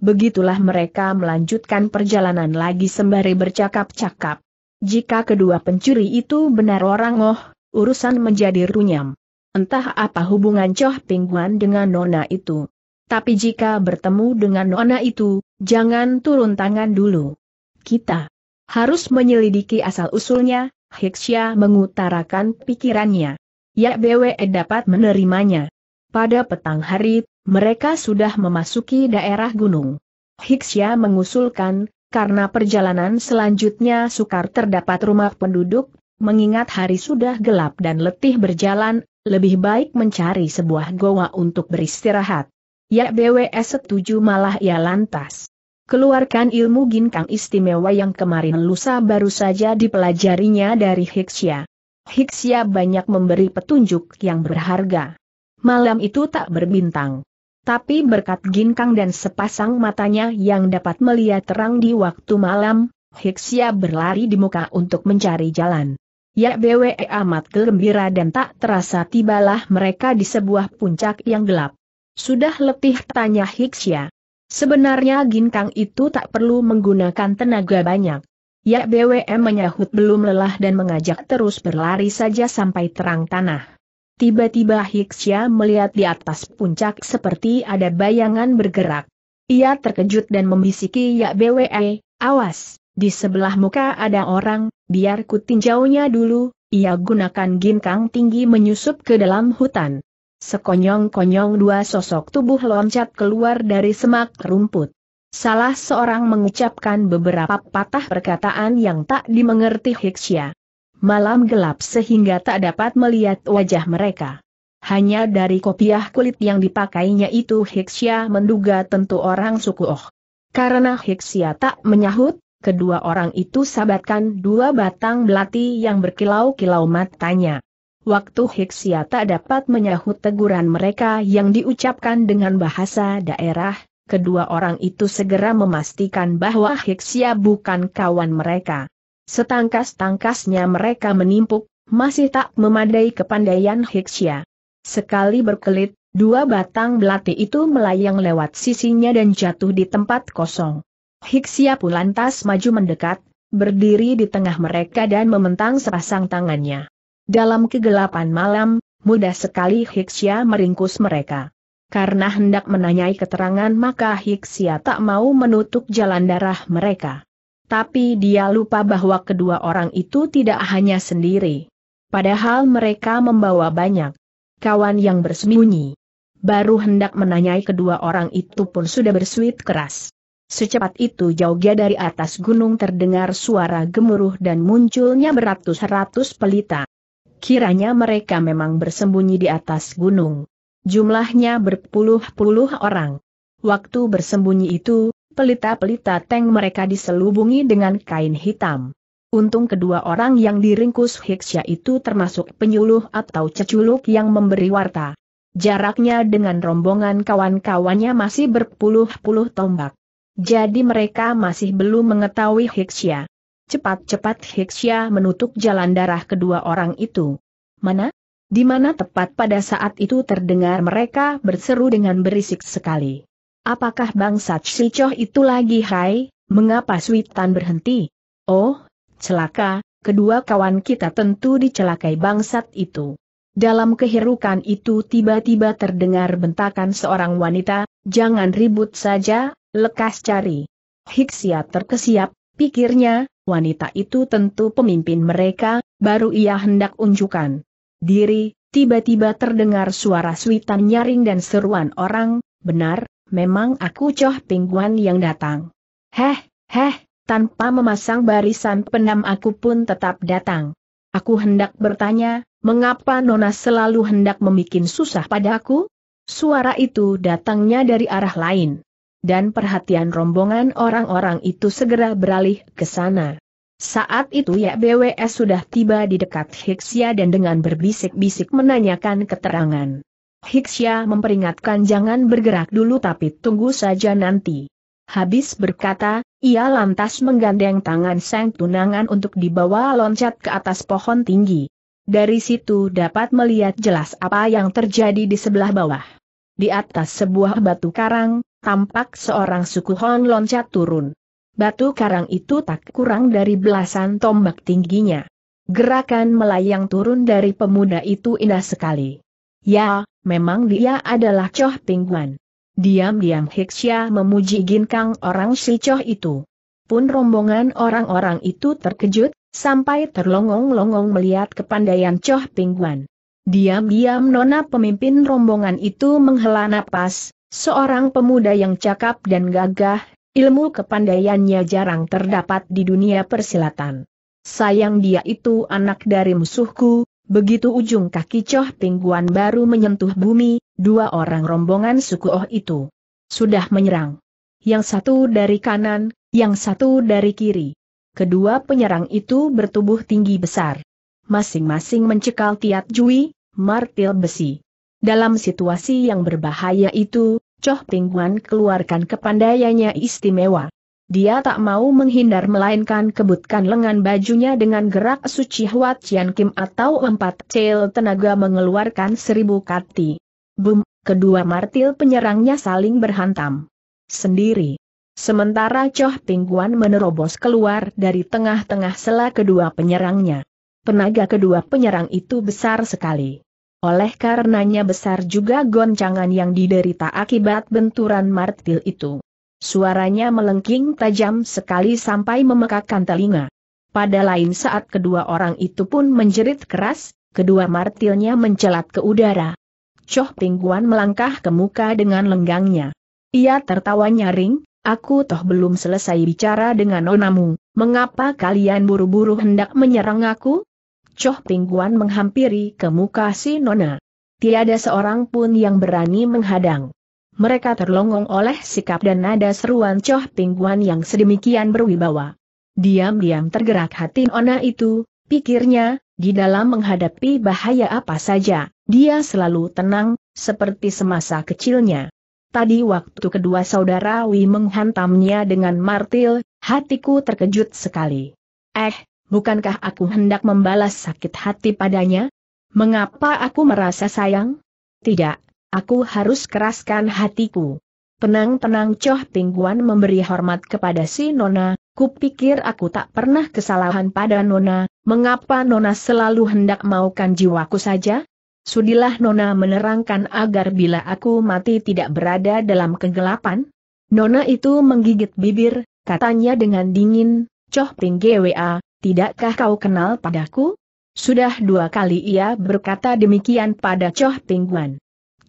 Begitulah mereka melanjutkan perjalanan lagi sembari bercakap-cakap. Jika kedua pencuri itu benar orang oh, urusan menjadi runyam. Entah apa hubungan Choh Pingguan dengan Nona itu. Tapi jika bertemu dengan Nona itu, jangan turun tangan dulu. Kita harus menyelidiki asal-usulnya, Hiksya mengutarakan pikirannya. Ya BWE dapat menerimanya. Pada petang hari, mereka sudah memasuki daerah gunung. Hiksya mengusulkan, karena perjalanan selanjutnya sukar terdapat rumah penduduk, mengingat hari sudah gelap dan letih berjalan, lebih baik mencari sebuah goa untuk beristirahat. Ya BWS setuju malah ya lantas. Keluarkan ilmu ginkang istimewa yang kemarin lusa baru saja dipelajarinya dari Hiksia. Hiksia banyak memberi petunjuk yang berharga. Malam itu tak berbintang. Tapi berkat ginkang dan sepasang matanya yang dapat melihat terang di waktu malam, Hiksia berlari di muka untuk mencari jalan. Ya BWE amat gembira dan tak terasa tibalah mereka di sebuah puncak yang gelap. Sudah letih tanya Hiksia. Sebenarnya ginkang itu tak perlu menggunakan tenaga banyak. Ya BWM menyahut belum lelah dan mengajak terus berlari saja sampai terang tanah. Tiba-tiba Hiksya melihat di atas puncak seperti ada bayangan bergerak. Ia terkejut dan membisiki Yak BWE, awas, di sebelah muka ada orang, biar ku tinjaunya dulu, ia gunakan ginkang tinggi menyusup ke dalam hutan. Sekonyong-konyong dua sosok tubuh loncat keluar dari semak rumput. Salah seorang mengucapkan beberapa patah perkataan yang tak dimengerti Hiksya malam gelap sehingga tak dapat melihat wajah mereka. Hanya dari kopiah kulit yang dipakainya itu Hiksia menduga tentu orang suku Oh. Karena Hiksia tak menyahut, kedua orang itu sabatkan dua batang belati yang berkilau-kilau matanya. Waktu Hiksia tak dapat menyahut teguran mereka yang diucapkan dengan bahasa daerah, kedua orang itu segera memastikan bahwa Hiksia bukan kawan mereka. Setangkas-tangkasnya mereka menimpuk, masih tak memadai kepandaian Hiksya. Sekali berkelit, dua batang belati itu melayang lewat sisinya dan jatuh di tempat kosong. Hiksya pun lantas maju mendekat, berdiri di tengah mereka dan mementang sepasang tangannya. Dalam kegelapan malam, mudah sekali Hiksya meringkus mereka. Karena hendak menanyai keterangan maka Hixia tak mau menutup jalan darah mereka. Tapi dia lupa bahwa kedua orang itu tidak hanya sendiri. Padahal mereka membawa banyak kawan yang bersembunyi. Baru hendak menanyai kedua orang itu pun sudah bersuit keras. Secepat itu jauhnya dari atas gunung terdengar suara gemuruh dan munculnya beratus-ratus pelita. Kiranya mereka memang bersembunyi di atas gunung. Jumlahnya berpuluh-puluh orang. Waktu bersembunyi itu, pelita-pelita tank mereka diselubungi dengan kain hitam. Untung kedua orang yang diringkus Hiksya itu termasuk penyuluh atau ceculuk yang memberi warta. Jaraknya dengan rombongan kawan-kawannya masih berpuluh-puluh tombak. Jadi mereka masih belum mengetahui Hiksya. Cepat-cepat Hiksya menutup jalan darah kedua orang itu. Mana? Di mana tepat pada saat itu terdengar mereka berseru dengan berisik sekali. Apakah bangsa Coh itu lagi hai? Mengapa Switan berhenti? Oh, celaka, kedua kawan kita tentu dicelakai bangsat itu. Dalam keherukan itu tiba-tiba terdengar bentakan seorang wanita, jangan ribut saja, lekas cari. Hiksia terkesiap, pikirnya, wanita itu tentu pemimpin mereka, baru ia hendak unjukkan diri, tiba-tiba terdengar suara Switan nyaring dan seruan orang, benar, memang aku Coh Pingguan yang datang. Heh, heh, tanpa memasang barisan penam aku pun tetap datang. Aku hendak bertanya, mengapa Nona selalu hendak memikin susah padaku? Suara itu datangnya dari arah lain. Dan perhatian rombongan orang-orang itu segera beralih ke sana. Saat itu ya BWS sudah tiba di dekat Hiksia dan dengan berbisik-bisik menanyakan keterangan. Hiksya memperingatkan jangan bergerak dulu tapi tunggu saja nanti. Habis berkata, ia lantas menggandeng tangan sang tunangan untuk dibawa loncat ke atas pohon tinggi. Dari situ dapat melihat jelas apa yang terjadi di sebelah bawah. Di atas sebuah batu karang, tampak seorang suku Hon loncat turun. Batu karang itu tak kurang dari belasan tombak tingginya. Gerakan melayang turun dari pemuda itu indah sekali. Ya, memang dia adalah Choh Pingguan. Diam-diam Hiksya memuji ginkang orang si Choh itu. Pun rombongan orang-orang itu terkejut, sampai terlongong-longong melihat kepandaian Choh Pingguan. Diam-diam nona pemimpin rombongan itu menghela napas, seorang pemuda yang cakap dan gagah, ilmu kepandaiannya jarang terdapat di dunia persilatan. Sayang dia itu anak dari musuhku, Begitu ujung kaki Choh Pingguan baru menyentuh bumi, dua orang rombongan suku Oh itu sudah menyerang. Yang satu dari kanan, yang satu dari kiri. Kedua penyerang itu bertubuh tinggi besar. Masing-masing mencekal Tiat Jui, martil besi. Dalam situasi yang berbahaya itu, Choh Pingguan keluarkan kepandaiannya istimewa. Dia tak mau menghindar melainkan kebutkan lengan bajunya dengan gerak suci Huat Chian Kim atau empat cel tenaga mengeluarkan seribu kati. Bum, kedua martil penyerangnya saling berhantam. Sendiri. Sementara Choh Pingguan menerobos keluar dari tengah-tengah sela kedua penyerangnya. Tenaga kedua penyerang itu besar sekali. Oleh karenanya besar juga goncangan yang diderita akibat benturan martil itu. Suaranya melengking tajam sekali sampai memekakkan telinga. Pada lain saat kedua orang itu pun menjerit keras, kedua martilnya mencelat ke udara. Choh Pingguan melangkah ke muka dengan lenggangnya. Ia tertawa nyaring, aku toh belum selesai bicara dengan Onamu, mengapa kalian buru-buru hendak menyerang aku? Choh Pingguan menghampiri ke muka si nona. Tiada seorang pun yang berani menghadang mereka terlongong oleh sikap dan nada seruan Choh Ping yang sedemikian berwibawa. Diam-diam tergerak hati Nona itu, pikirnya, di dalam menghadapi bahaya apa saja, dia selalu tenang, seperti semasa kecilnya. Tadi waktu kedua saudara Wi menghantamnya dengan martil, hatiku terkejut sekali. Eh, bukankah aku hendak membalas sakit hati padanya? Mengapa aku merasa sayang? Tidak, Aku harus keraskan hatiku. Tenang-tenang Choh Pingguan memberi hormat kepada si Nona, kupikir aku tak pernah kesalahan pada Nona, mengapa Nona selalu hendak maukan jiwaku saja? Sudilah Nona menerangkan agar bila aku mati tidak berada dalam kegelapan? Nona itu menggigit bibir, katanya dengan dingin, Choh Ping Gwa, tidakkah kau kenal padaku? Sudah dua kali ia berkata demikian pada Choh Pingguan.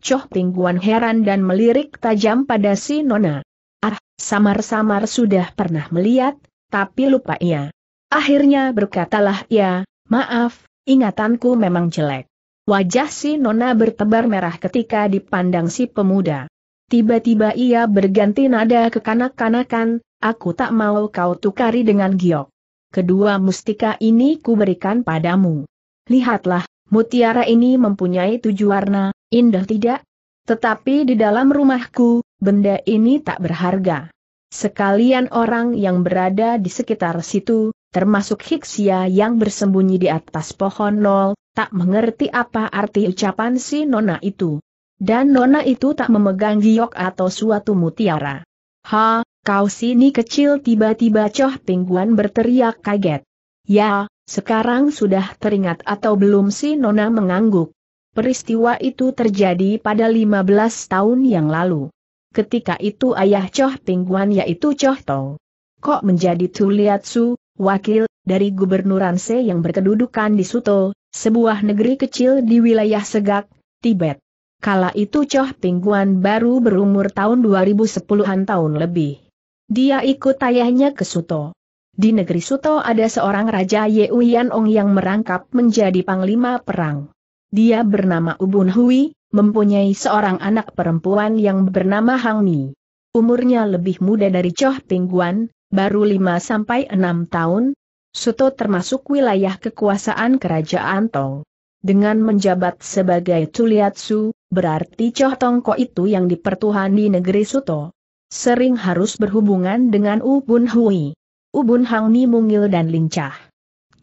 Choh Tingguan heran dan melirik tajam pada si Nona. Ah, samar-samar sudah pernah melihat, tapi lupa ia. Akhirnya berkatalah ia, maaf, ingatanku memang jelek. Wajah si Nona bertebar merah ketika dipandang si pemuda. Tiba-tiba ia berganti nada kekanak-kanakan, aku tak mau kau tukari dengan giok. Kedua mustika ini kuberikan padamu. Lihatlah, Mutiara ini mempunyai tujuh warna, indah tidak? Tetapi di dalam rumahku, benda ini tak berharga. Sekalian orang yang berada di sekitar situ, termasuk Hiksia yang bersembunyi di atas pohon nol, tak mengerti apa arti ucapan si nona itu. Dan nona itu tak memegang giok atau suatu mutiara. Ha, kau sini kecil tiba-tiba Coh Pingguan berteriak kaget. Ya, sekarang sudah teringat atau belum si Nona mengangguk. Peristiwa itu terjadi pada 15 tahun yang lalu. Ketika itu ayah Choh Pingguan yaitu Choh Tong. Kok menjadi Tuliatsu, wakil, dari gubernuran Se yang berkedudukan di Suto, sebuah negeri kecil di wilayah Segak, Tibet. Kala itu Choh Pingguan baru berumur tahun 2010-an tahun lebih. Dia ikut ayahnya ke Suto. Di negeri Suto ada seorang Raja Ye Uyan Ong yang merangkap menjadi panglima perang. Dia bernama Ubun Hui, mempunyai seorang anak perempuan yang bernama Hang Mi. Umurnya lebih muda dari Choh Pingguan, baru 5-6 tahun. Suto termasuk wilayah kekuasaan kerajaan Tong. Dengan menjabat sebagai Tuliatsu, berarti Choh Tongko itu yang dipertuhan di negeri Suto. Sering harus berhubungan dengan Ubun Hui. Ubun Hang Ni mungil dan lincah.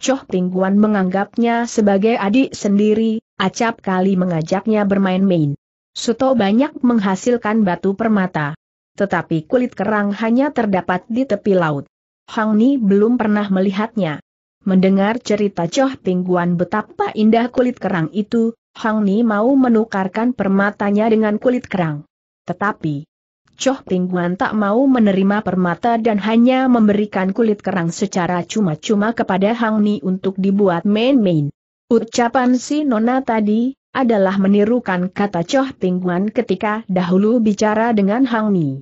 Choh Pingguan menganggapnya sebagai adik sendiri, acap kali mengajaknya bermain-main. Suto banyak menghasilkan batu permata. Tetapi kulit kerang hanya terdapat di tepi laut. Hang Ni belum pernah melihatnya. Mendengar cerita Choh Pingguan betapa indah kulit kerang itu, Hang Ni mau menukarkan permatanya dengan kulit kerang. Tetapi, Choh Pingguan tak mau menerima permata dan hanya memberikan kulit kerang secara cuma-cuma kepada Hang Ni untuk dibuat main-main. Ucapan si Nona tadi, adalah menirukan kata Choh Pingguan ketika dahulu bicara dengan Hang Ni.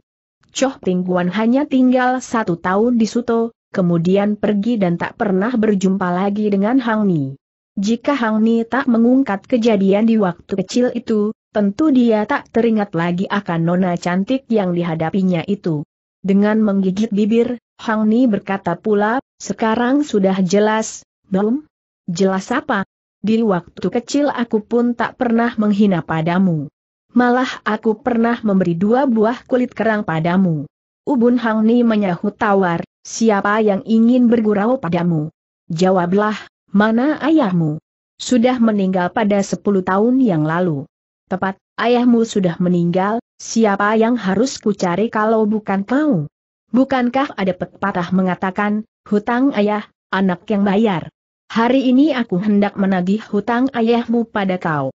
Choh Pingguan hanya tinggal satu tahun di Suto, kemudian pergi dan tak pernah berjumpa lagi dengan Hang Ni. Jika Hang Ni tak mengungkat kejadian di waktu kecil itu, Tentu dia tak teringat lagi akan nona cantik yang dihadapinya itu. Dengan menggigit bibir, Hang Ni berkata pula, sekarang sudah jelas, belum? Jelas apa? Di waktu kecil aku pun tak pernah menghina padamu. Malah aku pernah memberi dua buah kulit kerang padamu. Ubun Hang Ni menyahut tawar, siapa yang ingin bergurau padamu? Jawablah, mana ayahmu? Sudah meninggal pada sepuluh tahun yang lalu. Tepat, ayahmu sudah meninggal, siapa yang harus kucari kalau bukan kau? Bukankah ada pepatah mengatakan, hutang ayah, anak yang bayar? Hari ini aku hendak menagih hutang ayahmu pada kau.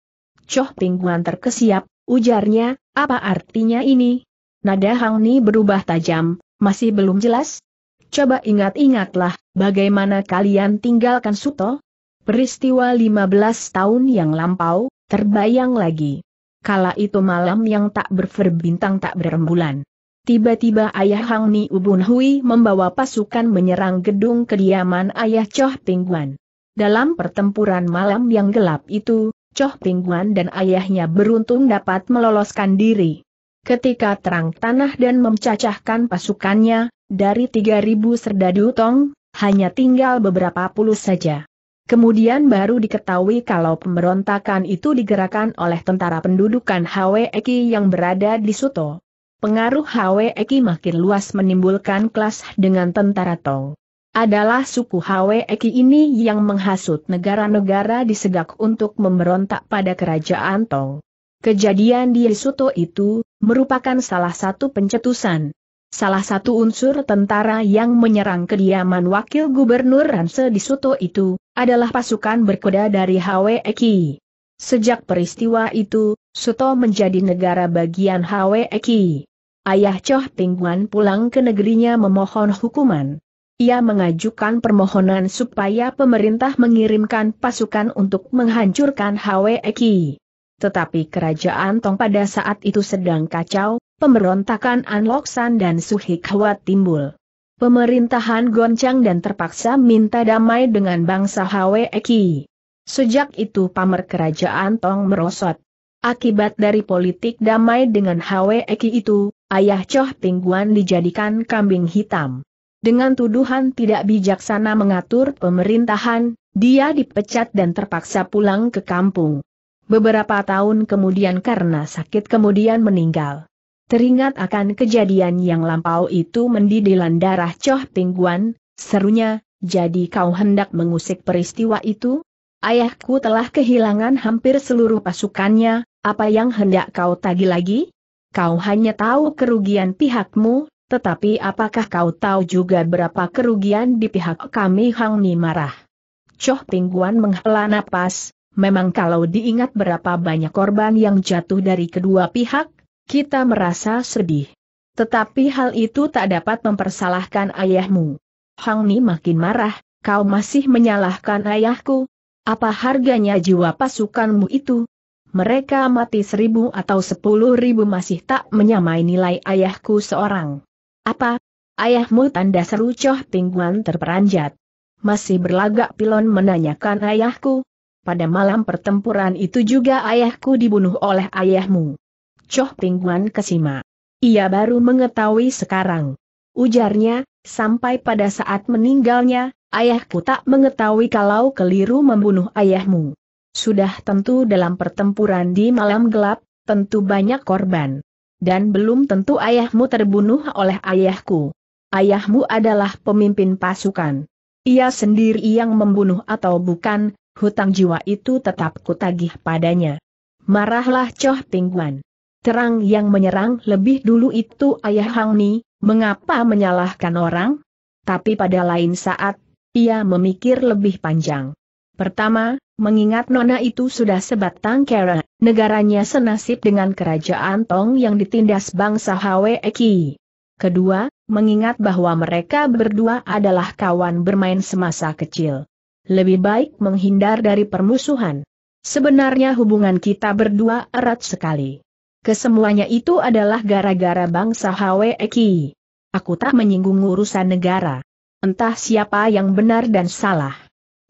Coh Pingguan terkesiap, ujarnya, apa artinya ini? Nada Hang Ni berubah tajam, masih belum jelas? Coba ingat-ingatlah, bagaimana kalian tinggalkan Suto? Peristiwa 15 tahun yang lampau, terbayang lagi kala itu malam yang tak berferbintang tak berembulan. Tiba-tiba ayah Hang Ni Ubun Hui membawa pasukan menyerang gedung kediaman ayah Choh Pingguan. Dalam pertempuran malam yang gelap itu, Choh Pingguan dan ayahnya beruntung dapat meloloskan diri. Ketika terang tanah dan memcacahkan pasukannya, dari 3.000 serdadu tong, hanya tinggal beberapa puluh saja. Kemudian baru diketahui kalau pemberontakan itu digerakkan oleh tentara pendudukan Eki yang berada di Suto. Pengaruh Eki makin luas menimbulkan kelas dengan tentara Tong. Adalah suku Eki ini yang menghasut negara-negara di Segak untuk memberontak pada kerajaan Tong. Kejadian di Suto itu, merupakan salah satu pencetusan. Salah satu unsur tentara yang menyerang kediaman Wakil Gubernur Ranse di Suto itu, adalah pasukan berkuda dari Eki. Sejak peristiwa itu, Suto menjadi negara bagian Eki. Ayah Choh Pingguan pulang ke negerinya memohon hukuman. Ia mengajukan permohonan supaya pemerintah mengirimkan pasukan untuk menghancurkan Eki. Tetapi kerajaan Tong pada saat itu sedang kacau, pemberontakan Anloksan dan Suhikawa timbul. Pemerintahan goncang dan terpaksa minta damai dengan bangsa Hweki. Sejak itu pamer kerajaan Tong merosot. Akibat dari politik damai dengan Hweki itu, ayah Choh Tingguan dijadikan kambing hitam. Dengan tuduhan tidak bijaksana mengatur pemerintahan, dia dipecat dan terpaksa pulang ke kampung. Beberapa tahun kemudian karena sakit kemudian meninggal. Teringat akan kejadian yang lampau itu mendidilan darah Choh Pingguan, serunya, jadi kau hendak mengusik peristiwa itu? Ayahku telah kehilangan hampir seluruh pasukannya, apa yang hendak kau tagi lagi? Kau hanya tahu kerugian pihakmu, tetapi apakah kau tahu juga berapa kerugian di pihak kami Hang Ni marah? Choh Pingguan menghela napas, memang kalau diingat berapa banyak korban yang jatuh dari kedua pihak, kita merasa sedih. Tetapi hal itu tak dapat mempersalahkan ayahmu. Hang Ni makin marah, kau masih menyalahkan ayahku? Apa harganya jiwa pasukanmu itu? Mereka mati seribu atau sepuluh ribu masih tak menyamai nilai ayahku seorang. Apa? Ayahmu tanda seru Coh Tingguan terperanjat. Masih berlagak pilon menanyakan ayahku. Pada malam pertempuran itu juga ayahku dibunuh oleh ayahmu. Choh Pingguan kesima. Ia baru mengetahui sekarang. Ujarnya, sampai pada saat meninggalnya, ayahku tak mengetahui kalau keliru membunuh ayahmu. Sudah tentu dalam pertempuran di malam gelap, tentu banyak korban. Dan belum tentu ayahmu terbunuh oleh ayahku. Ayahmu adalah pemimpin pasukan. Ia sendiri yang membunuh atau bukan, hutang jiwa itu tetap kutagih padanya. Marahlah Choh Pingguan. Terang yang menyerang lebih dulu itu ayah Hang Ni, mengapa menyalahkan orang? Tapi pada lain saat, ia memikir lebih panjang. Pertama, mengingat Nona itu sudah sebatang kera, negaranya senasib dengan kerajaan Tong yang ditindas bangsa Eki. Kedua, mengingat bahwa mereka berdua adalah kawan bermain semasa kecil. Lebih baik menghindar dari permusuhan. Sebenarnya hubungan kita berdua erat sekali. Kesemuanya itu adalah gara-gara bangsa Eki. Aku tak menyinggung urusan negara. Entah siapa yang benar dan salah.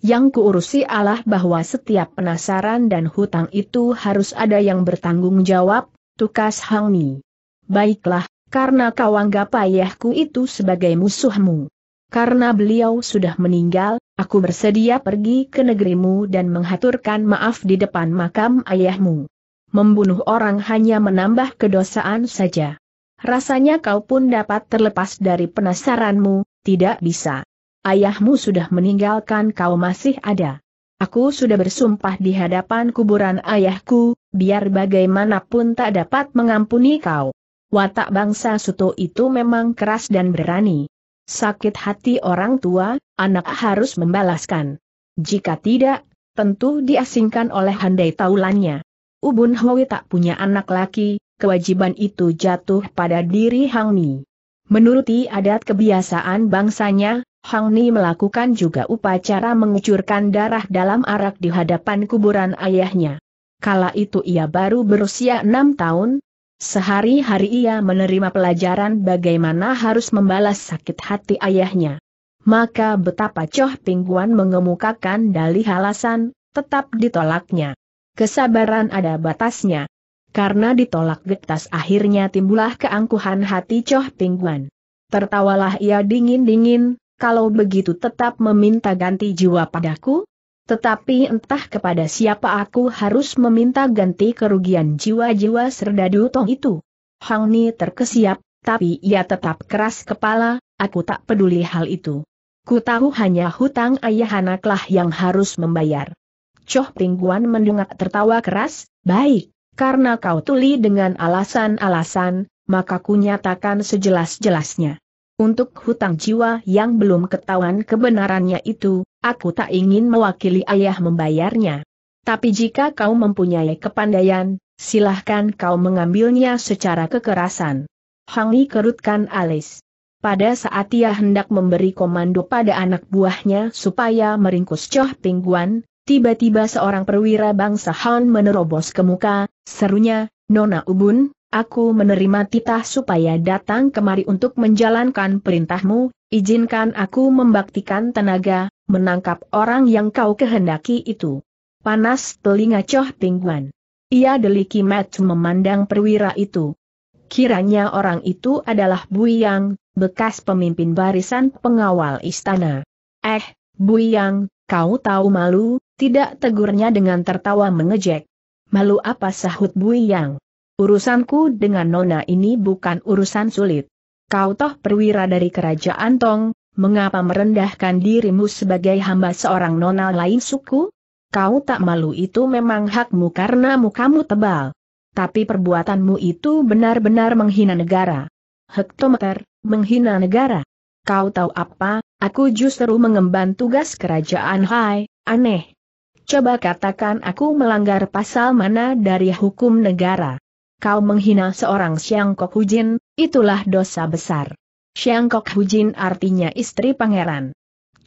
Yang kuurusi Allah bahwa setiap penasaran dan hutang itu harus ada yang bertanggung jawab, tukas Hangmi. Baiklah, karena kau anggap ayahku itu sebagai musuhmu. Karena beliau sudah meninggal, aku bersedia pergi ke negerimu dan menghaturkan maaf di depan makam ayahmu membunuh orang hanya menambah kedosaan saja. Rasanya kau pun dapat terlepas dari penasaranmu, tidak bisa. Ayahmu sudah meninggalkan kau masih ada. Aku sudah bersumpah di hadapan kuburan ayahku, biar bagaimanapun tak dapat mengampuni kau. Watak bangsa Suto itu memang keras dan berani. Sakit hati orang tua, anak harus membalaskan. Jika tidak, tentu diasingkan oleh handai taulannya. Ubun Hui tak punya anak laki, kewajiban itu jatuh pada diri Hang Ni. Menuruti adat kebiasaan bangsanya, Hang Ni melakukan juga upacara mengucurkan darah dalam arak di hadapan kuburan ayahnya. Kala itu ia baru berusia enam tahun, sehari-hari ia menerima pelajaran bagaimana harus membalas sakit hati ayahnya. Maka betapa Choh Pingguan mengemukakan dalih alasan, tetap ditolaknya kesabaran ada batasnya. Karena ditolak getas akhirnya timbulah keangkuhan hati Choh Pingguan. Tertawalah ia dingin-dingin, kalau begitu tetap meminta ganti jiwa padaku? Tetapi entah kepada siapa aku harus meminta ganti kerugian jiwa-jiwa serdadu tong itu. Hang Ni terkesiap, tapi ia tetap keras kepala, aku tak peduli hal itu. Ku tahu hanya hutang ayah anaklah yang harus membayar. Choh Pingguan mendongak tertawa keras, baik, karena kau tuli dengan alasan-alasan, maka ku sejelas-jelasnya. Untuk hutang jiwa yang belum ketahuan kebenarannya itu, aku tak ingin mewakili ayah membayarnya. Tapi jika kau mempunyai kepandaian, silahkan kau mengambilnya secara kekerasan. Hangi kerutkan alis. Pada saat ia hendak memberi komando pada anak buahnya supaya meringkus Choh Pingguan, Tiba-tiba seorang perwira bangsa Han menerobos ke muka, serunya, Nona Ubun, aku menerima titah supaya datang kemari untuk menjalankan perintahmu, izinkan aku membaktikan tenaga, menangkap orang yang kau kehendaki itu. Panas telinga Choh Pingguan. Ia deliki mat memandang perwira itu. Kiranya orang itu adalah Buyang, bekas pemimpin barisan pengawal istana. Eh, Buyang, kau tahu malu, tidak tegurnya dengan tertawa mengejek. Malu apa sahut Bui Yang? Urusanku dengan Nona ini bukan urusan sulit. Kau toh perwira dari kerajaan Tong, mengapa merendahkan dirimu sebagai hamba seorang Nona lain suku? Kau tak malu itu memang hakmu karena mukamu tebal. Tapi perbuatanmu itu benar-benar menghina negara. Hektometer, menghina negara. Kau tahu apa, aku justru mengemban tugas kerajaan Hai, aneh, Coba katakan aku melanggar pasal mana dari hukum negara. Kau menghina seorang Siang Kok Hujin, itulah dosa besar. Siang Kok Hujin artinya istri pangeran.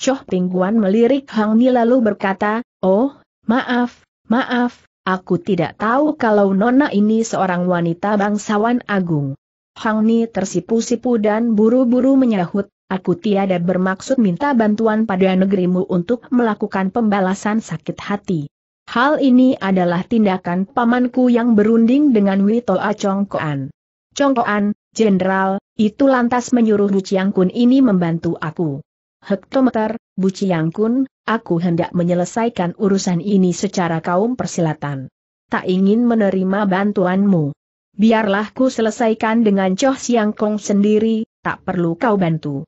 Choh Pingguan melirik Hang Ni lalu berkata, Oh, maaf, maaf, aku tidak tahu kalau Nona ini seorang wanita bangsawan agung. Hang Ni tersipu-sipu dan buru-buru menyahut, Aku tiada bermaksud minta bantuan pada negerimu untuk melakukan pembalasan sakit hati. Hal ini adalah tindakan pamanku yang berunding dengan Wito Acongkoan. Congkoan, Jenderal, itu lantas menyuruh Bu Chiang Kun ini membantu aku. Hektometer, Bu Chiang Kun, aku hendak menyelesaikan urusan ini secara kaum persilatan. Tak ingin menerima bantuanmu. Biarlah ku selesaikan dengan Choh Siang Kong sendiri, tak perlu kau bantu.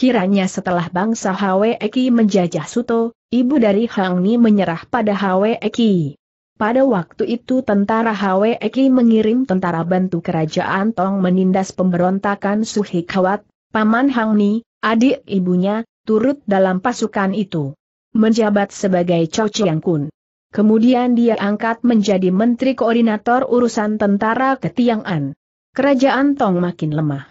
Kiranya setelah bangsa Hwe Eki menjajah Suto, ibu dari Hang Ni menyerah pada Hwe Eki. Pada waktu itu tentara Hwe Eki mengirim tentara bantu kerajaan Tong menindas pemberontakan Suhi Kawat, paman Hang Ni, adik ibunya, turut dalam pasukan itu. Menjabat sebagai Cho Chiang Kun. Kemudian dia angkat menjadi menteri koordinator urusan tentara An. Kerajaan Tong makin lemah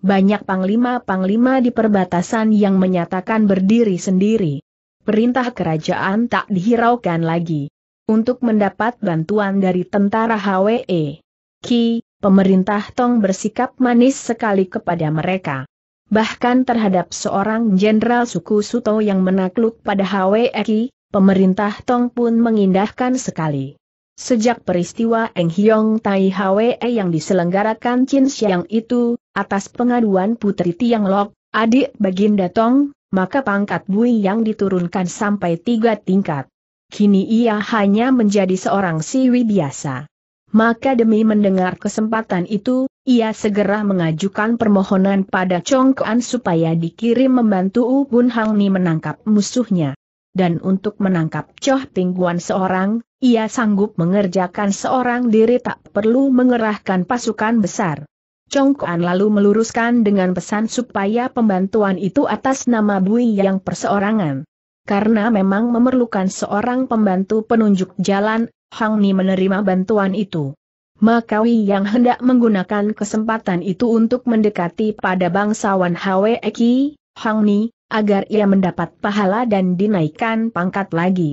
banyak panglima-panglima di perbatasan yang menyatakan berdiri sendiri. Perintah kerajaan tak dihiraukan lagi. Untuk mendapat bantuan dari tentara HWE, Ki, pemerintah Tong bersikap manis sekali kepada mereka. Bahkan terhadap seorang jenderal suku Suto yang menakluk pada HWE Ki, pemerintah Tong pun mengindahkan sekali. Sejak peristiwa Eng Hyong Tai Hwe yang diselenggarakan Chin Siang itu, atas pengaduan Putri Tiang Lok, adik Baginda Tong, maka pangkat Bui yang diturunkan sampai tiga tingkat. Kini ia hanya menjadi seorang siwi biasa. Maka demi mendengar kesempatan itu, ia segera mengajukan permohonan pada Chong Kuan supaya dikirim membantu U Bun Hang Ni menangkap musuhnya dan untuk menangkap Choh Pingguan seorang, ia sanggup mengerjakan seorang diri tak perlu mengerahkan pasukan besar. Kuan lalu meluruskan dengan pesan supaya pembantuan itu atas nama Bui yang perseorangan. Karena memang memerlukan seorang pembantu penunjuk jalan, Hang Ni menerima bantuan itu. Maka Wei yang hendak menggunakan kesempatan itu untuk mendekati pada bangsawan Hwe Eki, Hang Ni, agar ia mendapat pahala dan dinaikkan pangkat lagi.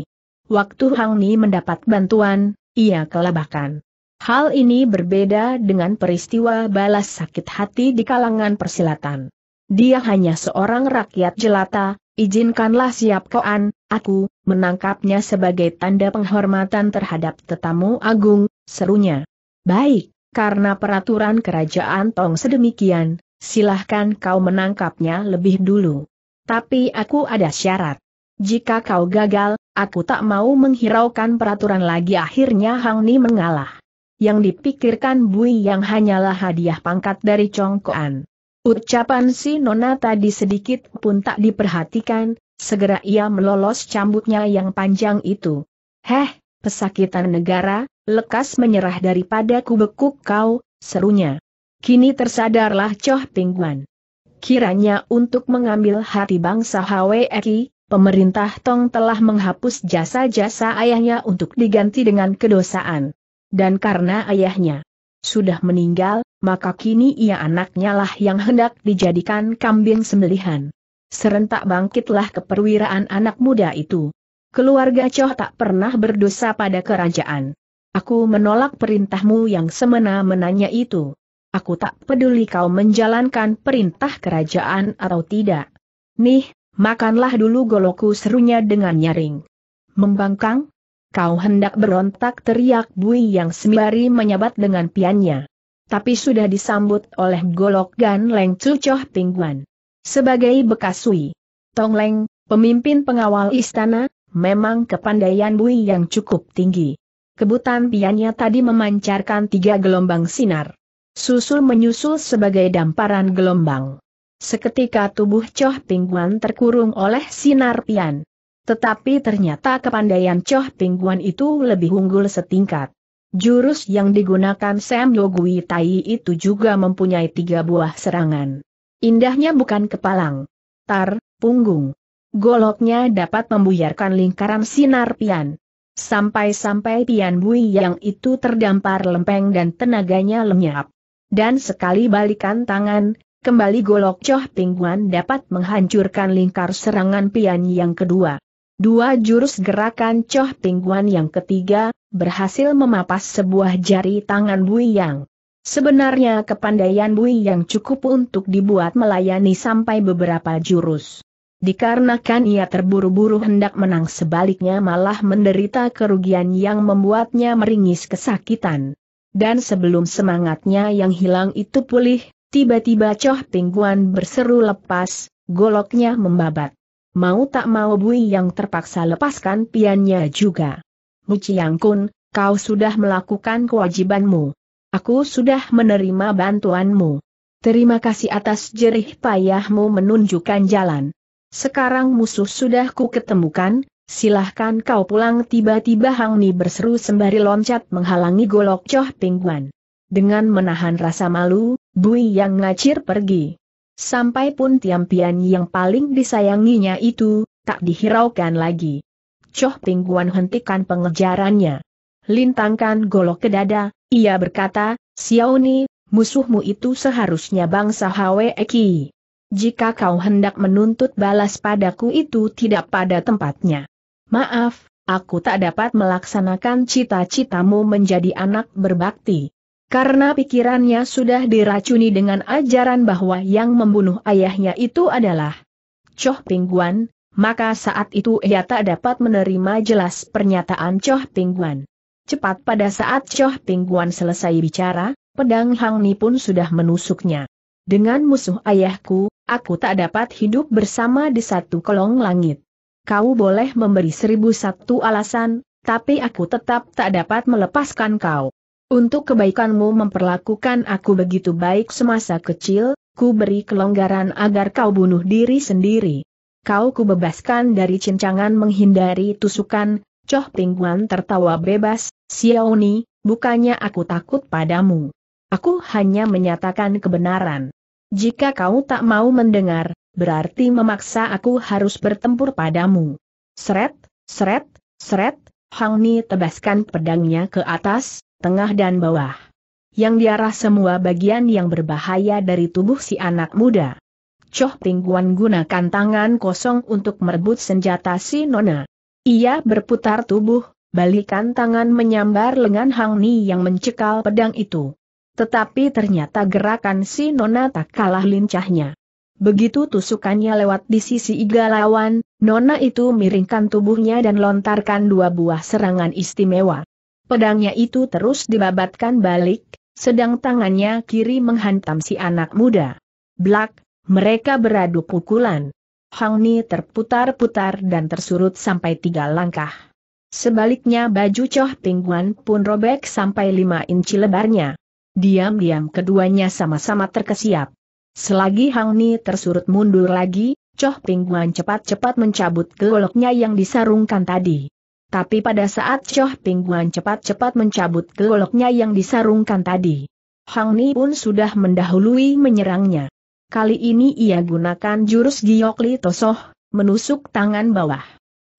Waktu Hang Ni mendapat bantuan, ia kelabakan. Hal ini berbeda dengan peristiwa balas sakit hati di kalangan persilatan. Dia hanya seorang rakyat jelata, izinkanlah siap koan, aku, menangkapnya sebagai tanda penghormatan terhadap tetamu agung, serunya. Baik, karena peraturan kerajaan Tong sedemikian, silahkan kau menangkapnya lebih dulu. Tapi aku ada syarat. Jika kau gagal, aku tak mau menghiraukan peraturan lagi akhirnya Hang Ni mengalah. Yang dipikirkan Bui yang hanyalah hadiah pangkat dari Congkoan. Ucapan si Nona tadi sedikit pun tak diperhatikan, segera ia melolos cambuknya yang panjang itu. Heh, pesakitan negara, lekas menyerah daripada kubekuk kau, serunya. Kini tersadarlah Choh Pingguan. Kiranya untuk mengambil hati bangsa Eki, pemerintah Tong telah menghapus jasa-jasa ayahnya untuk diganti dengan kedosaan. Dan karena ayahnya sudah meninggal, maka kini ia anaknya lah yang hendak dijadikan kambing sembelihan. Serentak bangkitlah keperwiraan anak muda itu. Keluarga Choh tak pernah berdosa pada kerajaan. Aku menolak perintahmu yang semena-menanya itu. Aku tak peduli kau menjalankan perintah kerajaan atau tidak. Nih, makanlah dulu goloku serunya dengan nyaring. Membangkang? Kau hendak berontak teriak Bui yang sembari menyabat dengan piannya. Tapi sudah disambut oleh golok Gan Leng Cucoh Pingguan. Sebagai bekas Sui, Tong Leng, pemimpin pengawal istana, memang kepandaian Bui yang cukup tinggi. Kebutan piannya tadi memancarkan tiga gelombang sinar susul menyusul sebagai damparan gelombang. Seketika tubuh Choh Pingguan terkurung oleh sinar pian. Tetapi ternyata kepandaian Choh Pingguan itu lebih unggul setingkat. Jurus yang digunakan Sam Yogui Tai itu juga mempunyai tiga buah serangan. Indahnya bukan kepalang, tar, punggung. Goloknya dapat membuyarkan lingkaran sinar pian. Sampai-sampai pian bui yang itu terdampar lempeng dan tenaganya lenyap dan sekali balikan tangan, kembali golok Choh Pingguan dapat menghancurkan lingkar serangan Pian yang kedua. Dua jurus gerakan Choh Pingguan yang ketiga, berhasil memapas sebuah jari tangan Bui Yang. Sebenarnya kepandaian Bui Yang cukup untuk dibuat melayani sampai beberapa jurus. Dikarenakan ia terburu-buru hendak menang sebaliknya malah menderita kerugian yang membuatnya meringis kesakitan. Dan sebelum semangatnya yang hilang itu pulih, tiba-tiba Choh Pingguan berseru lepas, goloknya membabat. Mau tak mau Bui yang terpaksa lepaskan piannya juga. Muciang Kun, kau sudah melakukan kewajibanmu. Aku sudah menerima bantuanmu. Terima kasih atas jerih payahmu menunjukkan jalan. Sekarang musuh sudah ku ketemukan, Silahkan kau pulang tiba-tiba Hang Ni berseru sembari loncat menghalangi golok Choh Ping Guan. Dengan menahan rasa malu, Bui Yang ngacir pergi. Sampai pun Pian yang paling disayanginya itu, tak dihiraukan lagi. Choh Ping Guan hentikan pengejarannya. Lintangkan golok ke dada, ia berkata, Xiao Ni, musuhmu itu seharusnya bangsa Hwe Eki. Jika kau hendak menuntut balas padaku itu tidak pada tempatnya. Maaf, aku tak dapat melaksanakan cita-citamu menjadi anak berbakti. Karena pikirannya sudah diracuni dengan ajaran bahwa yang membunuh ayahnya itu adalah Choh Pingguan, maka saat itu ia tak dapat menerima jelas pernyataan Choh Pingguan. Cepat pada saat Choh Pingguan selesai bicara, pedang Hang Ni pun sudah menusuknya. Dengan musuh ayahku, aku tak dapat hidup bersama di satu kolong langit kau boleh memberi seribu satu alasan, tapi aku tetap tak dapat melepaskan kau. Untuk kebaikanmu memperlakukan aku begitu baik semasa kecil, ku beri kelonggaran agar kau bunuh diri sendiri. Kau kubebaskan dari cincangan menghindari tusukan, Choh Pingguan tertawa bebas, Xiaoni, bukannya aku takut padamu. Aku hanya menyatakan kebenaran. Jika kau tak mau mendengar, berarti memaksa aku harus bertempur padamu. Seret, seret, seret, Hang Ni tebaskan pedangnya ke atas, tengah dan bawah. Yang diarah semua bagian yang berbahaya dari tubuh si anak muda. Choh Ting gunakan tangan kosong untuk merebut senjata si Nona. Ia berputar tubuh, balikan tangan menyambar lengan Hang Ni yang mencekal pedang itu. Tetapi ternyata gerakan si Nona tak kalah lincahnya. Begitu tusukannya lewat di sisi iga lawan, Nona itu miringkan tubuhnya dan lontarkan dua buah serangan istimewa. Pedangnya itu terus dibabatkan balik, sedang tangannya kiri menghantam si anak muda. Blak, mereka beradu pukulan. Hang Ni terputar-putar dan tersurut sampai tiga langkah. Sebaliknya baju Choh tingguan pun robek sampai lima inci lebarnya. Diam-diam keduanya sama-sama terkesiap. Selagi Hang Ni tersurut mundur lagi, Choh Ping cepat-cepat mencabut goloknya yang disarungkan tadi. Tapi pada saat Choh Ping cepat-cepat mencabut goloknya yang disarungkan tadi, Hang Ni pun sudah mendahului menyerangnya. Kali ini ia gunakan jurus Giokli Tosoh, menusuk tangan bawah.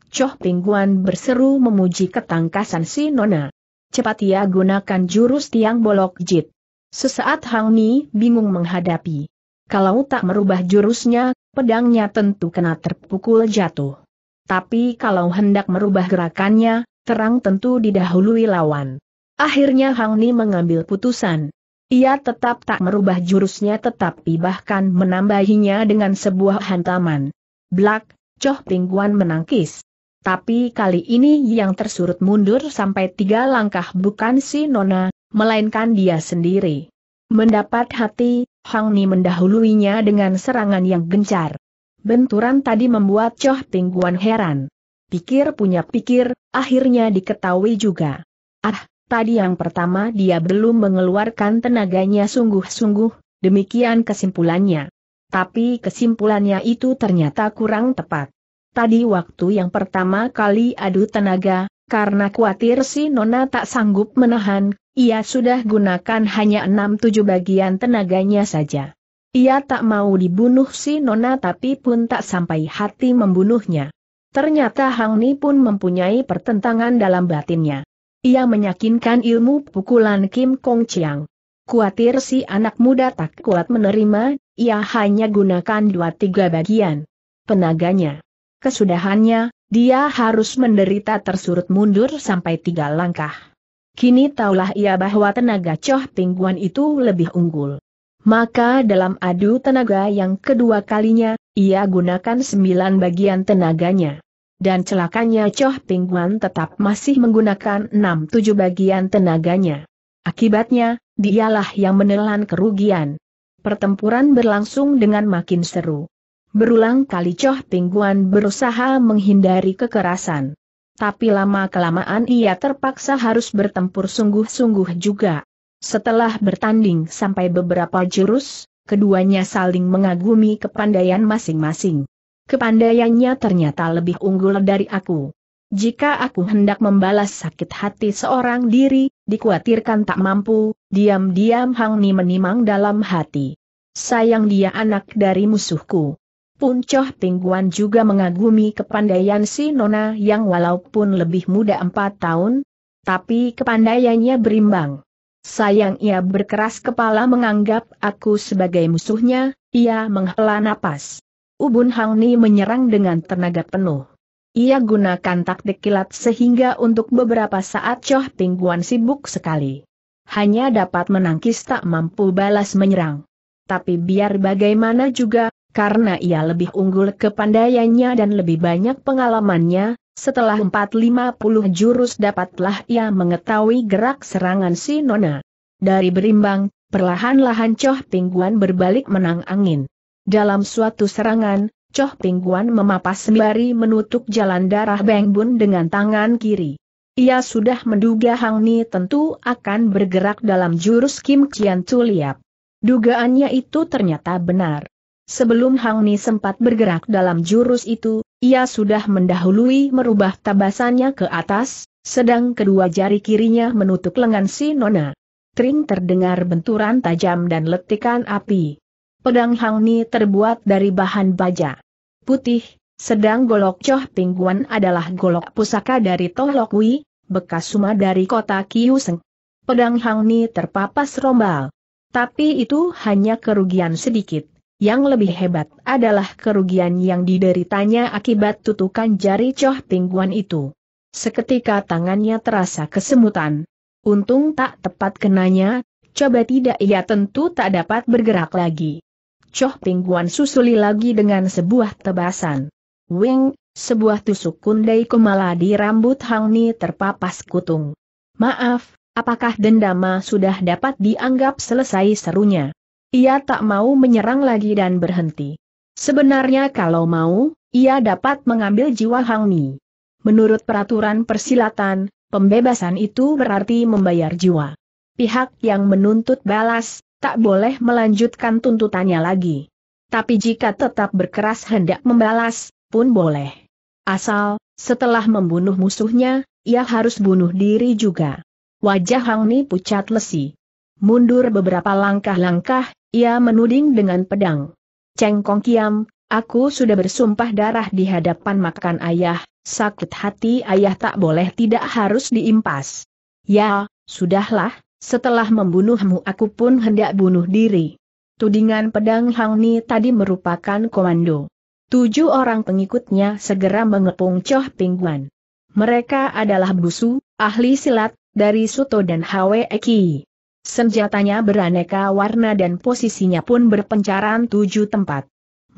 Choh Ping berseru memuji ketangkasan si Nona. Cepat ia gunakan jurus tiang bolok jit. Sesaat Hang Ni bingung menghadapi kalau tak merubah jurusnya, pedangnya tentu kena terpukul jatuh. Tapi kalau hendak merubah gerakannya, terang tentu didahului lawan. Akhirnya Hang Ni mengambil putusan. Ia tetap tak merubah jurusnya tetapi bahkan menambahinya dengan sebuah hantaman. Blak, Choh Pingguan menangkis. Tapi kali ini yang tersurut mundur sampai tiga langkah bukan si Nona, melainkan dia sendiri. Mendapat hati, Hang Ni mendahuluinya dengan serangan yang gencar. Benturan tadi membuat Choh Guan heran. Pikir punya pikir, akhirnya diketahui juga. Ah, tadi yang pertama dia belum mengeluarkan tenaganya sungguh-sungguh, demikian kesimpulannya. Tapi kesimpulannya itu ternyata kurang tepat. Tadi waktu yang pertama kali adu tenaga, karena khawatir si Nona tak sanggup menahan, ia sudah gunakan hanya enam tujuh bagian tenaganya saja. Ia tak mau dibunuh si Nona tapi pun tak sampai hati membunuhnya. Ternyata Hang Ni pun mempunyai pertentangan dalam batinnya. Ia meyakinkan ilmu pukulan Kim Kong Chiang. Kuatir si anak muda tak kuat menerima, ia hanya gunakan dua tiga bagian penaganya. Kesudahannya, dia harus menderita tersurut mundur sampai tiga langkah. Kini taulah ia bahwa tenaga Choh Pingguan itu lebih unggul. Maka dalam adu tenaga yang kedua kalinya, ia gunakan sembilan bagian tenaganya. Dan celakanya Choh Pingguan tetap masih menggunakan enam tujuh bagian tenaganya. Akibatnya, dialah yang menelan kerugian. Pertempuran berlangsung dengan makin seru. Berulang kali Choh Pingguan berusaha menghindari kekerasan. Tapi lama-kelamaan ia terpaksa harus bertempur sungguh-sungguh juga. Setelah bertanding sampai beberapa jurus, keduanya saling mengagumi kepandaian masing-masing. Kepandaiannya ternyata lebih unggul dari aku. Jika aku hendak membalas sakit hati seorang diri, dikhawatirkan tak mampu, diam-diam Hang Ni menimang dalam hati. Sayang dia anak dari musuhku. Puncoh Pingguan juga mengagumi kepandaian si Nona yang walaupun lebih muda empat tahun, tapi kepandaiannya berimbang. Sayang ia berkeras kepala menganggap aku sebagai musuhnya, ia menghela napas. Ubun Hang Ni menyerang dengan tenaga penuh. Ia gunakan taktik kilat sehingga untuk beberapa saat Choh Pingguan sibuk sekali. Hanya dapat menangkis tak mampu balas menyerang. Tapi biar bagaimana juga, karena ia lebih unggul kepandaiannya dan lebih banyak pengalamannya, setelah 450 jurus dapatlah ia mengetahui gerak serangan si Nona. Dari berimbang, perlahan-lahan Choh Pingguan berbalik menang angin. Dalam suatu serangan, Choh Pingguan memapas sembari menutup jalan darah Beng Bun dengan tangan kiri. Ia sudah menduga Hang Ni tentu akan bergerak dalam jurus Kim Kian Tuliap. Dugaannya itu ternyata benar. Sebelum Hang Ni sempat bergerak dalam jurus itu, ia sudah mendahului merubah tabasannya ke atas, sedang kedua jari kirinya menutup lengan si Nona. Tring terdengar benturan tajam dan letikan api. Pedang Hang Ni terbuat dari bahan baja putih, sedang golok Choh Pingguan adalah golok pusaka dari Tolokwi, bekas suma dari kota Kiuseng. Pedang Hang Ni terpapas rombal. Tapi itu hanya kerugian sedikit yang lebih hebat adalah kerugian yang dideritanya akibat tutukan jari Choh Tingguan itu. Seketika tangannya terasa kesemutan. Untung tak tepat kenanya, coba tidak ia tentu tak dapat bergerak lagi. Choh Tingguan susuli lagi dengan sebuah tebasan. Wing, sebuah tusuk kundai kumala di rambut Hang Ni terpapas kutung. Maaf, apakah dendama sudah dapat dianggap selesai serunya? Ia tak mau menyerang lagi dan berhenti. Sebenarnya kalau mau, ia dapat mengambil jiwa Hang Mi. Menurut peraturan persilatan, pembebasan itu berarti membayar jiwa. Pihak yang menuntut balas, tak boleh melanjutkan tuntutannya lagi. Tapi jika tetap berkeras hendak membalas, pun boleh. Asal, setelah membunuh musuhnya, ia harus bunuh diri juga. Wajah Hang Mi pucat lesi. Mundur beberapa langkah-langkah, ia menuding dengan pedang. Kong Kiam, aku sudah bersumpah darah di hadapan makan ayah, sakit hati ayah tak boleh tidak harus diimpas. Ya, sudahlah, setelah membunuhmu aku pun hendak bunuh diri. Tudingan pedang Hang Ni tadi merupakan komando. Tujuh orang pengikutnya segera mengepung Choh Pingguan. Mereka adalah Busu, ahli silat, dari Suto dan Hwe Eki. Senjatanya beraneka warna dan posisinya pun berpencaran tujuh tempat.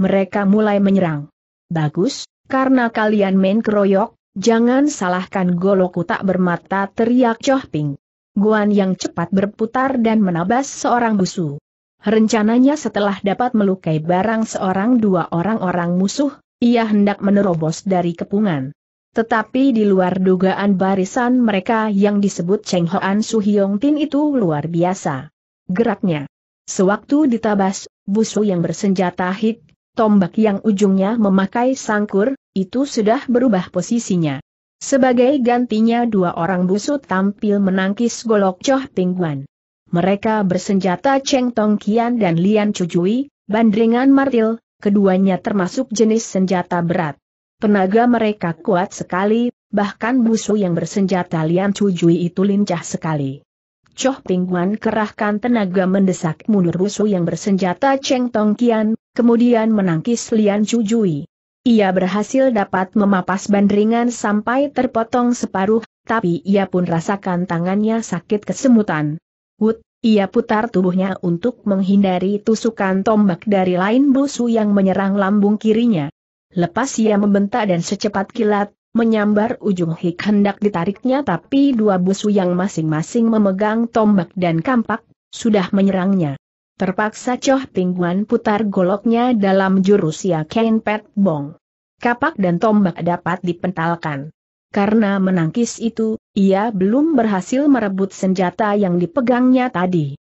Mereka mulai menyerang. Bagus, karena kalian main keroyok, jangan salahkan goloku tak bermata teriak Choh Ping. Guan yang cepat berputar dan menabas seorang musuh. Rencananya setelah dapat melukai barang seorang dua orang-orang musuh, ia hendak menerobos dari kepungan. Tetapi di luar dugaan barisan mereka yang disebut Cheng Hoan Su Hyong Tin itu luar biasa. Geraknya. Sewaktu ditabas, busu yang bersenjata hit, tombak yang ujungnya memakai sangkur, itu sudah berubah posisinya. Sebagai gantinya dua orang busu tampil menangkis golok Choh Pingguan. Mereka bersenjata Cheng Tong Kian dan Lian Chujui, bandringan martil, keduanya termasuk jenis senjata berat. Tenaga mereka kuat sekali, bahkan busu yang bersenjata Lian Cujui itu lincah sekali. Choh Pingguan kerahkan tenaga mendesak mundur busu yang bersenjata Cheng Tong Kian, kemudian menangkis Lian Cujui. Ia berhasil dapat memapas bandringan sampai terpotong separuh, tapi ia pun rasakan tangannya sakit kesemutan. Wut, ia putar tubuhnya untuk menghindari tusukan tombak dari lain busu yang menyerang lambung kirinya. Lepas ia membentak dan secepat kilat, menyambar ujung hik hendak ditariknya tapi dua busu yang masing-masing memegang tombak dan kampak, sudah menyerangnya. Terpaksa Choh Pingguan putar goloknya dalam jurus ya Ken Pet Bong. Kapak dan tombak dapat dipentalkan. Karena menangkis itu, ia belum berhasil merebut senjata yang dipegangnya tadi.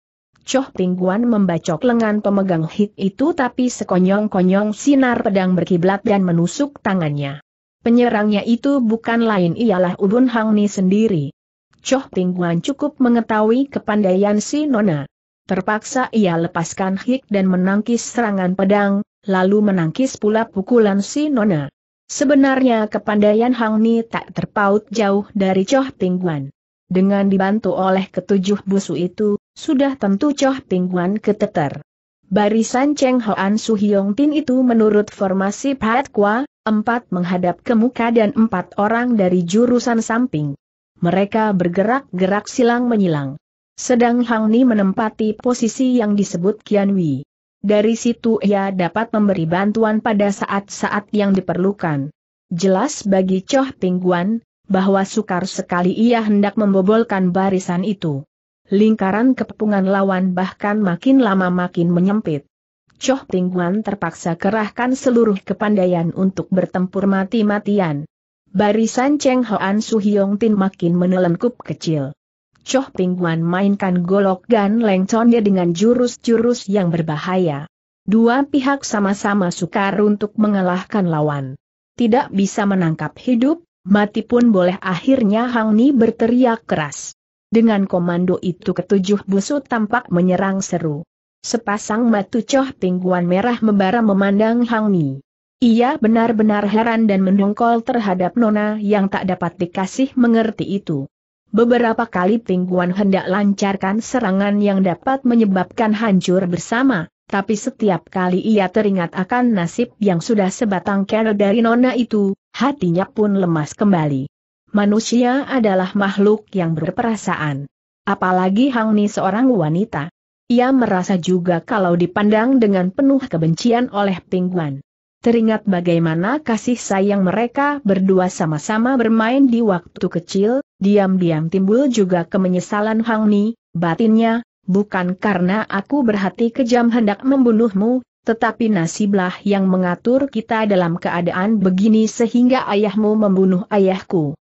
Choh Pingguan membacok lengan pemegang hit itu tapi sekonyong-konyong sinar pedang berkiblat dan menusuk tangannya. Penyerangnya itu bukan lain ialah Ubun Hang Ni sendiri. Choh Pingguan cukup mengetahui kepandaian si Nona. Terpaksa ia lepaskan hit dan menangkis serangan pedang, lalu menangkis pula pukulan si Nona. Sebenarnya kepandaian Hang Ni tak terpaut jauh dari Choh Pingguan. Dengan dibantu oleh ketujuh busu itu, sudah tentu Choh Ping keteter. Barisan Cheng Hoan Suhyong Tin itu menurut formasi Pat Kwa, empat menghadap ke muka dan empat orang dari jurusan samping. Mereka bergerak-gerak silang menyilang. Sedang Hang Ni menempati posisi yang disebut Kian Wei. Dari situ ia dapat memberi bantuan pada saat-saat yang diperlukan. Jelas bagi Choh Pingguan, bahwa sukar sekali ia hendak membobolkan barisan itu lingkaran kepungan lawan bahkan makin lama makin menyempit. Choh Pingguan terpaksa kerahkan seluruh kepandaian untuk bertempur mati-matian. Barisan Cheng Hoan Suhyong Tin makin menelengkup kecil. Choh Pingguan mainkan golok gan lengconnya dengan jurus-jurus yang berbahaya. Dua pihak sama-sama sukar untuk mengalahkan lawan. Tidak bisa menangkap hidup, mati pun boleh akhirnya Hang Ni berteriak keras. Dengan komando itu ketujuh busuk tampak menyerang seru. Sepasang matu coh pingguan merah membara memandang Hang Mi. Ia benar-benar heran dan mendongkol terhadap Nona yang tak dapat dikasih mengerti itu. Beberapa kali pingguan hendak lancarkan serangan yang dapat menyebabkan hancur bersama, tapi setiap kali ia teringat akan nasib yang sudah sebatang kera dari Nona itu, hatinya pun lemas kembali manusia adalah makhluk yang berperasaan. Apalagi Hang Ni seorang wanita. Ia merasa juga kalau dipandang dengan penuh kebencian oleh Guan. Teringat bagaimana kasih sayang mereka berdua sama-sama bermain di waktu kecil, diam-diam timbul juga kemenyesalan Hang Ni, batinnya, bukan karena aku berhati kejam hendak membunuhmu, tetapi nasiblah yang mengatur kita dalam keadaan begini sehingga ayahmu membunuh ayahku.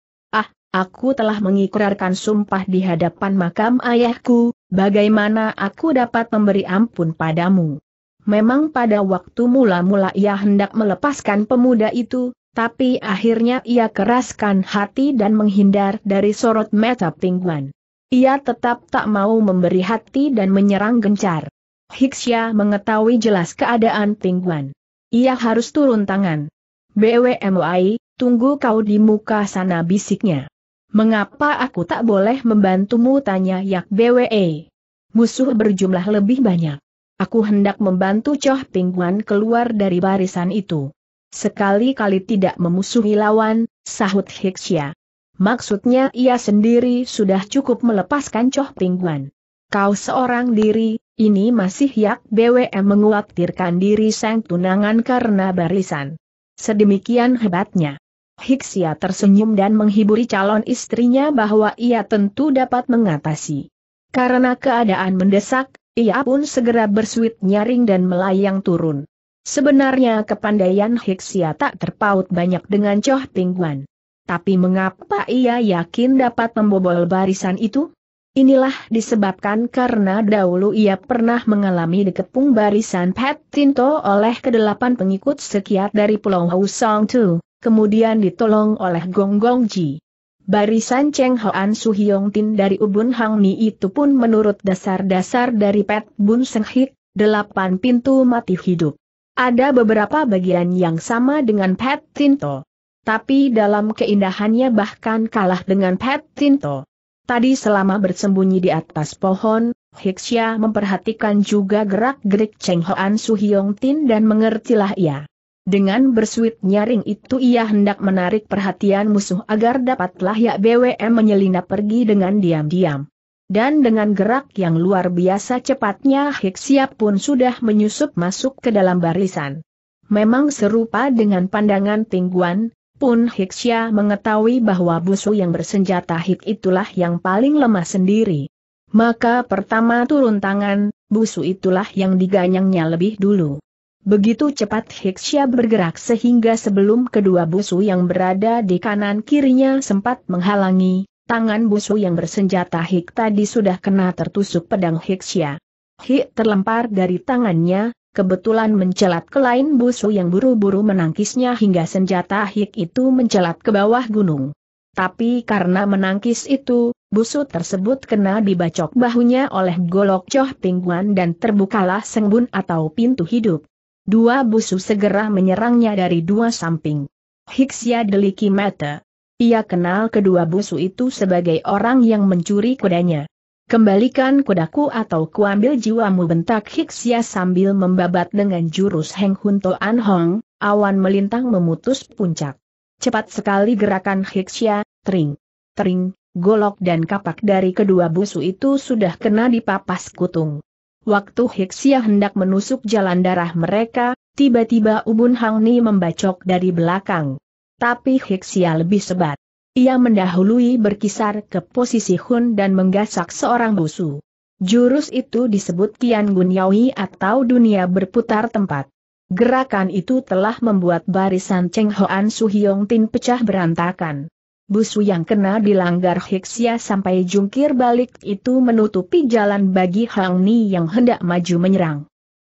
Aku telah mengikrarkan sumpah di hadapan makam ayahku, bagaimana aku dapat memberi ampun padamu? Memang pada waktu mula-mula ia hendak melepaskan pemuda itu, tapi akhirnya ia keraskan hati dan menghindar dari sorot mata pingguan. Ia tetap tak mau memberi hati dan menyerang gencar. Hiksya mengetahui jelas keadaan pingguan. Ia harus turun tangan. BWMI, tunggu kau di muka sana bisiknya. Mengapa aku tak boleh membantumu tanya Yak BWE? Musuh berjumlah lebih banyak. Aku hendak membantu Choh Pingguan keluar dari barisan itu. Sekali-kali tidak memusuhi lawan, sahut Hiksya. Maksudnya ia sendiri sudah cukup melepaskan Choh Pingguan. Kau seorang diri, ini masih Yak Bwe menguaktirkan diri sang tunangan karena barisan. Sedemikian hebatnya. Hiksia tersenyum dan menghiburi calon istrinya bahwa ia tentu dapat mengatasi. Karena keadaan mendesak, ia pun segera bersuit nyaring dan melayang turun. Sebenarnya kepandaian Hiksia tak terpaut banyak dengan Choh Pingguan. Tapi mengapa ia yakin dapat membobol barisan itu? Inilah disebabkan karena dahulu ia pernah mengalami dikepung barisan Pat Tinto oleh kedelapan pengikut sekiat dari Pulau Song Tu kemudian ditolong oleh Gong Gong Ji. Barisan Cheng Hoan Su Hyong Tin dari Ubun Hang Ni itu pun menurut dasar-dasar dari Pet Bun Seng Hik, delapan pintu mati hidup. Ada beberapa bagian yang sama dengan Pet Tinto. Tapi dalam keindahannya bahkan kalah dengan Pet Tinto. Tadi selama bersembunyi di atas pohon, Hiksya memperhatikan juga gerak-gerik Cheng Hoan Su Hyong Tin dan mengertilah ia. Dengan bersuit nyaring itu ia hendak menarik perhatian musuh agar dapatlah Yak BWM menyelinap pergi dengan diam-diam. Dan dengan gerak yang luar biasa cepatnya Hiksiap pun sudah menyusup masuk ke dalam barisan. Memang serupa dengan pandangan Tingguan, pun Hiksia mengetahui bahwa busu yang bersenjata Hik itulah yang paling lemah sendiri. Maka pertama turun tangan, busu itulah yang diganyangnya lebih dulu. Begitu cepat Hiksya bergerak sehingga sebelum kedua busu yang berada di kanan kirinya sempat menghalangi, tangan busu yang bersenjata Hik tadi sudah kena tertusuk pedang Hiksya. Hik terlempar dari tangannya, kebetulan mencelat ke lain busu yang buru-buru menangkisnya hingga senjata Hik itu mencelat ke bawah gunung. Tapi karena menangkis itu, busu tersebut kena dibacok bahunya oleh golok Choh Pingguan dan terbukalah sengbun atau pintu hidup. Dua busu segera menyerangnya dari dua samping. Hiksia deliki mata. Ia kenal kedua busu itu sebagai orang yang mencuri kudanya. Kembalikan kudaku atau kuambil jiwamu bentak Hiksia sambil membabat dengan jurus Heng Hunto An Hong, awan melintang memutus puncak. Cepat sekali gerakan Hiksia, tring, tring, golok dan kapak dari kedua busu itu sudah kena dipapas kutung. Waktu Hiksia hendak menusuk jalan darah mereka, tiba-tiba Ubun Hangni membacok dari belakang. Tapi Hiksia lebih sebat. Ia mendahului berkisar ke posisi Hun dan menggasak seorang busu. Jurus itu disebut Kian Gunyawi atau dunia berputar tempat. Gerakan itu telah membuat barisan Cheng Hoan Su Hyong Tin pecah berantakan. Busu yang kena dilanggar Hiksia sampai jungkir balik itu menutupi jalan bagi Hang Ni yang hendak maju menyerang.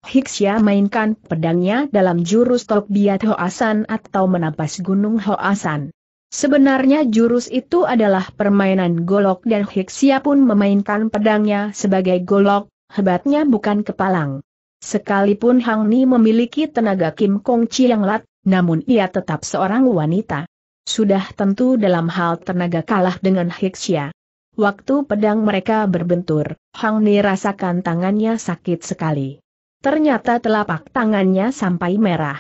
Hiksia mainkan pedangnya dalam jurus Tok Biat Hoasan atau menapas Gunung Hoasan. Sebenarnya jurus itu adalah permainan golok dan Hiksia pun memainkan pedangnya sebagai golok, hebatnya bukan kepalang. Sekalipun Hang Ni memiliki tenaga Kim Kong Chi yang Lat, namun ia tetap seorang wanita. Sudah tentu dalam hal tenaga kalah dengan Hixia. Waktu pedang mereka berbentur, Hang Ni rasakan tangannya sakit sekali. Ternyata telapak tangannya sampai merah.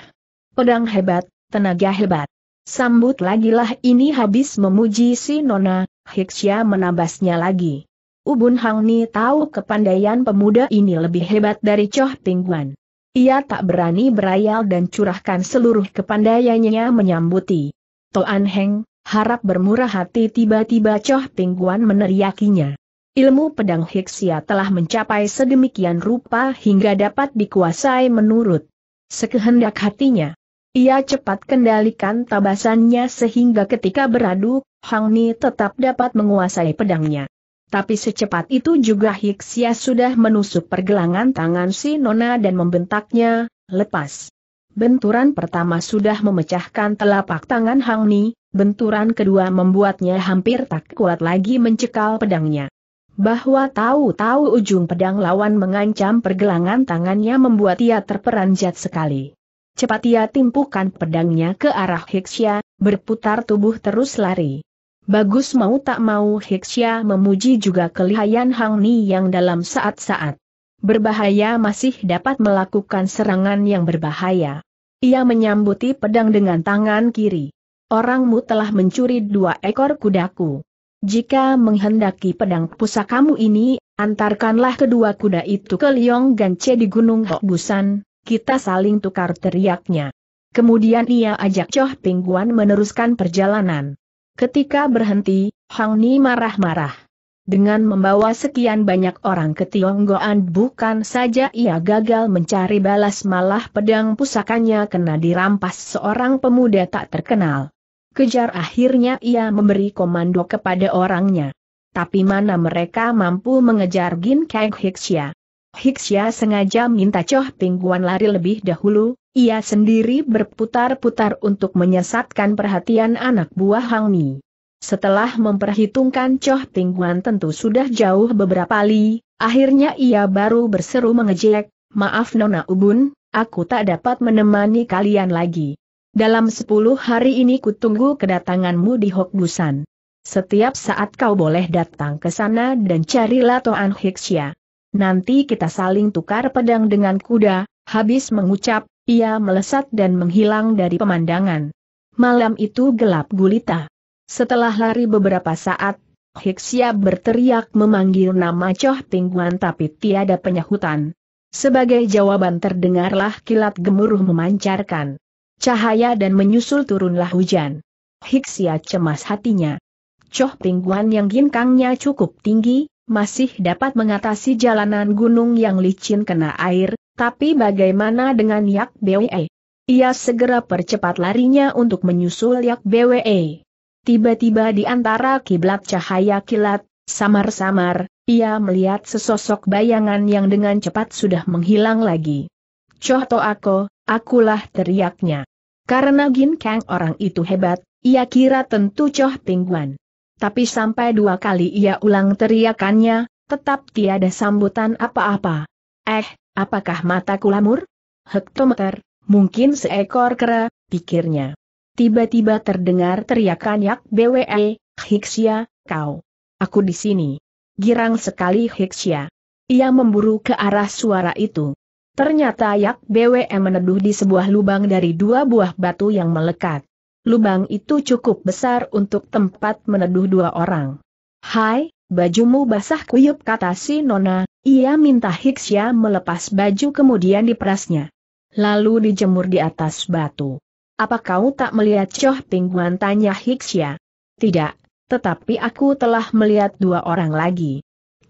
Pedang hebat, tenaga hebat. Sambut lagi lah ini habis memuji si Nona, Hixia menabasnya lagi. Ubun Hang Ni tahu kepandaian pemuda ini lebih hebat dari Choh Pingguan. Ia tak berani berayal dan curahkan seluruh kepandaiannya menyambuti. Toan Heng, harap bermurah hati tiba-tiba Choh Ping meneriakinya. Ilmu pedang Hiksia telah mencapai sedemikian rupa hingga dapat dikuasai menurut sekehendak hatinya. Ia cepat kendalikan tabasannya sehingga ketika beradu, Hang Ni tetap dapat menguasai pedangnya. Tapi secepat itu juga Hiksia sudah menusuk pergelangan tangan si Nona dan membentaknya, lepas. Benturan pertama sudah memecahkan telapak tangan Hang Ni, benturan kedua membuatnya hampir tak kuat lagi mencekal pedangnya. Bahwa tahu-tahu ujung pedang lawan mengancam pergelangan tangannya membuat ia terperanjat sekali. Cepat ia timpukan pedangnya ke arah Hixia, berputar tubuh terus lari. Bagus mau tak mau Hixia memuji juga kelihayan Hang Ni yang dalam saat-saat berbahaya masih dapat melakukan serangan yang berbahaya. Ia menyambuti pedang dengan tangan kiri. Orangmu telah mencuri dua ekor kudaku. Jika menghendaki pedang pusakamu ini, antarkanlah kedua kuda itu ke Liong Ganche di Gunung Hokbusan, kita saling tukar teriaknya. Kemudian ia ajak Choh Pingguan meneruskan perjalanan. Ketika berhenti, Hang Ni marah-marah. Dengan membawa sekian banyak orang ke Tionggoan bukan saja ia gagal mencari balas malah pedang pusakanya kena dirampas seorang pemuda tak terkenal. Kejar akhirnya ia memberi komando kepada orangnya. Tapi mana mereka mampu mengejar Gin Kang Hixia. Hixia sengaja minta Choh Pingguan lari lebih dahulu, ia sendiri berputar-putar untuk menyesatkan perhatian anak buah Hang Mi. Setelah memperhitungkan Choh Tingguan tentu sudah jauh beberapa li, akhirnya ia baru berseru mengejek, maaf Nona Ubun, aku tak dapat menemani kalian lagi. Dalam sepuluh hari ini kutunggu kedatanganmu di Hokbusan. Setiap saat kau boleh datang ke sana dan carilah Toan Hiksya. Nanti kita saling tukar pedang dengan kuda, habis mengucap, ia melesat dan menghilang dari pemandangan. Malam itu gelap gulita. Setelah lari beberapa saat, Hiksia berteriak memanggil nama Choh Pingguan tapi tiada penyahutan. Sebagai jawaban terdengarlah kilat gemuruh memancarkan cahaya dan menyusul turunlah hujan. Hiksia cemas hatinya. Choh Pingguan yang ginkangnya cukup tinggi, masih dapat mengatasi jalanan gunung yang licin kena air, tapi bagaimana dengan Yak Bwe? Ia segera percepat larinya untuk menyusul Yak Bwe. Tiba-tiba di antara kiblat cahaya kilat, samar-samar, ia melihat sesosok bayangan yang dengan cepat sudah menghilang lagi. Coh aku, akulah teriaknya. Karena Gin Kang orang itu hebat, ia kira tentu Coh Pingguan. Tapi sampai dua kali ia ulang teriakannya, tetap tiada sambutan apa-apa. Eh, apakah mataku lamur? Hektometer, mungkin seekor kera, pikirnya tiba-tiba terdengar teriakan Yak BWE, eh, Hiksia, kau. Aku di sini. Girang sekali Hiksia. Ia memburu ke arah suara itu. Ternyata Yak BWE meneduh di sebuah lubang dari dua buah batu yang melekat. Lubang itu cukup besar untuk tempat meneduh dua orang. Hai, bajumu basah kuyup kata si Nona, ia minta Hiksia melepas baju kemudian diperasnya. Lalu dijemur di atas batu. Apa kau tak melihat Choh Ping tanya Hixia. Tidak, tetapi aku telah melihat dua orang lagi.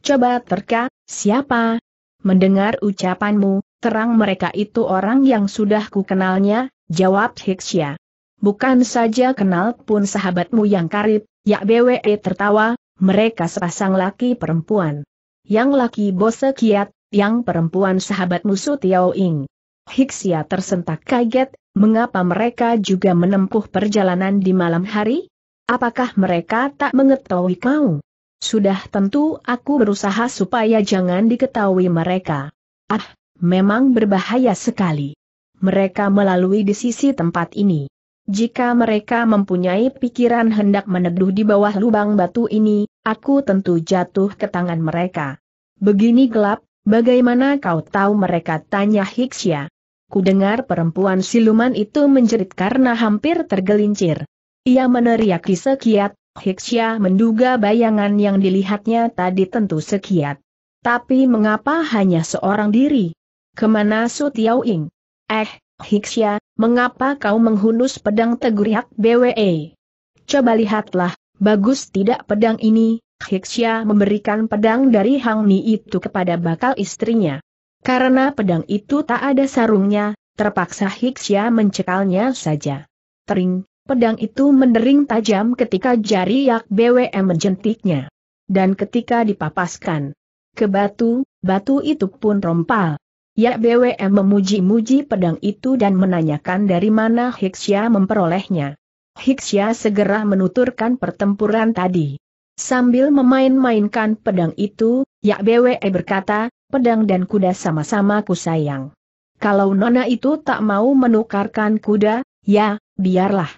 Coba terka, siapa? Mendengar ucapanmu, terang mereka itu orang yang sudah kukenalnya, jawab Hixia. Bukan saja kenal pun sahabatmu yang karib, Yak BWE tertawa, mereka sepasang laki perempuan. Yang laki Bose Kiat, yang perempuan sahabatmu Sutiao Tiao Ing. Hixia tersentak kaget, Mengapa mereka juga menempuh perjalanan di malam hari? Apakah mereka tak mengetahui kau? Sudah tentu aku berusaha supaya jangan diketahui mereka. Ah, memang berbahaya sekali. Mereka melalui di sisi tempat ini. Jika mereka mempunyai pikiran hendak meneduh di bawah lubang batu ini, aku tentu jatuh ke tangan mereka. Begini gelap, bagaimana kau tahu mereka tanya Hiksya? kudengar perempuan siluman itu menjerit karena hampir tergelincir. Ia meneriaki sekiat, Hiksya menduga bayangan yang dilihatnya tadi tentu sekiat. Tapi mengapa hanya seorang diri? Kemana Su Tiao Ing? Eh, Hiksya, mengapa kau menghunus pedang teguriak BWE? Coba lihatlah, bagus tidak pedang ini, Hiksya memberikan pedang dari Hang Ni itu kepada bakal istrinya. Karena pedang itu tak ada sarungnya, terpaksa Hiksya mencekalnya saja. Tering, pedang itu mendering tajam ketika jari Yak BWM menjentiknya. Dan ketika dipapaskan ke batu, batu itu pun rompal. Yak BWM memuji-muji pedang itu dan menanyakan dari mana Hiksya memperolehnya. Hiksya segera menuturkan pertempuran tadi. Sambil memain-mainkan pedang itu, Yak BWE berkata, pedang dan kuda sama-sama ku sayang. Kalau Nona itu tak mau menukarkan kuda, ya, biarlah.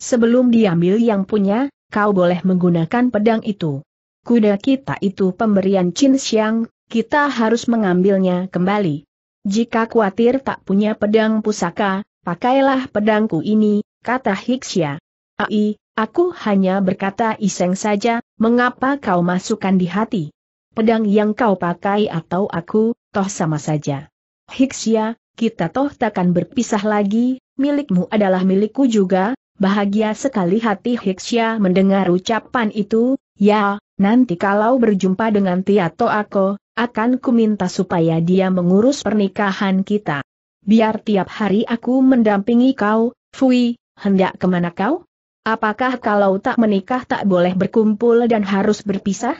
Sebelum diambil yang punya, kau boleh menggunakan pedang itu. Kuda kita itu pemberian Chin Xiang, kita harus mengambilnya kembali. Jika khawatir tak punya pedang pusaka, pakailah pedangku ini, kata Hixia. Ai, aku hanya berkata iseng saja, mengapa kau masukkan di hati? Pedang yang kau pakai atau aku, toh sama saja. Hiksia, kita toh takkan berpisah lagi, milikmu adalah milikku juga, bahagia sekali hati Hiksia mendengar ucapan itu, ya, nanti kalau berjumpa dengan Tiato Ako, akan kuminta supaya dia mengurus pernikahan kita. Biar tiap hari aku mendampingi kau, Fui, hendak kemana kau? Apakah kalau tak menikah tak boleh berkumpul dan harus berpisah?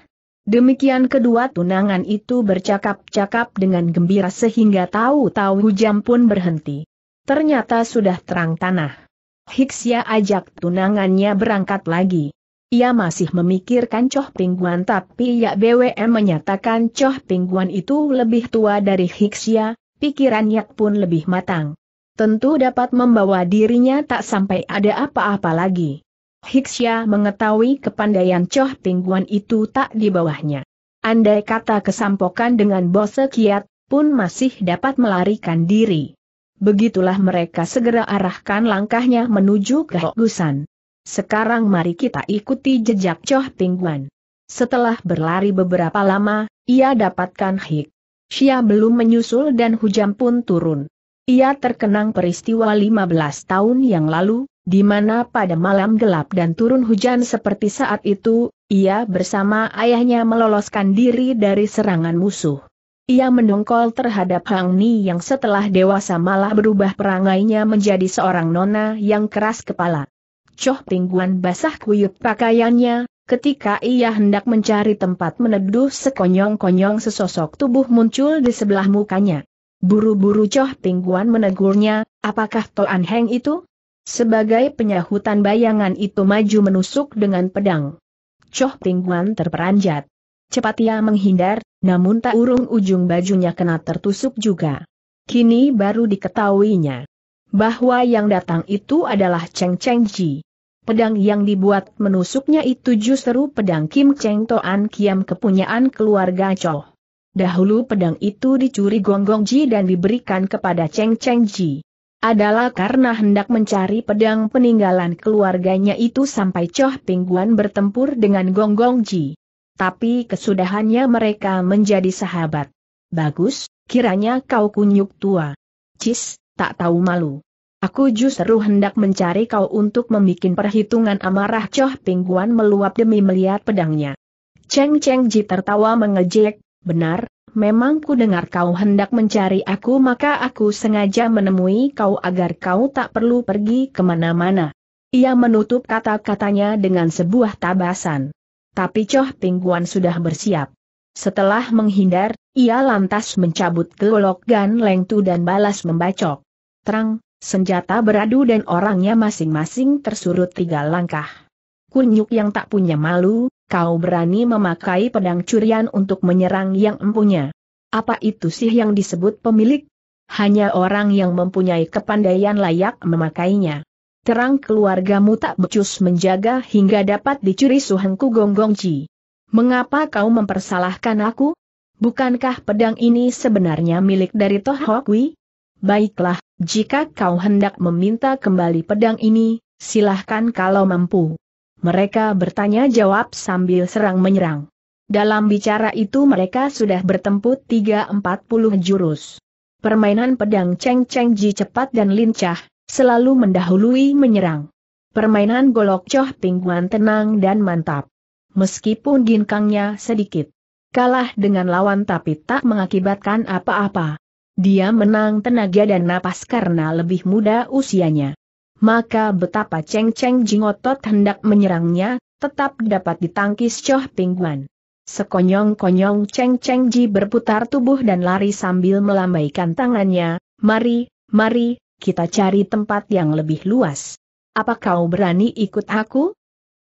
Demikian kedua tunangan itu bercakap-cakap dengan gembira sehingga tahu-tahu hujan pun berhenti. Ternyata sudah terang tanah. Hiksia ajak tunangannya berangkat lagi. Ia masih memikirkan Coh Pingguan tapi ya BWM menyatakan Coh Pingguan itu lebih tua dari Hiksia, pikirannya pun lebih matang. Tentu dapat membawa dirinya tak sampai ada apa-apa lagi. Hiksya mengetahui kepandaian Choh Pingguan itu tak di bawahnya. Andai kata kesampokan dengan Bose Kiat, pun masih dapat melarikan diri. Begitulah mereka segera arahkan langkahnya menuju ke Hokusan. Sekarang mari kita ikuti jejak Choh Pingguan. Setelah berlari beberapa lama, ia dapatkan Hik. Xia belum menyusul dan hujan pun turun. Ia terkenang peristiwa 15 tahun yang lalu, di mana pada malam gelap dan turun hujan seperti saat itu, ia bersama ayahnya meloloskan diri dari serangan musuh. Ia mendongkol terhadap Hang Ni yang setelah dewasa malah berubah perangainya menjadi seorang nona yang keras kepala. Coh Tingguan basah kuyup pakaiannya, Ketika ia hendak mencari tempat meneduh sekonyong-konyong sesosok tubuh muncul di sebelah mukanya. Buru-buru Choh Pingguan menegurnya, apakah Toan Heng itu? Sebagai penyahutan bayangan itu maju menusuk dengan pedang. Choh Pingguan terperanjat. Cepat ia menghindar, namun tak urung ujung bajunya kena tertusuk juga. Kini baru diketahuinya bahwa yang datang itu adalah Cheng Cheng Ji. Pedang yang dibuat menusuknya itu justru pedang Kim Cheng Toan Kiam kepunyaan keluarga Choh. Dahulu pedang itu dicuri Gonggong Ji dan diberikan kepada Cheng Cheng Ji. Adalah karena hendak mencari pedang peninggalan keluarganya itu sampai Choh Pingguan bertempur dengan Gonggong Ji. Tapi kesudahannya mereka menjadi sahabat. Bagus, kiranya kau kunyuk tua. Cis, tak tahu malu. Aku justru hendak mencari kau untuk membuat perhitungan amarah Choh Pingguan meluap demi melihat pedangnya. Cheng Cheng Ji tertawa mengejek, Benar, memang ku dengar kau hendak mencari aku maka aku sengaja menemui kau agar kau tak perlu pergi kemana-mana. Ia menutup kata-katanya dengan sebuah tabasan. Tapi Choh Pingguan sudah bersiap. Setelah menghindar, ia lantas mencabut golok Gan Lengtu dan balas membacok. Terang, senjata beradu dan orangnya masing-masing tersurut tiga langkah. Kunyuk yang tak punya malu, kau berani memakai pedang curian untuk menyerang yang empunya. Apa itu sih yang disebut pemilik? Hanya orang yang mempunyai kepandaian layak memakainya. Terang keluargamu tak becus menjaga hingga dapat dicuri suhengku gonggongji. Mengapa kau mempersalahkan aku? Bukankah pedang ini sebenarnya milik dari Tohokwi? Baiklah, jika kau hendak meminta kembali pedang ini, silahkan kalau mampu. Mereka bertanya jawab sambil serang menyerang. Dalam bicara itu mereka sudah bertempur 340 jurus. Permainan pedang Cheng Cheng ji cepat dan lincah, selalu mendahului menyerang. Permainan golok coh pingguan tenang dan mantap. Meskipun ginkangnya sedikit. Kalah dengan lawan tapi tak mengakibatkan apa-apa. Dia menang tenaga dan napas karena lebih muda usianya maka betapa Cheng Cheng Jingotot hendak menyerangnya, tetap dapat ditangkis Choh Ping Sekonyong-konyong Cheng Cheng Ji berputar tubuh dan lari sambil melambaikan tangannya, mari, mari, kita cari tempat yang lebih luas. Apa kau berani ikut aku?